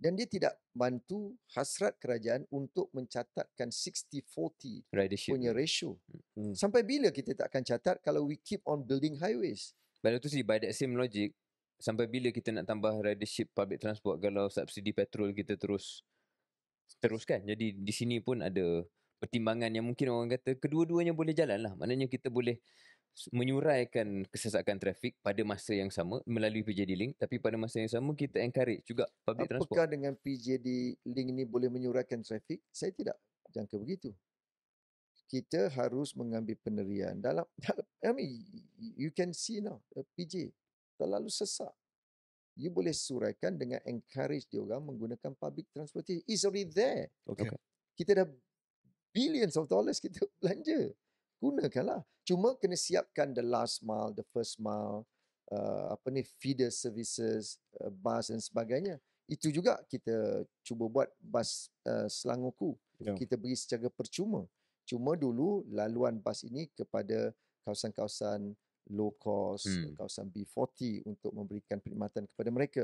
dan dia tidak bantu hasrat kerajaan untuk mencatatkan 60-40 Ridership. punya ratio. Hmm. Sampai bila kita tak akan catat kalau we keep on building highways? Pada tu sih, by that same logic, sampai bila kita nak tambah ridership public transport kalau subsidi petrol kita terus teruskan. Jadi di sini pun ada pertimbangan yang mungkin orang kata kedua-duanya boleh jalan lah. Maknanya kita boleh menyuraikan kesesakan trafik pada masa yang sama melalui PJD Link tapi pada masa yang sama kita encourage juga public Apakah transport. Apakah dengan PJD Link ni boleh menyuraikan trafik? Saya tidak jangka begitu. Kita harus mengambil penerian dalam, dalam I mean, you can see now, uh, PJ, terlalu sesak. You boleh suraikan dengan encourage dia orang menggunakan public transportation. It's already there. Okay. okay. Kita dah billions of dollars kita *laughs* belanja. Gunakanlah. Cuma kena siapkan the last mile, the first mile, uh, apa ni feeder services, uh, bus dan sebagainya. Itu juga kita cuba buat bus uh, Selangor Yeah. Kita beri secara percuma. Cuma dulu laluan bas ini kepada kawasan-kawasan low cost hmm. kawasan B40 untuk memberikan perkhidmatan kepada mereka.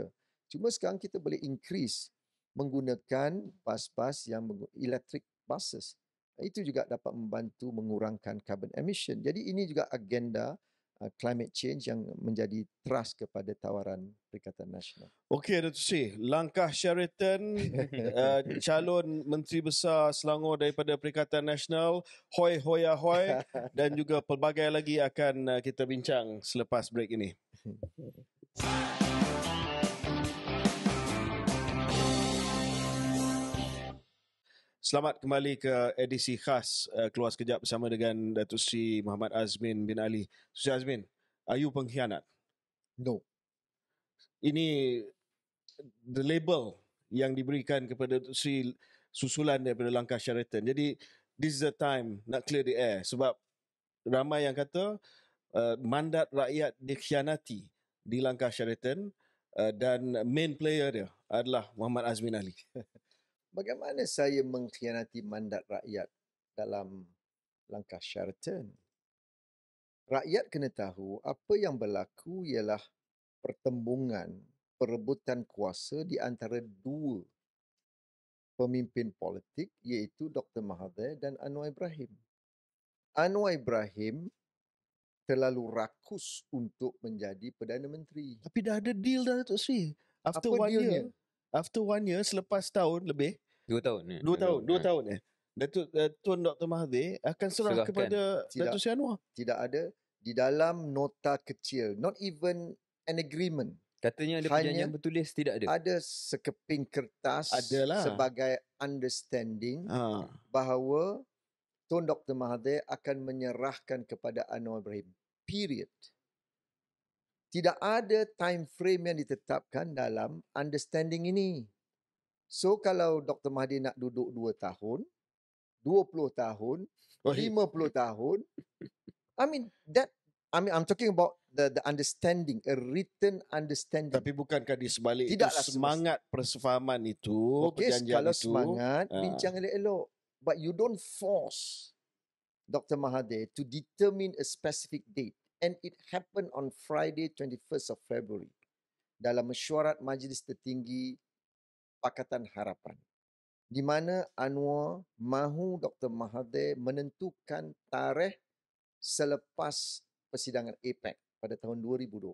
Cuma sekarang kita boleh increase menggunakan bas-bas yang meng- electric buses. Itu juga dapat membantu mengurangkan carbon emission. Jadi ini juga agenda Uh, climate change yang menjadi trust kepada tawaran Perikatan Nasional. Okey, Dato' Sri. Langkah Sheraton, *laughs* uh, calon Menteri Besar Selangor daripada Perikatan Nasional, hoi hoi ahoy dan juga pelbagai lagi akan uh, kita bincang selepas break ini. *laughs* Selamat kembali ke edisi khas uh, keluar sekejap bersama dengan Datuk Seri Muhammad Azmin bin Ali. Seri Azmin, are you pengkhianat? No. Ini the label yang diberikan kepada Datuk Seri susulan daripada langkah Sheraton. Jadi, this is the time nak clear the air sebab ramai yang kata uh, mandat rakyat dikhianati di langkah Sheraton uh, eh, dan main player dia adalah Muhammad Azmin Ali. *laughs* bagaimana saya mengkhianati mandat rakyat dalam langkah Sheraton? Rakyat kena tahu apa yang berlaku ialah pertembungan perebutan kuasa di antara dua pemimpin politik iaitu Dr. Mahathir dan Anwar Ibrahim. Anwar Ibrahim terlalu rakus untuk menjadi Perdana Menteri. Tapi dah ada deal dah Datuk Sri. After one year, after one year selepas tahun lebih, Dua tahun ni. Eh? Dua tahun, dua ha. tahun ni. Eh? Datuk uh, Tuan Dr Mahathir akan serah Serahkan. kepada Datuk Seri Anwar. Tidak ada di dalam nota kecil, not even an agreement. Katanya ada hanya perjanjian bertulis tidak ada. Ada sekeping kertas Adalah. sebagai understanding ha. bahawa Tuan Dr Mahathir akan menyerahkan kepada Anwar Ibrahim. Period. Tidak ada time frame yang ditetapkan dalam understanding ini. So kalau Dr. Mahdi nak duduk 2 tahun, 20 tahun, oh, 50 tahun, I mean that I mean I'm talking about the the understanding, a written understanding. Tapi bukankah di sebalik itu semangat persefahaman itu, okay, perjanjian itu. itu. Kalau semangat, uh. bincang elok-elok. But you don't force Dr. Mahathir to determine a specific date. And it happened on Friday 21st of February. Dalam mesyuarat Majlis Tertinggi Pakatan Harapan di mana Anwar mahu Dr. Mahathir menentukan tarikh selepas persidangan APEC pada tahun 2020.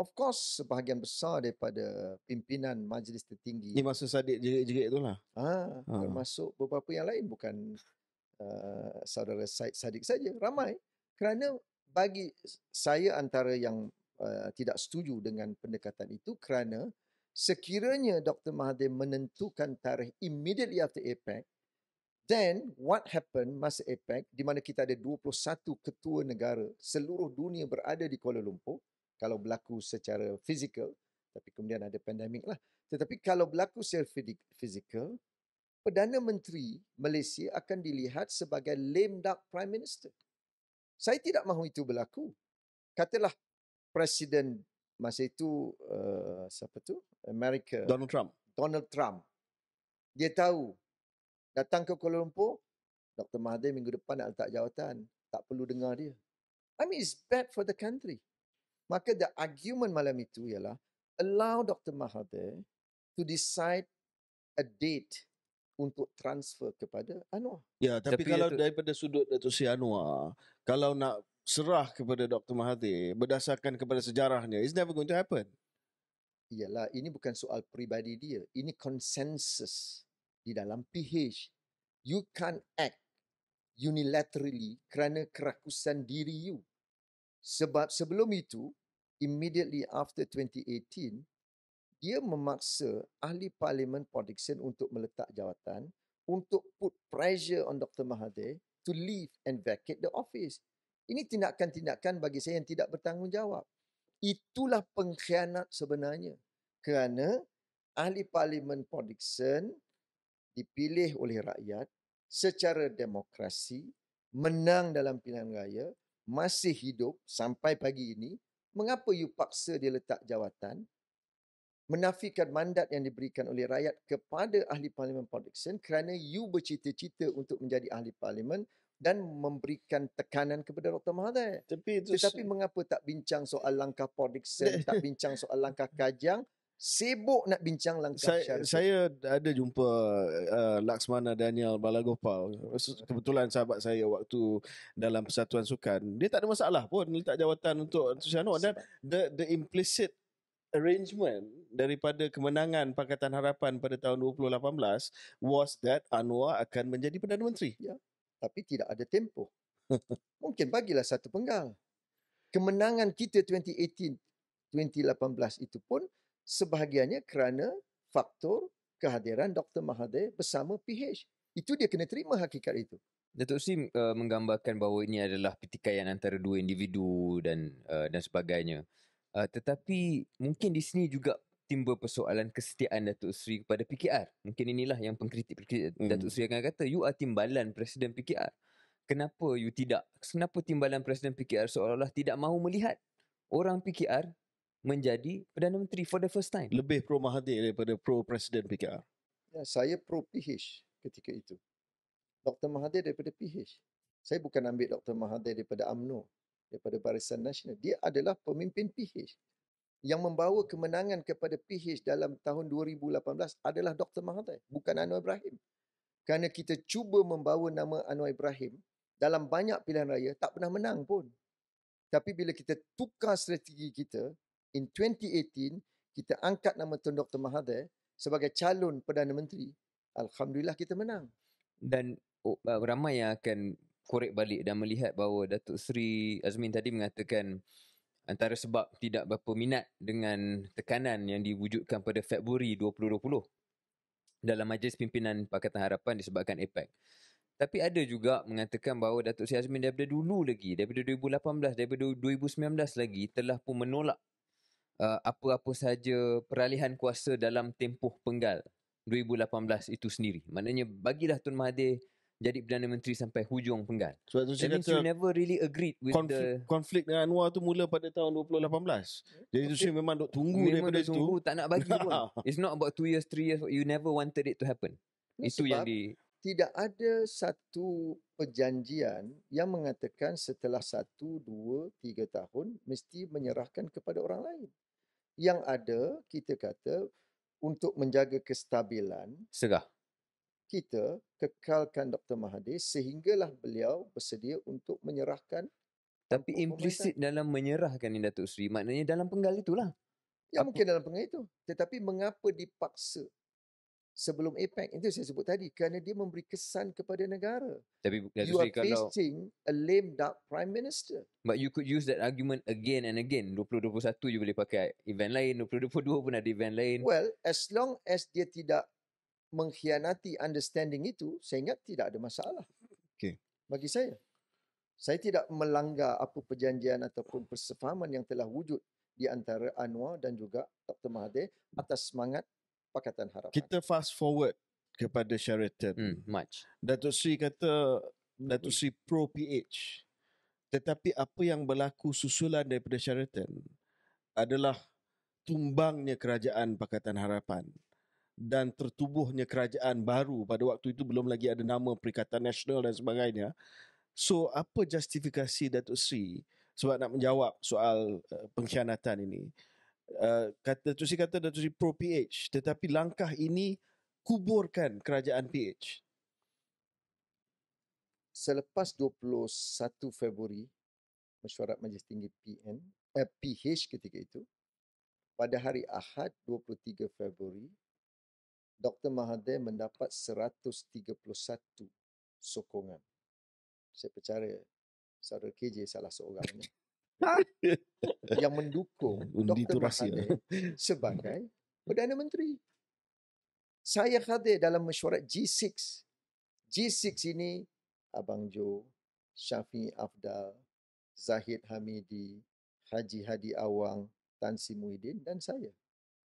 Of course, sebahagian besar daripada pimpinan majlis tertinggi. Ini maksud sadik jerit-jerit tu lah. Ah, ha, termasuk beberapa yang lain bukan uh, saudara Syed Sadiq saja. Ramai. Kerana bagi saya antara yang uh, tidak setuju dengan pendekatan itu kerana sekiranya Dr. Mahathir menentukan tarikh immediately after APEC, then what happened masa APEC di mana kita ada 21 ketua negara seluruh dunia berada di Kuala Lumpur kalau berlaku secara fizikal tapi kemudian ada pandemik lah. Tetapi kalau berlaku secara fizikal, Perdana Menteri Malaysia akan dilihat sebagai lame duck prime minister. Saya tidak mahu itu berlaku. Katalah Presiden masa itu uh, siapa tu Amerika Donald Trump Donald Trump dia tahu datang ke Kuala Lumpur Dr Mahathir minggu depan nak letak jawatan tak perlu dengar dia I mean it's bad for the country maka the argument malam itu ialah allow Dr Mahathir to decide a date untuk transfer kepada Anwar. Ya, tapi, tapi kalau itu... daripada sudut Datuk Seri Anwar, kalau nak serah kepada Dr. Mahathir berdasarkan kepada sejarahnya, it's never going to happen. Iyalah, ini bukan soal peribadi dia. Ini consensus di dalam PH. You can't act unilaterally kerana kerakusan diri you. Sebab sebelum itu, immediately after 2018, dia memaksa ahli parlimen Paul Dixon untuk meletak jawatan untuk put pressure on Dr. Mahathir to leave and vacate the office. Ini tindakan-tindakan bagi saya yang tidak bertanggungjawab. Itulah pengkhianat sebenarnya. Kerana ahli parlimen Paul dipilih oleh rakyat secara demokrasi, menang dalam pilihan raya, masih hidup sampai pagi ini. Mengapa you paksa dia letak jawatan? Menafikan mandat yang diberikan oleh rakyat kepada ahli parlimen Paul Dixon kerana you bercita-cita untuk menjadi ahli parlimen dan memberikan tekanan kepada Dr. Mahathir. Tapi itu Tetapi mengapa tak bincang soal langkah Podixen, *laughs* tak bincang soal langkah Kajang, sibuk nak bincang langkah saya, Syarif. Saya ada jumpa uh, Laksmana Daniel Balagopal, kebetulan sahabat saya waktu dalam persatuan sukan. Dia tak ada masalah pun letak jawatan untuk Anwar dan the, the implicit arrangement daripada kemenangan Pakatan Harapan pada tahun 2018 was that Anwar akan menjadi Perdana Menteri. Ya. Yeah tapi tidak ada tempo. Mungkin bagilah satu penggal. Kemenangan kita 2018 2018 itu pun sebahagiannya kerana faktor kehadiran Dr. Mahathir bersama PH. Itu dia kena terima hakikat itu. Datuk Sim uh, eh, menggambarkan bahawa ini adalah pertikaian antara dua individu dan uh, dan sebagainya. Uh, tetapi mungkin di sini juga timbul persoalan kesetiaan Datuk Seri kepada PKR. Mungkin inilah yang pengkritik-pengkritik hmm. Datuk Seri akan kata, you are timbalan Presiden PKR. Kenapa you tidak? Kenapa timbalan Presiden PKR seolah-olah tidak mahu melihat orang PKR menjadi Perdana Menteri for the first time? Lebih pro Mahathir daripada pro Presiden PKR. Ya, saya pro PH ketika itu. Dr. Mahathir daripada PH. Saya bukan ambil Dr. Mahathir daripada UMNO, daripada Barisan Nasional. Dia adalah pemimpin PH yang membawa kemenangan kepada PH dalam tahun 2018 adalah Dr. Mahathir, bukan Anwar Ibrahim. Kerana kita cuba membawa nama Anwar Ibrahim dalam banyak pilihan raya, tak pernah menang pun. Tapi bila kita tukar strategi kita, in 2018, kita angkat nama Tun Dr. Mahathir sebagai calon Perdana Menteri, Alhamdulillah kita menang. Dan oh, ramai yang akan korek balik dan melihat bahawa Datuk Seri Azmin tadi mengatakan antara sebab tidak berapa minat dengan tekanan yang diwujudkan pada Februari 2020 dalam majlis pimpinan Pakatan Harapan disebabkan APEC. Tapi ada juga mengatakan bahawa Datuk Seri Azmin daripada dulu lagi, daripada 2018, daripada 2019 lagi telah pun menolak uh, apa-apa saja peralihan kuasa dalam tempoh penggal 2018 itu sendiri. Maknanya bagilah Tun Mahathir jadi Perdana Menteri sampai hujung penggal. Sebab tu saya kata... never really agreed with konflik, the... Konflik dengan Anwar tu mula pada tahun 2018. Jadi okay. tu memang duk tunggu memang daripada situ. Memang tunggu, tak nak bagi pun. *laughs* It's not about two years, three years. You never wanted it to happen. Nah, Itu yang di... tidak ada satu perjanjian yang mengatakan setelah satu, dua, tiga tahun mesti menyerahkan kepada orang lain. Yang ada, kita kata, untuk menjaga kestabilan... Serah kita kekalkan Dr. Mahathir sehinggalah beliau bersedia untuk menyerahkan tapi implisit dalam menyerahkan ini Datuk Sri maknanya dalam penggal itulah. Ya Apa? mungkin dalam penggal itu. Tetapi mengapa dipaksa sebelum APEC itu saya sebut tadi kerana dia memberi kesan kepada negara. Tapi Datuk Seri kalau you are facing a lame duck prime minister. But you could use that argument again and again. 2021 you boleh pakai event lain, 2022 pun ada event lain. Well, as long as dia tidak mengkhianati understanding itu, saya ingat tidak ada masalah. Okay. Bagi saya. Saya tidak melanggar apa perjanjian ataupun persefahaman yang telah wujud di antara Anwar dan juga Dr. Mahathir atas semangat Pakatan Harapan. Kita fast forward kepada Sheraton. Hmm, Datuk Sri kata, Datuk Sri pro PH. Tetapi apa yang berlaku susulan daripada Sheraton adalah tumbangnya kerajaan Pakatan Harapan dan tertubuhnya kerajaan baru pada waktu itu belum lagi ada nama Perikatan Nasional dan sebagainya. So apa justifikasi Datuk Sri sebab nak menjawab soal eh, pengkhianatan ini? Uh, kata Datuk Sri kata Datuk Sri pro PH tetapi langkah ini kuburkan kerajaan PH. Selepas 21 Februari mesyuarat majlis tinggi PN eh, PH ketika itu pada hari Ahad 23 Februari Dr. Mahathir mendapat 131 sokongan. Saya percaya saudara KJ salah seorang ni. *laughs* yang mendukung Dr. Mahathir sebagai Perdana Menteri. Saya hadir dalam mesyuarat G6. G6 ini Abang Jo, Syafi Afdal, Zahid Hamidi, Haji Hadi Awang, Tan Sri Muhyiddin dan saya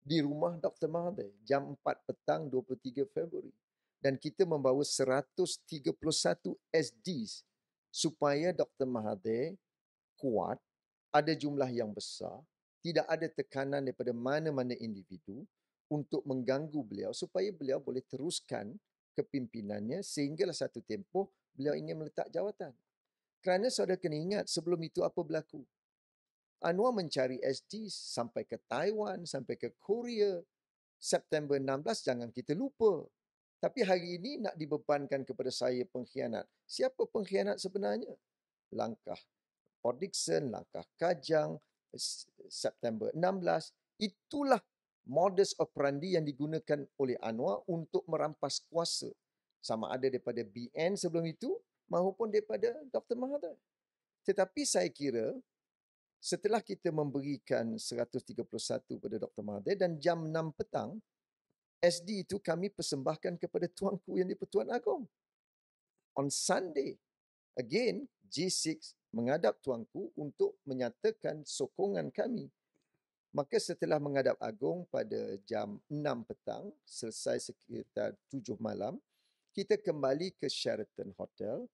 di rumah Dr. Mahathir jam 4 petang 23 Februari dan kita membawa 131 SDs supaya Dr. Mahathir kuat, ada jumlah yang besar, tidak ada tekanan daripada mana-mana individu untuk mengganggu beliau supaya beliau boleh teruskan kepimpinannya sehinggalah satu tempoh beliau ingin meletak jawatan. Kerana saudara kena ingat sebelum itu apa berlaku. Anwar mencari SD sampai ke Taiwan, sampai ke Korea. September 16 jangan kita lupa. Tapi hari ini nak dibebankan kepada saya pengkhianat. Siapa pengkhianat sebenarnya? Langkah Port Dixon, langkah Kajang, September 16. Itulah modus operandi yang digunakan oleh Anwar untuk merampas kuasa. Sama ada daripada BN sebelum itu maupun daripada Dr. Mahathir. Tetapi saya kira setelah kita memberikan 131 pada Dr. Mahathir dan jam 6 petang, SD itu kami persembahkan kepada tuanku yang di Pertuan Agong. On Sunday, again, G6 menghadap tuanku untuk menyatakan sokongan kami. Maka setelah menghadap Agong pada jam 6 petang, selesai sekitar 7 malam, kita kembali ke Sheraton Hotel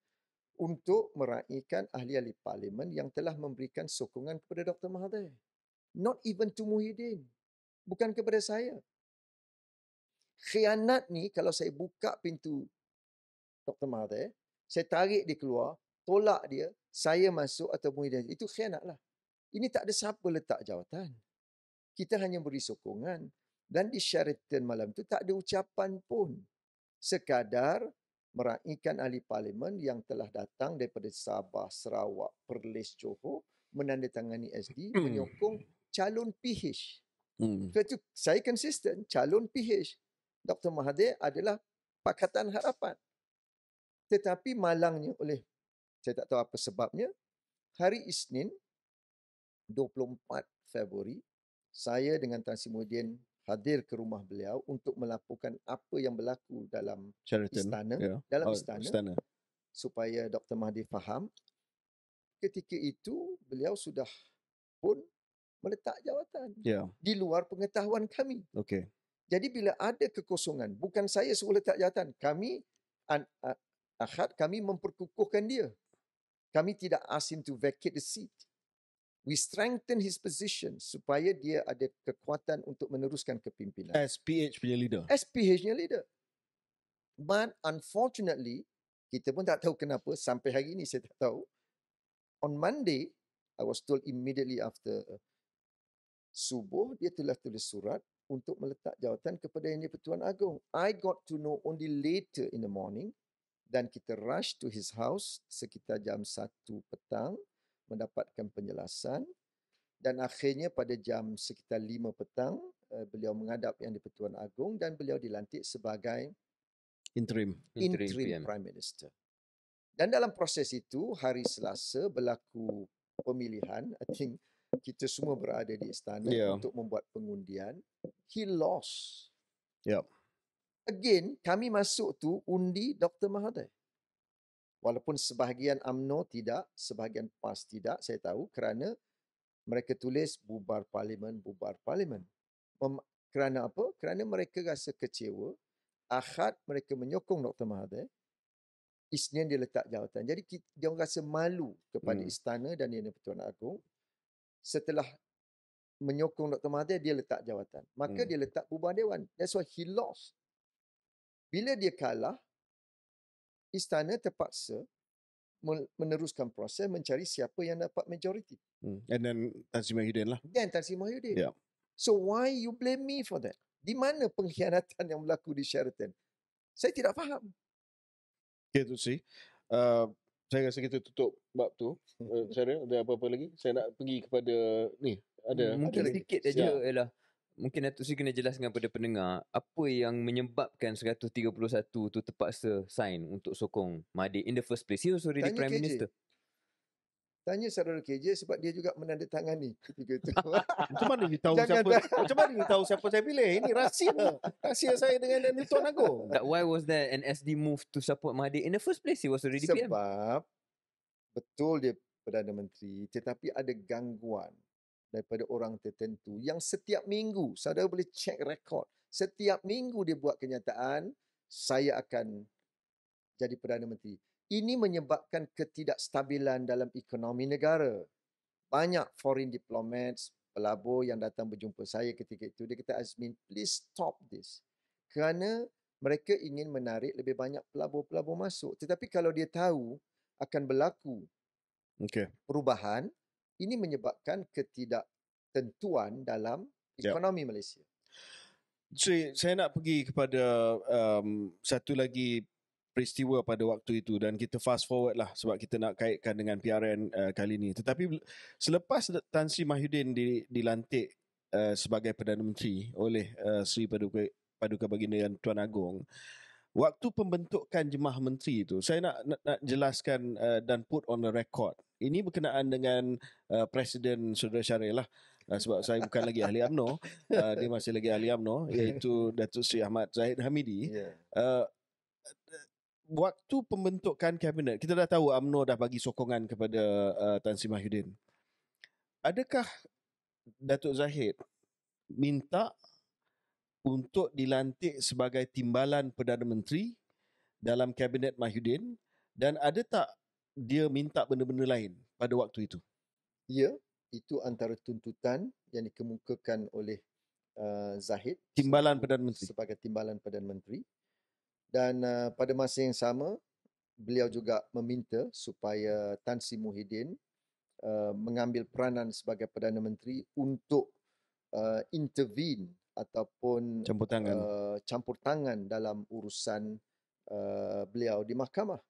untuk meraihkan ahli-ahli parlimen yang telah memberikan sokongan kepada Dr. Mahathir. Not even to Muhyiddin. Bukan kepada saya. Khianat ni kalau saya buka pintu Dr. Mahathir, saya tarik dia keluar, tolak dia, saya masuk atau Muhyiddin. Itu khianat lah. Ini tak ada siapa letak jawatan. Kita hanya beri sokongan. Dan di Sheraton malam tu tak ada ucapan pun. Sekadar meraihkan ahli parlimen yang telah datang daripada Sabah, Sarawak, Perlis, Johor menandatangani SD hmm. menyokong calon PH. Hmm. saya konsisten calon PH Dr. Mahathir adalah Pakatan Harapan. Tetapi malangnya oleh saya tak tahu apa sebabnya hari Isnin 24 Februari saya dengan Tan Simudin hadir ke rumah beliau untuk melaporkan apa yang berlaku dalam Sheraton. istana yeah. dalam oh, istana, istana supaya Dr Mahdi faham ketika itu beliau sudah pun meletak jawatan yeah. di luar pengetahuan kami okey jadi bila ada kekosongan bukan saya suruh letak jawatan kami an, uh, akhad kami memperkukuhkan dia kami tidak ask him to vacate the seat We strengthen his position supaya dia ada kekuatan untuk meneruskan kepimpinan. As PH punya leader. As PH punya leader. But unfortunately, kita pun tak tahu kenapa sampai hari ini saya tak tahu. On Monday, I was told immediately after uh, subuh, dia telah tulis surat untuk meletak jawatan kepada yang dipertuan Agong. I got to know only later in the morning dan kita rush to his house sekitar jam 1 petang mendapatkan penjelasan dan akhirnya pada jam sekitar 5 petang eh, beliau menghadap yang di Pertuan Agong dan beliau dilantik sebagai interim interim, interim prime minister. Dan dalam proses itu hari Selasa berlaku pemilihan I think kita semua berada di istana yeah. untuk membuat pengundian he lost. Yep. Again kami masuk tu undi Dr Mahathir walaupun sebahagian AMNO tidak, sebahagian PAS tidak, saya tahu kerana mereka tulis bubar parlimen, bubar parlimen. Mem- kerana apa? Kerana mereka rasa kecewa. Ahad mereka menyokong Dr. Mahathir. Isnin dia letak jawatan. Jadi dia rasa malu kepada hmm. istana dan Yang Pertuan Agung Setelah menyokong Dr. Mahathir, dia letak jawatan. Maka hmm. dia letak bubar dewan. That's why he lost. Bila dia kalah, istana terpaksa meneruskan proses mencari siapa yang dapat majoriti. Hmm. And then Tan Sri Mahyudin lah. Then Tan Sri Mahyudin. Yeah. So why you blame me for that? Di mana pengkhianatan yang berlaku di Sheraton? Saya tidak faham. Okay, tu si. Uh, saya rasa kita tutup bab tu. Uh, eh, saya ada apa-apa lagi? Saya nak pergi kepada ni. Ada. Hmm, mungkin ada sedikit saja. Ya. Ialah mungkin Datuk Sri kena jelaskan kepada pendengar apa yang menyebabkan 131 tu terpaksa sign untuk sokong Mahathir in the first place. He was already Tanya the Prime KJ. Minister. Tanya saudara KJ sebab dia juga menandatangani ketika itu. *laughs* Macam mana dia tahu siapa? Macam mana dia tahu siapa saya pilih? Ini rahsia. Rahsia saya dengan Daniel Tuan Agong. *laughs* That why was there an SD move to support Mahathir in the first place? He was already sebab, PM. Sebab betul dia Perdana Menteri tetapi ada gangguan daripada orang tertentu yang setiap minggu saudara boleh check rekod setiap minggu dia buat kenyataan saya akan jadi perdana menteri ini menyebabkan ketidakstabilan dalam ekonomi negara banyak foreign diplomats pelabur yang datang berjumpa saya ketika itu dia kata Azmin please stop this kerana mereka ingin menarik lebih banyak pelabur-pelabur masuk tetapi kalau dia tahu akan berlaku okay. perubahan ini menyebabkan ketidaktentuan dalam ya. ekonomi yeah. Malaysia. So, saya nak pergi kepada um, satu lagi peristiwa pada waktu itu dan kita fast forward lah sebab kita nak kaitkan dengan PRN uh, kali ini. Tetapi selepas Tan Sri Mahyudin dilantik uh, sebagai Perdana Menteri oleh uh, Sri Paduka, Paduka Baginda dan Tuan Agong, uh, waktu pembentukan jemaah menteri itu saya nak nak, nak jelaskan uh, dan put on the record ini berkenaan dengan uh, presiden saudara Syarif lah uh, sebab saya bukan lagi ahli amno *laughs* uh, dia masih lagi ahli amno iaitu *laughs* Datuk Seri Ahmad Zahid Hamidi yeah. uh, Waktu pembentukan kabinet, kita dah tahu UMNO dah bagi sokongan kepada uh, Tan Sri Mahyudin. Adakah Datuk Zahid minta untuk dilantik sebagai timbalan Perdana Menteri dalam Kabinet Mahyudin dan ada tak dia minta benda-benda lain pada waktu itu? Ya, itu antara tuntutan yang dikemukakan oleh uh, Zahid. Timbalan Perdana Menteri. Sebagai timbalan Perdana Menteri. Dan uh, pada masa yang sama, beliau juga meminta supaya Tan Sri Muhyiddin uh, mengambil peranan sebagai Perdana Menteri untuk uh, intervene ataupun campur tangan, uh, campur tangan dalam urusan uh, beliau di mahkamah.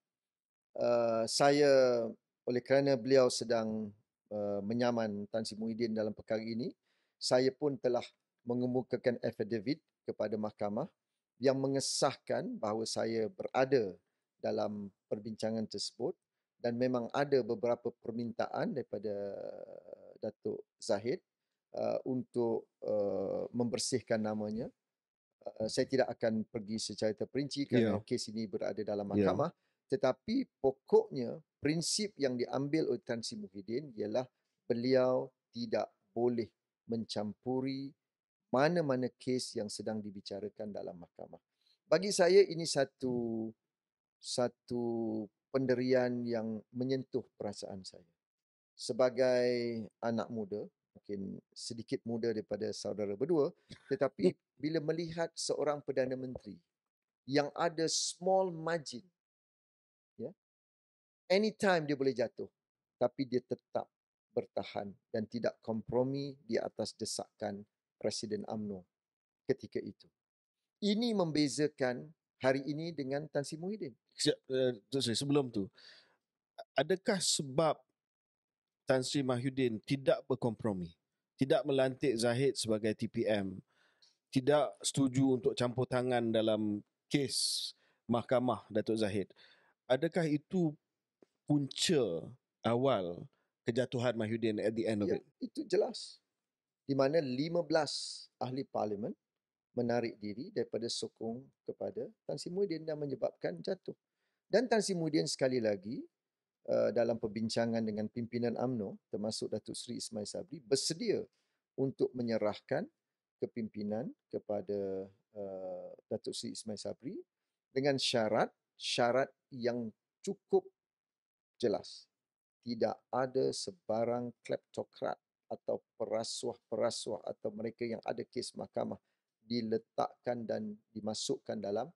Uh, saya oleh kerana beliau sedang uh, menyaman Tan Sri Muhyiddin dalam perkara ini, saya pun telah mengemukakan affidavit kepada mahkamah yang mengesahkan bahawa saya berada dalam perbincangan tersebut dan memang ada beberapa permintaan daripada Datuk Zahid Uh, untuk uh, membersihkan namanya. Uh, saya tidak akan pergi secara terperinci kerana yeah. kes ini berada dalam ya. mahkamah. Yeah. Tetapi pokoknya prinsip yang diambil oleh Tan Sri Muhyiddin ialah beliau tidak boleh mencampuri mana-mana kes yang sedang dibicarakan dalam mahkamah. Bagi saya ini satu satu penderian yang menyentuh perasaan saya. Sebagai anak muda, mungkin sedikit muda daripada saudara berdua tetapi ya. bila melihat seorang perdana menteri yang ada small margin ya yeah, anytime dia boleh jatuh tapi dia tetap bertahan dan tidak kompromi di atas desakan presiden AMNO ketika itu ini membezakan hari ini dengan Tan Sri Muhyiddin eh, Sebelum tu, adakah sebab Tan Sri Mahyudin tidak berkompromi. Tidak melantik Zahid sebagai TPM. Tidak setuju untuk campur tangan dalam kes mahkamah Datuk Zahid. Adakah itu punca awal kejatuhan Mahyudin at the end of ya, Itu jelas. Di mana 15 ahli parlimen menarik diri daripada sokong kepada Tan Sri Muhyiddin dan menyebabkan jatuh. Dan Tan Sri Muhyiddin sekali lagi Eh, dalam perbincangan dengan pimpinan AMNO termasuk Datuk Seri Ismail Sabri bersedia untuk menyerahkan kepimpinan kepada uh, Datuk Seri Ismail Sabri dengan syarat syarat yang cukup jelas tidak ada sebarang kleptokrat atau perasuah-perasuah atau mereka yang ada kes mahkamah diletakkan dan dimasukkan dalam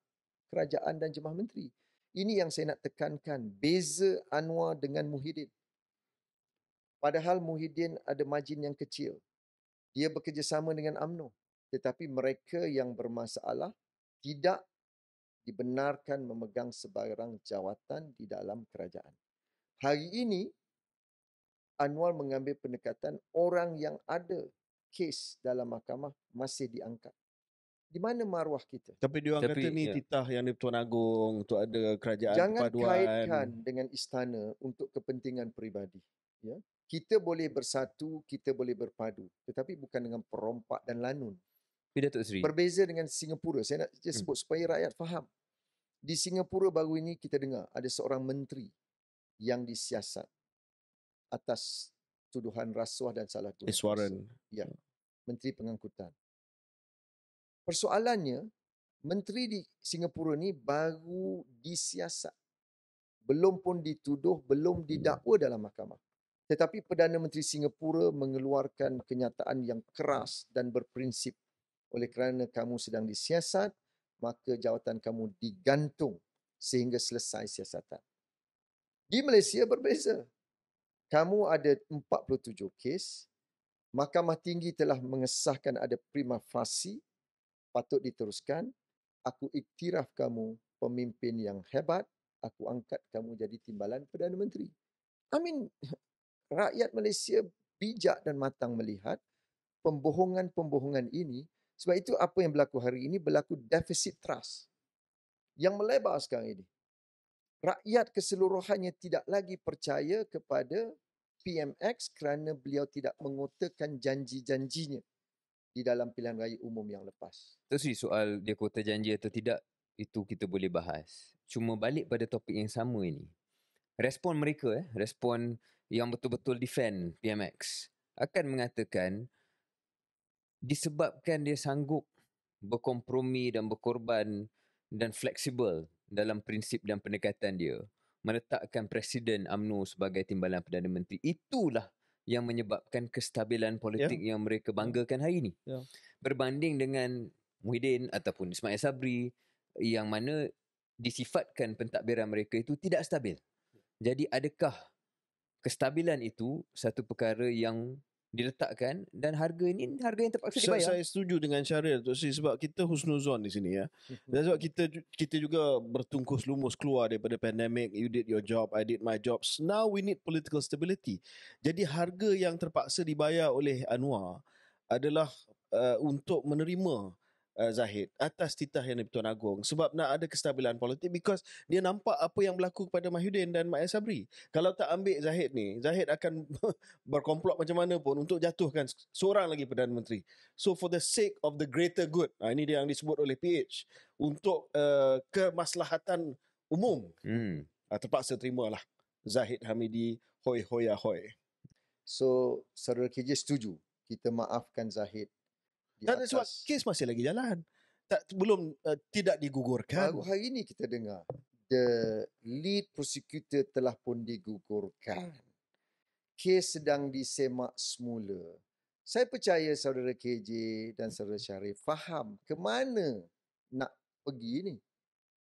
kerajaan dan jemaah menteri. Ini yang saya nak tekankan. Beza Anwar dengan Muhyiddin. Padahal Muhyiddin ada majin yang kecil. Dia bekerjasama dengan UMNO. Tetapi mereka yang bermasalah tidak dibenarkan memegang sebarang jawatan di dalam kerajaan. Hari ini, Anwar mengambil pendekatan orang yang ada kes dalam mahkamah masih diangkat di mana maruah kita? Tapi dia orang kata ni yeah. titah yang di Tuan Agong untuk ada kerajaan Jangan perpaduan. Jangan kaitkan dengan istana untuk kepentingan peribadi. Ya? Kita boleh bersatu, kita boleh berpadu. Tetapi bukan dengan perompak dan lanun. Pidatuk Berbeza dengan Singapura. Saya nak hmm. sebut hmm. supaya rakyat faham. Di Singapura baru ini kita dengar ada seorang menteri yang disiasat atas tuduhan rasuah dan salah guna. Iswaran. Ya. Menteri Pengangkutan. Persoalannya, menteri di Singapura ni baru disiasat. Belum pun dituduh, belum hmm. didakwa dalam mahkamah. Tetapi Perdana Menteri Singapura mengeluarkan kenyataan yang keras dan berprinsip. Oleh kerana kamu sedang disiasat, maka jawatan kamu digantung sehingga selesai siasatan. Di Malaysia berbeza. Kamu ada 47 kes. Mahkamah Tinggi telah mengesahkan ada prima facie patut diteruskan. Aku iktiraf kamu pemimpin yang hebat. Aku angkat kamu jadi timbalan Perdana Menteri. I mean, *laughs* rakyat Malaysia bijak dan matang melihat pembohongan-pembohongan ini. Sebab itu apa yang berlaku hari ini berlaku defisit trust yang melebar sekarang ini. Rakyat keseluruhannya tidak lagi percaya kepada PMX kerana beliau tidak mengotakan janji-janjinya di dalam pilihan raya umum yang lepas. Itu sih soal dia kota janji atau tidak itu kita boleh bahas. Cuma balik pada topik yang sama ini. Respon mereka eh, respon yang betul-betul defend PMX akan mengatakan disebabkan dia sanggup berkompromi dan berkorban dan fleksibel dalam prinsip dan pendekatan dia menetapkan Presiden UMNO sebagai timbalan Perdana Menteri itulah yang menyebabkan kestabilan ya. politik yeah. yang mereka ya. banggakan hari ini. Yeah. Berbanding dengan Muhyiddin ataupun Ismail Sabri yang mana disifatkan pentadbiran mereka itu tidak stabil. Ya. Jadi adakah kestabilan itu satu perkara yang diletakkan dan harga ini harga yang terpaksa dibayar. Saya, setuju dengan Syaril Tok sebab kita husnuzon di sini ya. Hmm. Dan sebab kita kita juga bertungkus lumus keluar daripada pandemik you did your job, I did my job. Now we need political stability. Jadi harga yang terpaksa dibayar oleh Anwar adalah uh, untuk menerima uh, Zahid atas titah yang di-Pertuan Agong sebab nak ada kestabilan politik because dia nampak apa yang berlaku kepada Mahyudin dan Mak Sabri. Kalau tak ambil Zahid ni, Zahid akan *laughs* berkomplot macam mana pun untuk jatuhkan seorang lagi Perdana Menteri. So for the sake of the greater good, uh, ini dia yang disebut oleh PH, untuk uh, kemaslahatan umum, hmm. uh, terpaksa terimalah Zahid Hamidi hoi hoi ahoy. So, saudara KJ setuju kita maafkan Zahid dan atas. sebab kes masih lagi jalan. Tak belum uh, tidak digugurkan. Baru hari ini kita dengar the lead prosecutor telah pun digugurkan. Hmm. Kes sedang disemak semula. Saya percaya saudara KJ dan saudara Syarif faham ke mana nak pergi ini?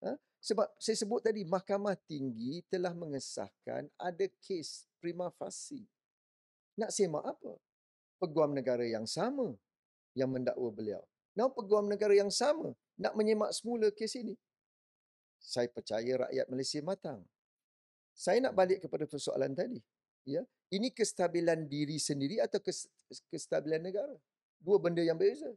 Ha? Eh, sebab saya sebut tadi mahkamah tinggi telah mengesahkan ada kes prima facie. Nak semak apa? Peguam negara yang sama yang mendakwa beliau. Now peguam negara yang sama nak menyemak semula kes ini. Saya percaya rakyat Malaysia matang. Saya nak balik kepada persoalan tadi. Ya, ini kestabilan diri sendiri atau kestabilan negara? Dua benda yang berbeza.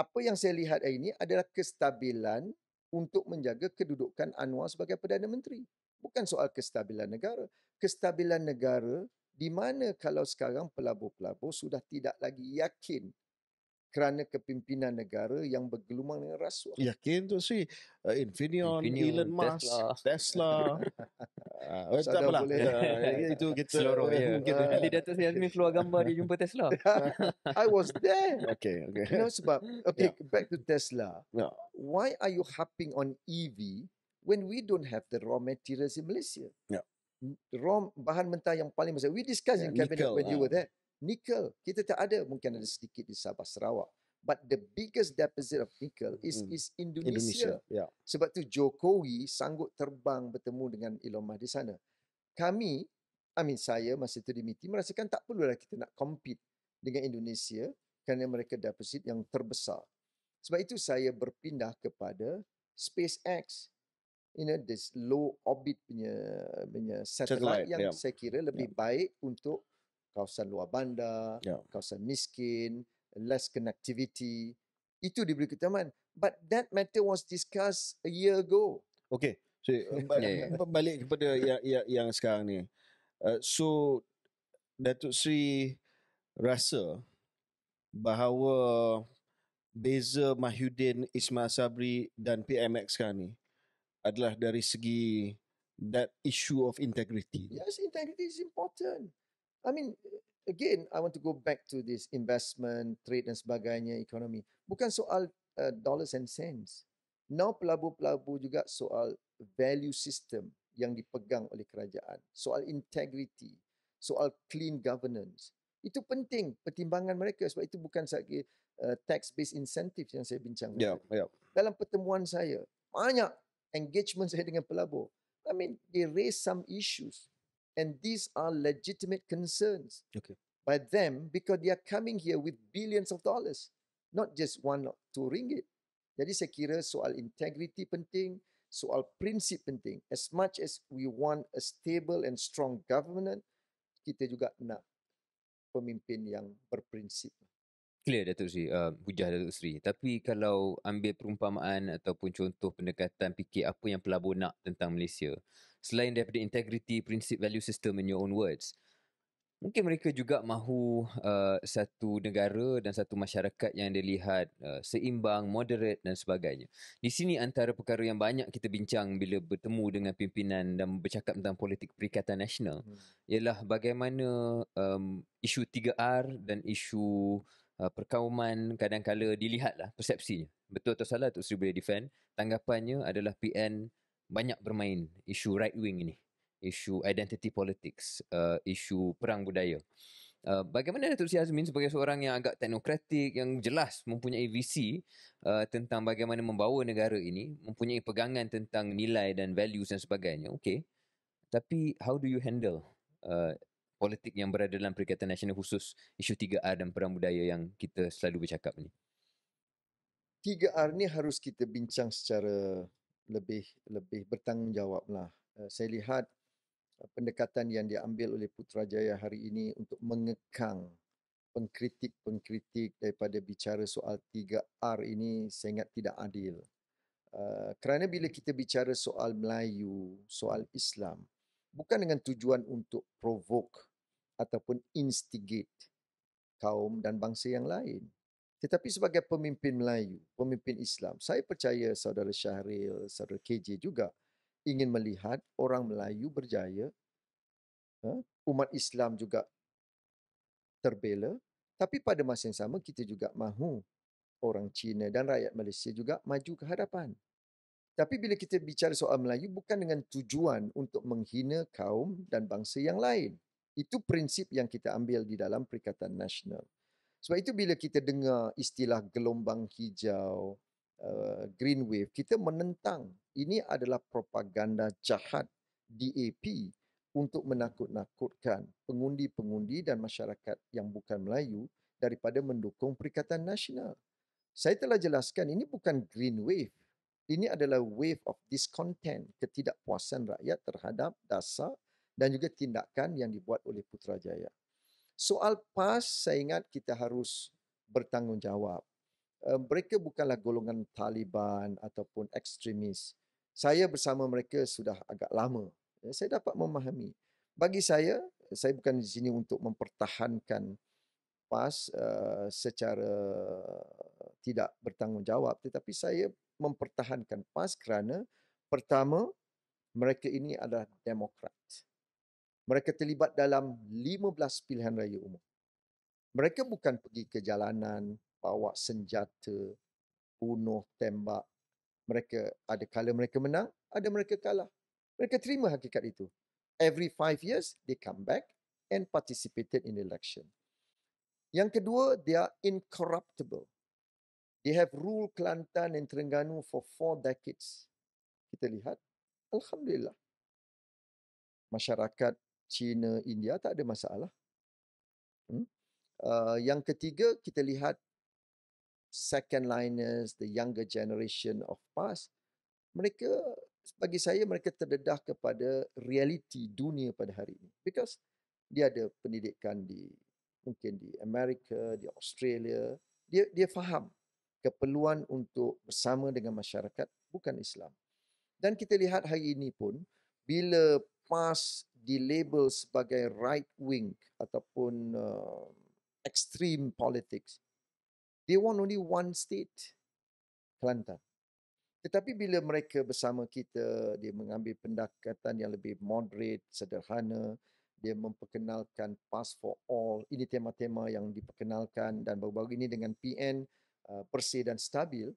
Apa yang saya lihat hari ini adalah kestabilan untuk menjaga kedudukan Anwar sebagai Perdana Menteri. Bukan soal kestabilan negara. Kestabilan negara di mana kalau sekarang pelabur-pelabur sudah tidak lagi yakin kerana kepimpinan negara yang bergelumang dengan rasuah. Yakin tu sih. Uh, Infineon, Infineon, Elon Musk, Tesla. *laughs* Tesla. uh, tak apalah. Yeah. itu kita. Seluruh. Yeah. Mungkin uh, nanti keluar gambar dia jumpa Tesla. *laughs* I was there. Okay. okay. You know, sebab, okay, yeah. back to Tesla. Yeah. Why are you hopping on EV when we don't have the raw materials in Malaysia? Yeah raw bahan mentah yang paling besar. We discuss yeah, in cabinet nickel, when uh. you lah. were there. Nickel. Kita tak ada. Mungkin ada sedikit di Sabah, Sarawak. But the biggest deposit of nickel is mm. is Indonesia. Indonesia. Yeah. Sebab tu Jokowi sanggup terbang bertemu dengan Elon Musk di sana. Kami, I mean saya masa itu di MITI, merasakan tak perlulah kita nak compete dengan Indonesia kerana mereka deposit yang terbesar. Sebab itu saya berpindah kepada SpaceX you know this low orbit punya punya satellite, satellite yang yeah. saya kira ya. lebih yeah. baik untuk kawasan luar bandar, yeah. kawasan miskin, less connectivity. Itu diberi ketaman. But that matter was discussed a year ago. Okay. So, *laughs* balik, ya, ya. balik kepada yang, yang, yang sekarang ni. Uh, so, Datuk Sri rasa bahawa beza Mahyudin Ismail Sabri dan PMX sekarang ni, adalah dari segi that issue of integrity. Yes, integrity is important. I mean, again, I want to go back to this investment, trade dan sebagainya, ekonomi. Bukan soal uh, dollars and cents. Now pelabur-pelabur juga soal value system yang dipegang oleh kerajaan. Soal integrity, soal clean governance. Itu penting pertimbangan mereka sebab itu bukan sebagai uh, tax-based incentive yang saya bincangkan. Yeah, yeah. Dalam pertemuan saya, banyak engagement saya dengan pelabur. I mean, they raise some issues and these are legitimate concerns okay. by them because they are coming here with billions of dollars, not just one or two ringgit. Jadi saya kira soal integriti penting, soal prinsip penting. As much as we want a stable and strong government, kita juga nak pemimpin yang berprinsip clear Datuk Sri, uh, um, hujah Datuk Sri. Tapi kalau ambil perumpamaan ataupun contoh pendekatan fikir apa yang pelabur nak tentang Malaysia, selain daripada integrity, prinsip, value system in your own words, mungkin mereka juga mahu uh, satu negara dan satu masyarakat yang dilihat uh, seimbang, moderate dan sebagainya. Di sini antara perkara yang banyak kita bincang bila bertemu dengan pimpinan dan bercakap tentang politik Perikatan Nasional hmm. ialah bagaimana um, isu 3R dan isu uh, perkauman kadang-kala dilihatlah persepsinya. Betul atau salah Tok Sri boleh defend. Tanggapannya adalah PN banyak bermain isu right wing ini. Isu identity politics, uh, isu perang budaya. Uh, bagaimana Datuk Sri Azmin sebagai seorang yang agak teknokratik, yang jelas mempunyai visi uh, tentang bagaimana membawa negara ini, mempunyai pegangan tentang nilai dan values dan sebagainya, okey Tapi how do you handle uh, politik yang berada dalam Perikatan Nasional khusus isu 3R dan perang budaya yang kita selalu bercakap ni? 3R ni harus kita bincang secara lebih lebih bertanggungjawab lah. Eh, saya lihat eh, pendekatan yang diambil oleh Putrajaya hari ini untuk mengekang pengkritik-pengkritik daripada bicara soal 3R ini saya ingat tidak adil. Uh, kerana bila kita bicara soal Melayu, soal Islam, bukan dengan tujuan untuk provoke ataupun instigate kaum dan bangsa yang lain. Tetapi sebagai pemimpin Melayu, pemimpin Islam, saya percaya saudara Syahril, saudara KJ juga ingin melihat orang Melayu berjaya, ha, umat Islam juga terbela, tapi pada masa yang sama kita juga mahu orang Cina dan rakyat Malaysia juga maju ke hadapan. Tapi bila kita bicara soal Melayu bukan dengan tujuan untuk menghina kaum dan bangsa yang lain. Itu prinsip yang kita ambil di dalam Perikatan Nasional. Sebab itu bila kita dengar istilah gelombang hijau, uh, green wave, kita menentang. Ini adalah propaganda jahat DAP untuk menakut-nakutkan pengundi-pengundi dan masyarakat yang bukan Melayu daripada mendukung Perikatan Nasional. Saya telah jelaskan ini bukan green wave. Ini adalah wave of discontent, ketidakpuasan rakyat terhadap dasar dan juga tindakan yang dibuat oleh Putrajaya. Soal PAS, saya ingat kita harus bertanggungjawab. Eh, mereka bukanlah golongan Taliban ataupun ekstremis. Saya bersama mereka sudah agak lama. Eh, saya dapat memahami. Bagi saya, saya bukan di sini untuk mempertahankan PAS eh, secara tidak bertanggungjawab. Tetapi saya mempertahankan PAS kerana pertama, mereka ini adalah demokrat. Mereka terlibat dalam 15 pilihan raya umum. Mereka bukan pergi ke jalanan, bawa senjata, bunuh, tembak. Mereka ada kala mereka menang, ada mereka kalah. Mereka terima hakikat itu. Every five years, they come back and participated in election. Yang kedua, they are incorruptible. They have ruled Kelantan and Terengganu for four decades. Kita lihat, Alhamdulillah. Masyarakat China, India tak ada masalah. Hmm? Uh, yang ketiga kita lihat second liners, the younger generation of past, mereka bagi saya mereka terdedah kepada realiti dunia pada hari ini. Because dia ada pendidikan di mungkin di Amerika, di Australia, dia dia faham keperluan untuk bersama dengan masyarakat bukan Islam. Dan kita lihat hari ini pun bila PAS dilabel sebagai right wing ataupun uh, extreme politics. They want only one state, Kelantan. Tetapi bila mereka bersama kita, dia mengambil pendekatan yang lebih moderate, sederhana, dia memperkenalkan pass for all. Ini tema-tema yang diperkenalkan dan baru-baru ini dengan PN uh, bersih dan stabil.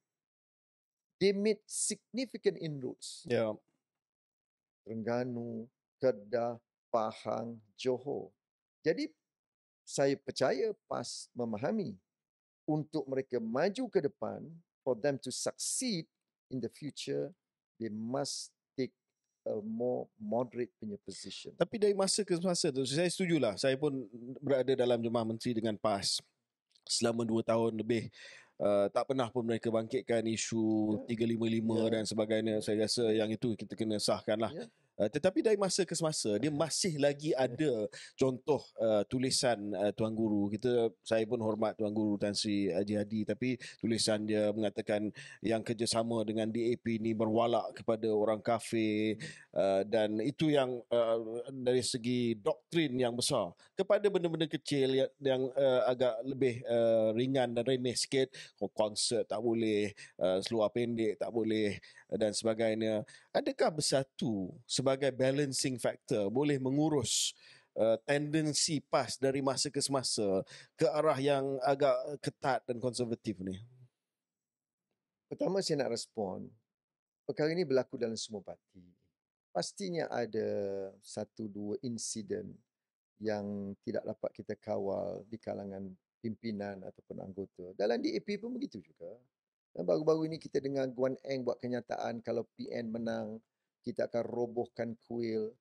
They made significant inroads. Yeah. Terengganu, Kedah, Pahang, Johor. Jadi saya percaya PAS memahami untuk mereka maju ke depan, for them to succeed in the future, they must a more moderate punya position. Tapi dari masa ke masa tu, saya setujulah. Saya pun berada dalam Jemaah Menteri dengan PAS selama dua tahun lebih. Uh, tak pernah pun mereka bangkitkan isu yeah. 355 yeah. dan sebagainya. Saya rasa yang itu kita kena sahkan lah. Yeah. Eh, tetapi dari masa ke semasa dia masih lagi ada contoh uh, tulisan uh, tuan guru kita saya pun hormat tuan guru Tan Sri Haji Hadi tapi tulisan dia mengatakan yang kerjasama dengan DAP ini berwalak kepada orang kafir uh, dan itu yang uh, dari segi doktrin yang besar kepada benda-benda kecil ya, yang, yang uh, agak lebih uh, ringan dan remeh sikit konsert tak boleh uh, seluar pendek tak boleh dan sebagainya adakah bersatu sebagai balancing factor boleh mengurus uh, tendensi PAS dari masa ke semasa ke arah yang agak ketat dan konservatif ni? Pertama saya nak respon, perkara ini berlaku dalam semua parti. Pastinya ada satu dua insiden yang tidak dapat kita kawal di kalangan pimpinan ataupun anggota. Dalam DAP pun begitu juga. Dan baru-baru ini kita dengar Guan Eng buat kenyataan kalau PN menang, kita akan robohkan kuil.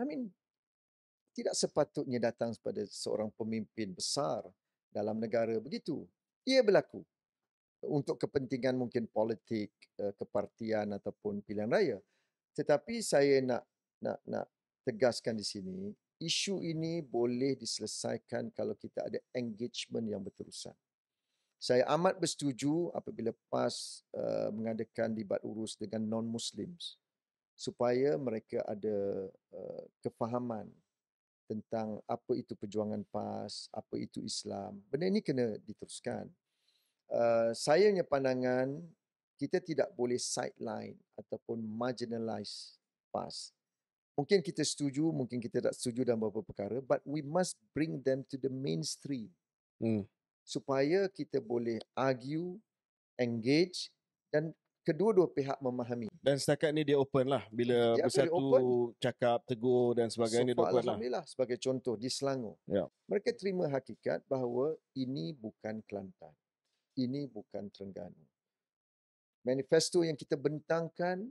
I mean, tidak sepatutnya datang kepada seorang pemimpin besar dalam negara begitu. Ia berlaku untuk kepentingan mungkin politik, eh, kepartian ataupun pilihan raya. Tetapi saya nak nak nak tegaskan di sini, isu ini boleh diselesaikan kalau kita ada engagement yang berterusan saya amat bersetuju apabila PAS uh, mengadakan dibat urus dengan non-Muslims supaya mereka ada uh, kefahaman tentang apa itu perjuangan PAS, apa itu Islam. Benda ini kena diteruskan. Uh, eh, saya punya pandangan, kita tidak boleh sideline ataupun marginalize PAS. Mungkin kita setuju, mungkin kita tak setuju dalam beberapa perkara, but we must bring them to the mainstream. Hmm supaya kita boleh argue, engage dan kedua-dua pihak memahami. Dan setakat ni dia open lah bila hmm, dia bersatu open. cakap tegur dan sebagainya dia open lah. Alhamdulillah sebagai contoh di Selangor. Ya. Mereka terima hakikat bahawa ini bukan Kelantan. Ini bukan Terengganu. Manifesto yang kita bentangkan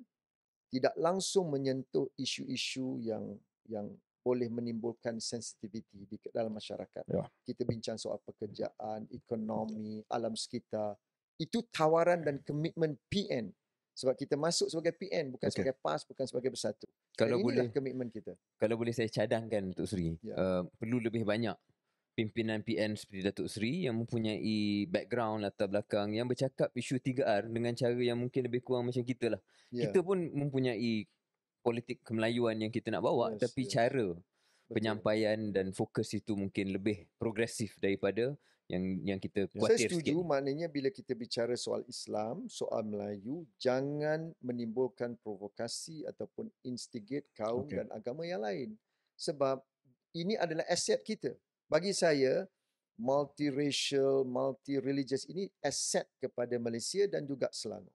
tidak langsung menyentuh isu-isu yang yang boleh menimbulkan sensitiviti di dalam masyarakat. Ya. Kita bincang soal pekerjaan, ekonomi, alam sekitar. Itu tawaran dan komitmen PN. Sebab kita masuk sebagai PN, bukan okay. sebagai PAS, bukan sebagai bersatu. Kalau inilah boleh, komitmen kita. Kalau boleh saya cadangkan, Tok Sri. Ya. Uh, perlu lebih banyak pimpinan PN seperti Datuk Seri yang mempunyai background latar belakang yang bercakap isu 3R dengan cara yang mungkin lebih kurang macam kita lah. Yeah. Kita pun mempunyai politik kemelayuan yang kita nak bawa yes, tapi yes. cara penyampaian dan fokus itu mungkin lebih progresif daripada yang yang kita khuatir sikit. Saya setuju sikit. maknanya bila kita bicara soal Islam, soal Melayu, jangan menimbulkan provokasi ataupun instigate kaum okay. dan agama yang lain. Sebab ini adalah aset kita. Bagi saya, multiracial, multireligious ini aset kepada Malaysia dan juga Selangor.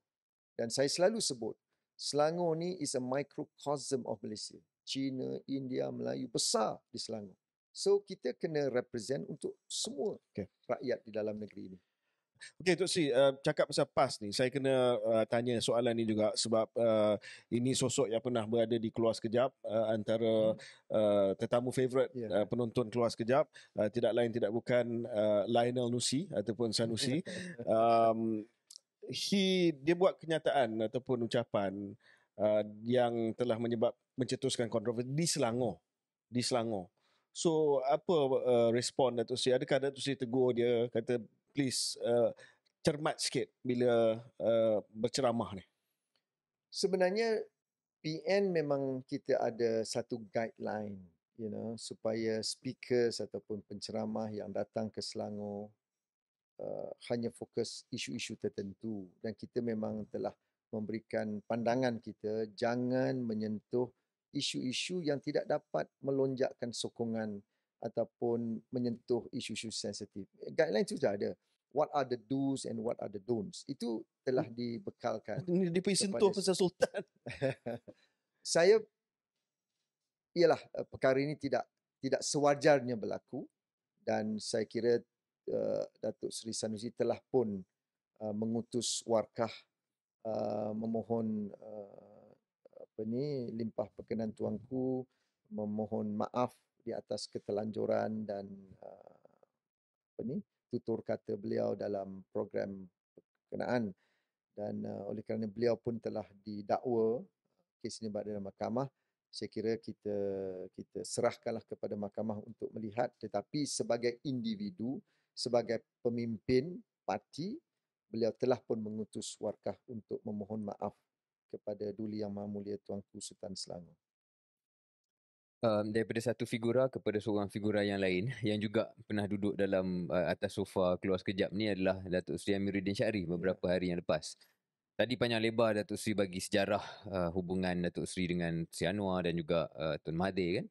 Dan saya selalu sebut, Selangor ni is a microcosm of Malaysia. China, India, Melayu besar di Selangor. So kita kena represent untuk semua okay. rakyat di dalam negeri ini. Okay, Tok Sri, uh, cakap pasal PAS ni, saya kena uh, tanya soalan ni juga sebab uh, ini sosok yang pernah berada di Keluar Sekejap uh, antara uh, tetamu favourite uh, penonton Keluar Sekejap, uh, tidak lain tidak bukan uh, Lionel Nusi ataupun Sanusi. um, *laughs* he dia buat kenyataan ataupun ucapan uh, yang telah menyebab mencetuskan kontroversi di Selangor di Selangor so apa uh, respon Datuk Seri adakah Datuk Seri tegur dia kata please uh, cermat sikit bila uh, berceramah ni sebenarnya PN memang kita ada satu guideline you know supaya speakers ataupun penceramah yang datang ke Selangor uh, hanya fokus isu-isu tertentu dan kita memang telah memberikan pandangan kita jangan menyentuh isu-isu yang tidak dapat melonjakkan sokongan ataupun menyentuh isu-isu sensitif. Eh, guideline itu sudah ada. What are the do's and what are the don'ts? Itu telah dibekalkan. *laughs* Ini dipuji sentuh pasal Sultan. *laughs* Saya, ialah eh, perkara ini tidak tidak sewajarnya berlaku dan saya kira Eh, Datuk Seri Sanusi telah pun uh, mengutus warkah uh, memohon uh, apa ni limpah perkenan tuanku memohon maaf di atas ketelanjuran dan uh, apa ni tutur kata beliau dalam program kenaan dan uh, oleh kerana beliau pun telah didakwa kes ini berada dalam mahkamah saya kira kita kita serahkanlah kepada mahkamah untuk melihat tetapi sebagai individu sebagai pemimpin parti beliau telah pun mengutus warkah untuk memohon maaf kepada Duli Yang Maha Mulia Tuanku Sultan Selangor. Um, daripada satu figura kepada seorang figura yang lain *laughs* yang juga pernah duduk dalam uh, atas sofa keluar sekejap ni adalah Datuk Seri Amiruddin Syari beberapa ya. hari yang lepas. Tadi panjang lebar Datuk Seri bagi sejarah uh, hubungan Datuk Seri dengan Sri dan juga uh, Tun Mahathir kan.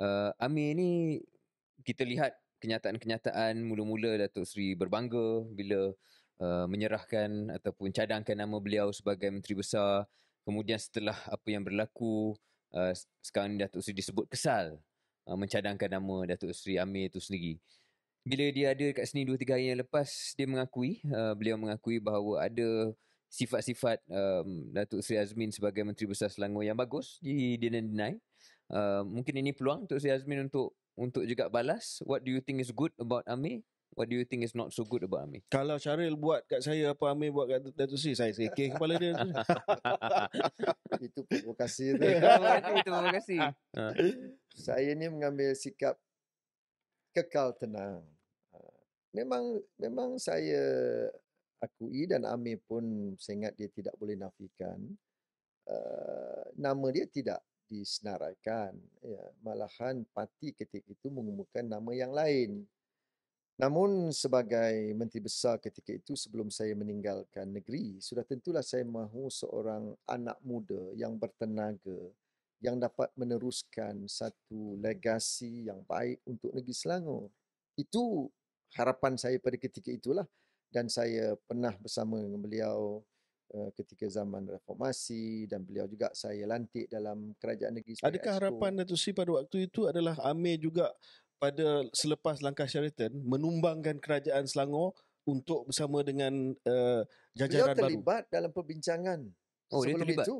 Uh, Amir ni kita lihat kenyataan-kenyataan mula-mula Datuk Seri berbangga bila uh, menyerahkan ataupun cadangkan nama beliau sebagai menteri besar kemudian setelah apa yang berlaku uh, sekarang Datuk Seri disebut kesal uh, mencadangkan nama Datuk Seri Amir itu sendiri bila dia ada kat sini 2 3 hari yang lepas dia mengakui uh, beliau mengakui bahawa ada sifat-sifat um, Datuk Seri Azmin sebagai menteri besar Selangor yang bagus di dinai uh, mungkin ini peluang untuk Seri Azmin untuk untuk juga balas what do you think is good about Amir what do you think is not so good about Amir kalau Syaril buat kat saya apa Amir buat kat Dato' Sri saya sekeh kepala dia *laughs* *laughs* itu provokasi *laughs* kasih itu kasih. Ha. Ha. saya ni mengambil sikap kekal tenang ha. memang memang saya akui dan Amir pun saya dia tidak boleh nafikan uh, nama dia tidak disenaraikan. Ya, malahan parti ketika itu mengumumkan nama yang lain. Namun sebagai Menteri Besar ketika itu sebelum saya meninggalkan negeri, sudah tentulah saya mahu seorang anak muda yang bertenaga, yang dapat meneruskan satu legasi yang baik untuk negeri Selangor. Itu harapan saya pada ketika itulah. Dan saya pernah bersama dengan beliau Eh, ketika zaman reformasi dan beliau juga saya lantik dalam kerajaan negeri Sarawak. Adakah harapan Dato' Sri pada waktu itu adalah Amir juga pada selepas langkah Sheraton menumbangkan kerajaan Selangor untuk bersama dengan uh, jajaran baru? Beliau terlibat baru. dalam perbincangan oh, sebelum dia itu.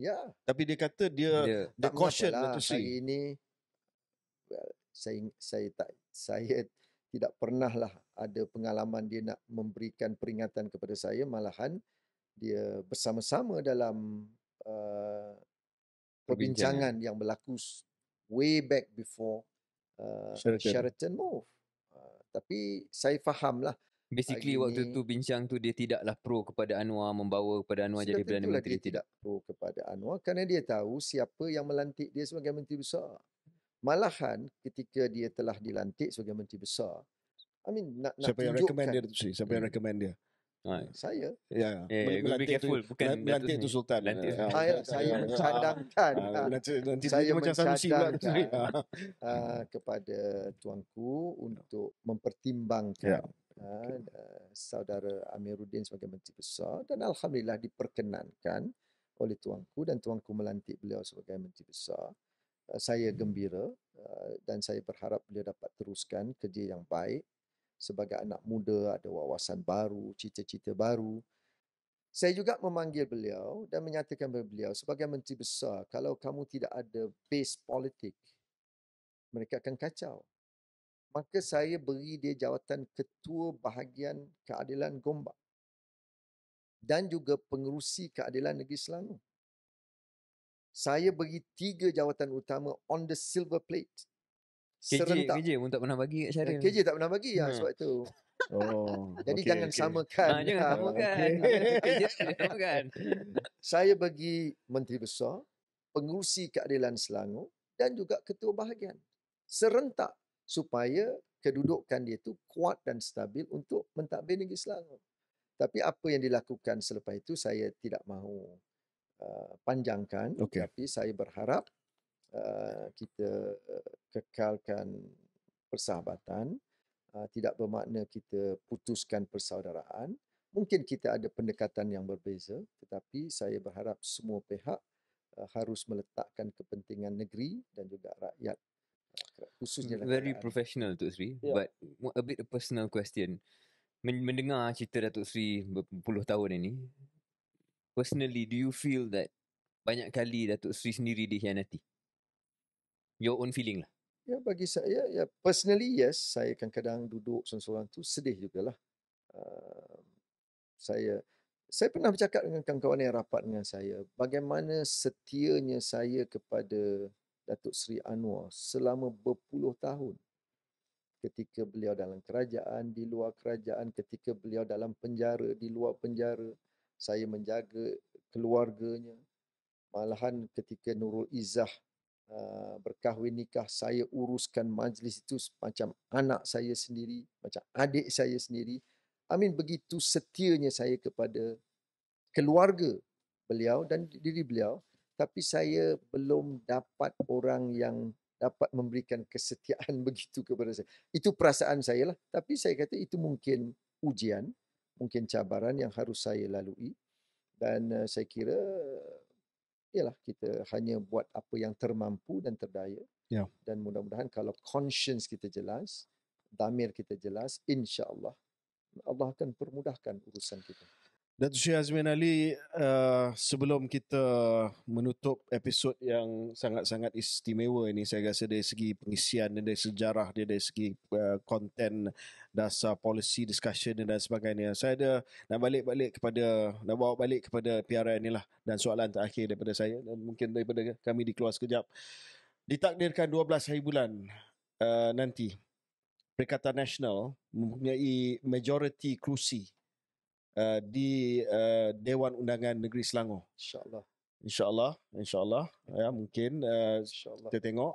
Ya. Tapi dia kata dia, dia the caution lah Dato' Sri. Hari ini well, saya, saya tak saya tidak pernahlah ada pengalaman dia nak memberikan peringatan kepada saya malahan dia bersama-sama dalam uh, perbincangan yang berlaku way back before uh, Sheraton. Sheraton move. Uh, tapi saya fahamlah. Basically waktu tu bincang tu dia tidaklah pro kepada Anwar membawa kepada Anwar jadi Perdana lah Menteri. Dia tidak pro kepada Anwar kerana dia tahu siapa yang melantik dia sebagai Menteri Besar. Malahan ketika dia telah dilantik sebagai Menteri Besar, I mean nak, nak tunjukkan. Siapa yang recommend dia tu? Siapa yang hmm. recommend dia? Ha. Saya. Ya. Yeah, ya. yeah. Bel- be Tu, bukan lantik, tu sultan. Lantik ya. sultan. Ha, ya, saya *laughs* mencadangkan. Ha. Nanti, saya lah mencadangkan ha. *laughs* ha. kepada tuanku untuk mempertimbangkan yeah. Ya. ha. saudara Amiruddin sebagai Menteri Besar dan Alhamdulillah diperkenankan oleh tuanku dan tuanku melantik beliau sebagai Menteri Besar. Saya gembira dan saya berharap beliau dapat teruskan kerja yang baik sebagai anak muda, ada wawasan baru, cita-cita baru. Saya juga memanggil beliau dan menyatakan kepada beliau sebagai menteri besar, kalau kamu tidak ada base politik, mereka akan kacau. Maka saya beri dia jawatan ketua bahagian keadilan Gombak dan juga pengerusi keadilan negeri Selangor. Saya beri tiga jawatan utama on the silver plate serentak. KJ, pun tak pernah bagi kat eh, Syaril. KJ tak pernah bagi lah hmm. sebab tu. Oh, *laughs* Jadi okay, jangan okay. samakan. Ha, *laughs* jangan samakan. Okay. samakan. Saya bagi Menteri Besar, Pengurusi Keadilan Selangor dan juga Ketua Bahagian. Serentak supaya kedudukan dia tu kuat dan stabil untuk mentadbir negeri Selangor. Tapi apa yang dilakukan selepas itu saya tidak mahu ah, panjangkan. Okay. Tapi saya berharap Eh, kita eh, kekalkan persahabatan eh, tidak bermakna kita putuskan persaudaraan mungkin kita ada pendekatan yang berbeza tetapi saya berharap semua pihak harus meletakkan kepentingan negeri dan juga rakyat khususnya mm, very rakyat. professional Datuk Sri yeah. but a bit a personal question mendengar cerita Datuk Sri berpuluh tahun ini personally do you feel that banyak kali Datuk Sri sendiri dikhianati your own feeling lah. Ya bagi saya ya personally yes saya kadang-kadang duduk seorang-seorang tu sedih jugalah. Uh, saya saya pernah bercakap dengan kawan-kawan yang rapat dengan saya bagaimana setianya saya kepada Datuk Seri Anwar selama berpuluh tahun ketika beliau dalam kerajaan, di luar kerajaan, ketika beliau dalam penjara, di luar penjara, saya menjaga keluarganya. Malahan ketika Nurul Izzah Eh, berkahwin nikah saya uruskan majlis itu macam anak saya sendiri macam adik saya sendiri amin begitu setianya saya kepada keluarga beliau dan diri beliau tapi saya belum dapat orang yang dapat memberikan kesetiaan *laughs* begitu kepada saya itu perasaan saya lah tapi saya kata itu mungkin ujian mungkin cabaran yang harus saya lalui dan eh, saya kira ialah kita hanya buat apa yang termampu dan terdaya. Yeah. Dan mudah-mudahan kalau conscience kita jelas, damir kita jelas, insya-Allah Allah akan permudahkan urusan kita. Datuk Syed Azmin Ali, uh, sebelum kita menutup episod yang sangat-sangat istimewa ini, saya rasa dari segi pengisian dan dari sejarah dia, dari segi konten eh, uh, dasar policy discussion dan sebagainya, saya ada nak balik-balik kepada, nak bawa balik kepada PRN lah dan soalan terakhir daripada saya dan mungkin daripada kami di keluar sekejap. Ditakdirkan 12 hari bulan uh, nanti, Perikatan Nasional mempunyai majoriti kerusi Uh, di uh, Dewan Undangan Negeri Selangor. InsyaAllah. InsyaAllah. InsyaAllah. Ya, mungkin uh, InsyaAllah. kita tengok.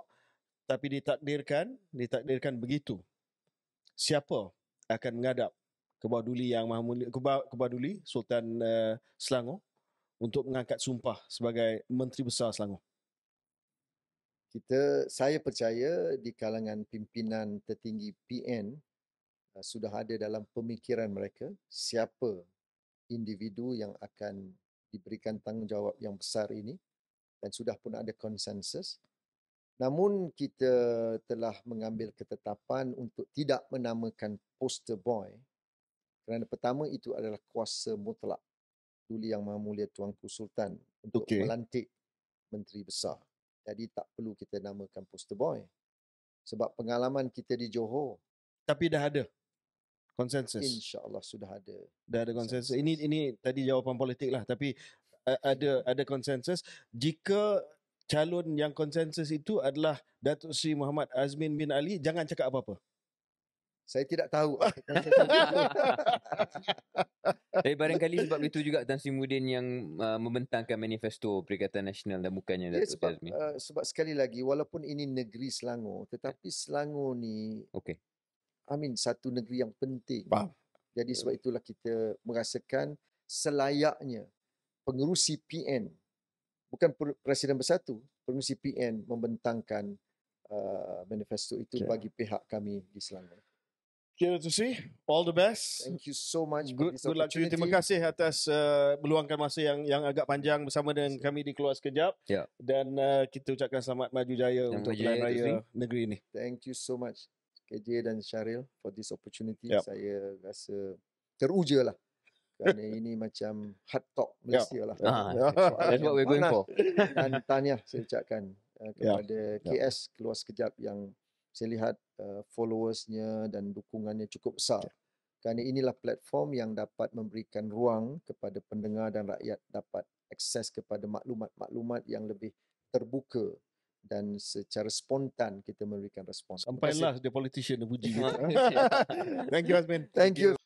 Tapi ditakdirkan, ditakdirkan begitu. Siapa akan menghadap Kebaduli yang Maha Mulia, Kebaduli Sultan uh, Selangor untuk mengangkat sumpah sebagai Menteri Besar Selangor? Kita, saya percaya di kalangan pimpinan tertinggi PN, Uh, sudah ada dalam pemikiran mereka siapa individu yang akan diberikan tanggungjawab yang besar ini dan sudah pun ada konsensus namun kita telah mengambil ketetapan untuk tidak menamakan poster boy kerana pertama itu adalah kuasa mutlak duli yang maha mulia tuanku sultan untuk okay. melantik menteri besar jadi tak perlu kita namakan poster boy sebab pengalaman kita di johor tapi dah ada konsensus. Insya-Allah sudah ada. Dah ada konsensus. Ini ini tadi jawapan politik lah tapi uh, ada hmm. ada konsensus jika calon yang konsensus itu adalah Datuk Seri Muhammad Azmin bin Ali jangan cakap apa-apa. Saya tidak tahu. Tapi *laughs* *laughs* eh, barangkali sebab itu juga Tan Sri Mudin yang uh, membentangkan manifesto Perikatan Nasional dan bukannya ya, Datuk Seri. Yeah, sebab, uh, sebab sekali lagi walaupun ini negeri Selangor tetapi ya. Selangor ni okay. Amin satu negeri yang penting. Faham. Jadi sebab itulah kita merasakan selayaknya pengerusi PN bukan presiden bersatu, pengerusi PN membentangkan uh, manifesto itu okay. bagi pihak kami di Selangor. Kira tu All the best. Thank you so much. Good, good luck to you. Terima kasih atas uh, meluangkan masa yang yang agak panjang bersama dengan yeah. kami di keluar sekejap. Yeah. Dan uh, kita ucapkan selamat maju jaya yang untuk pelan raya negeri ini. Thank you so much. KJ dan Syaril for this opportunity. Yep. Saya rasa teruja lah. Kerana ini macam hard talk Malaysia lah. Yep. Ah, that's what we're going for. dan tanya saya ucapkan eh, kepada yep. KS keluar sekejap yang saya lihat uh, followersnya dan dukungannya cukup besar. Yep. Kerana inilah platform yang dapat memberikan ruang kepada pendengar dan rakyat dapat akses kepada maklumat-maklumat yang lebih terbuka dan secara spontan kita memberikan respons. Sampailah dia politician dia puji *laughs* Thank you Azmin. Thank, you.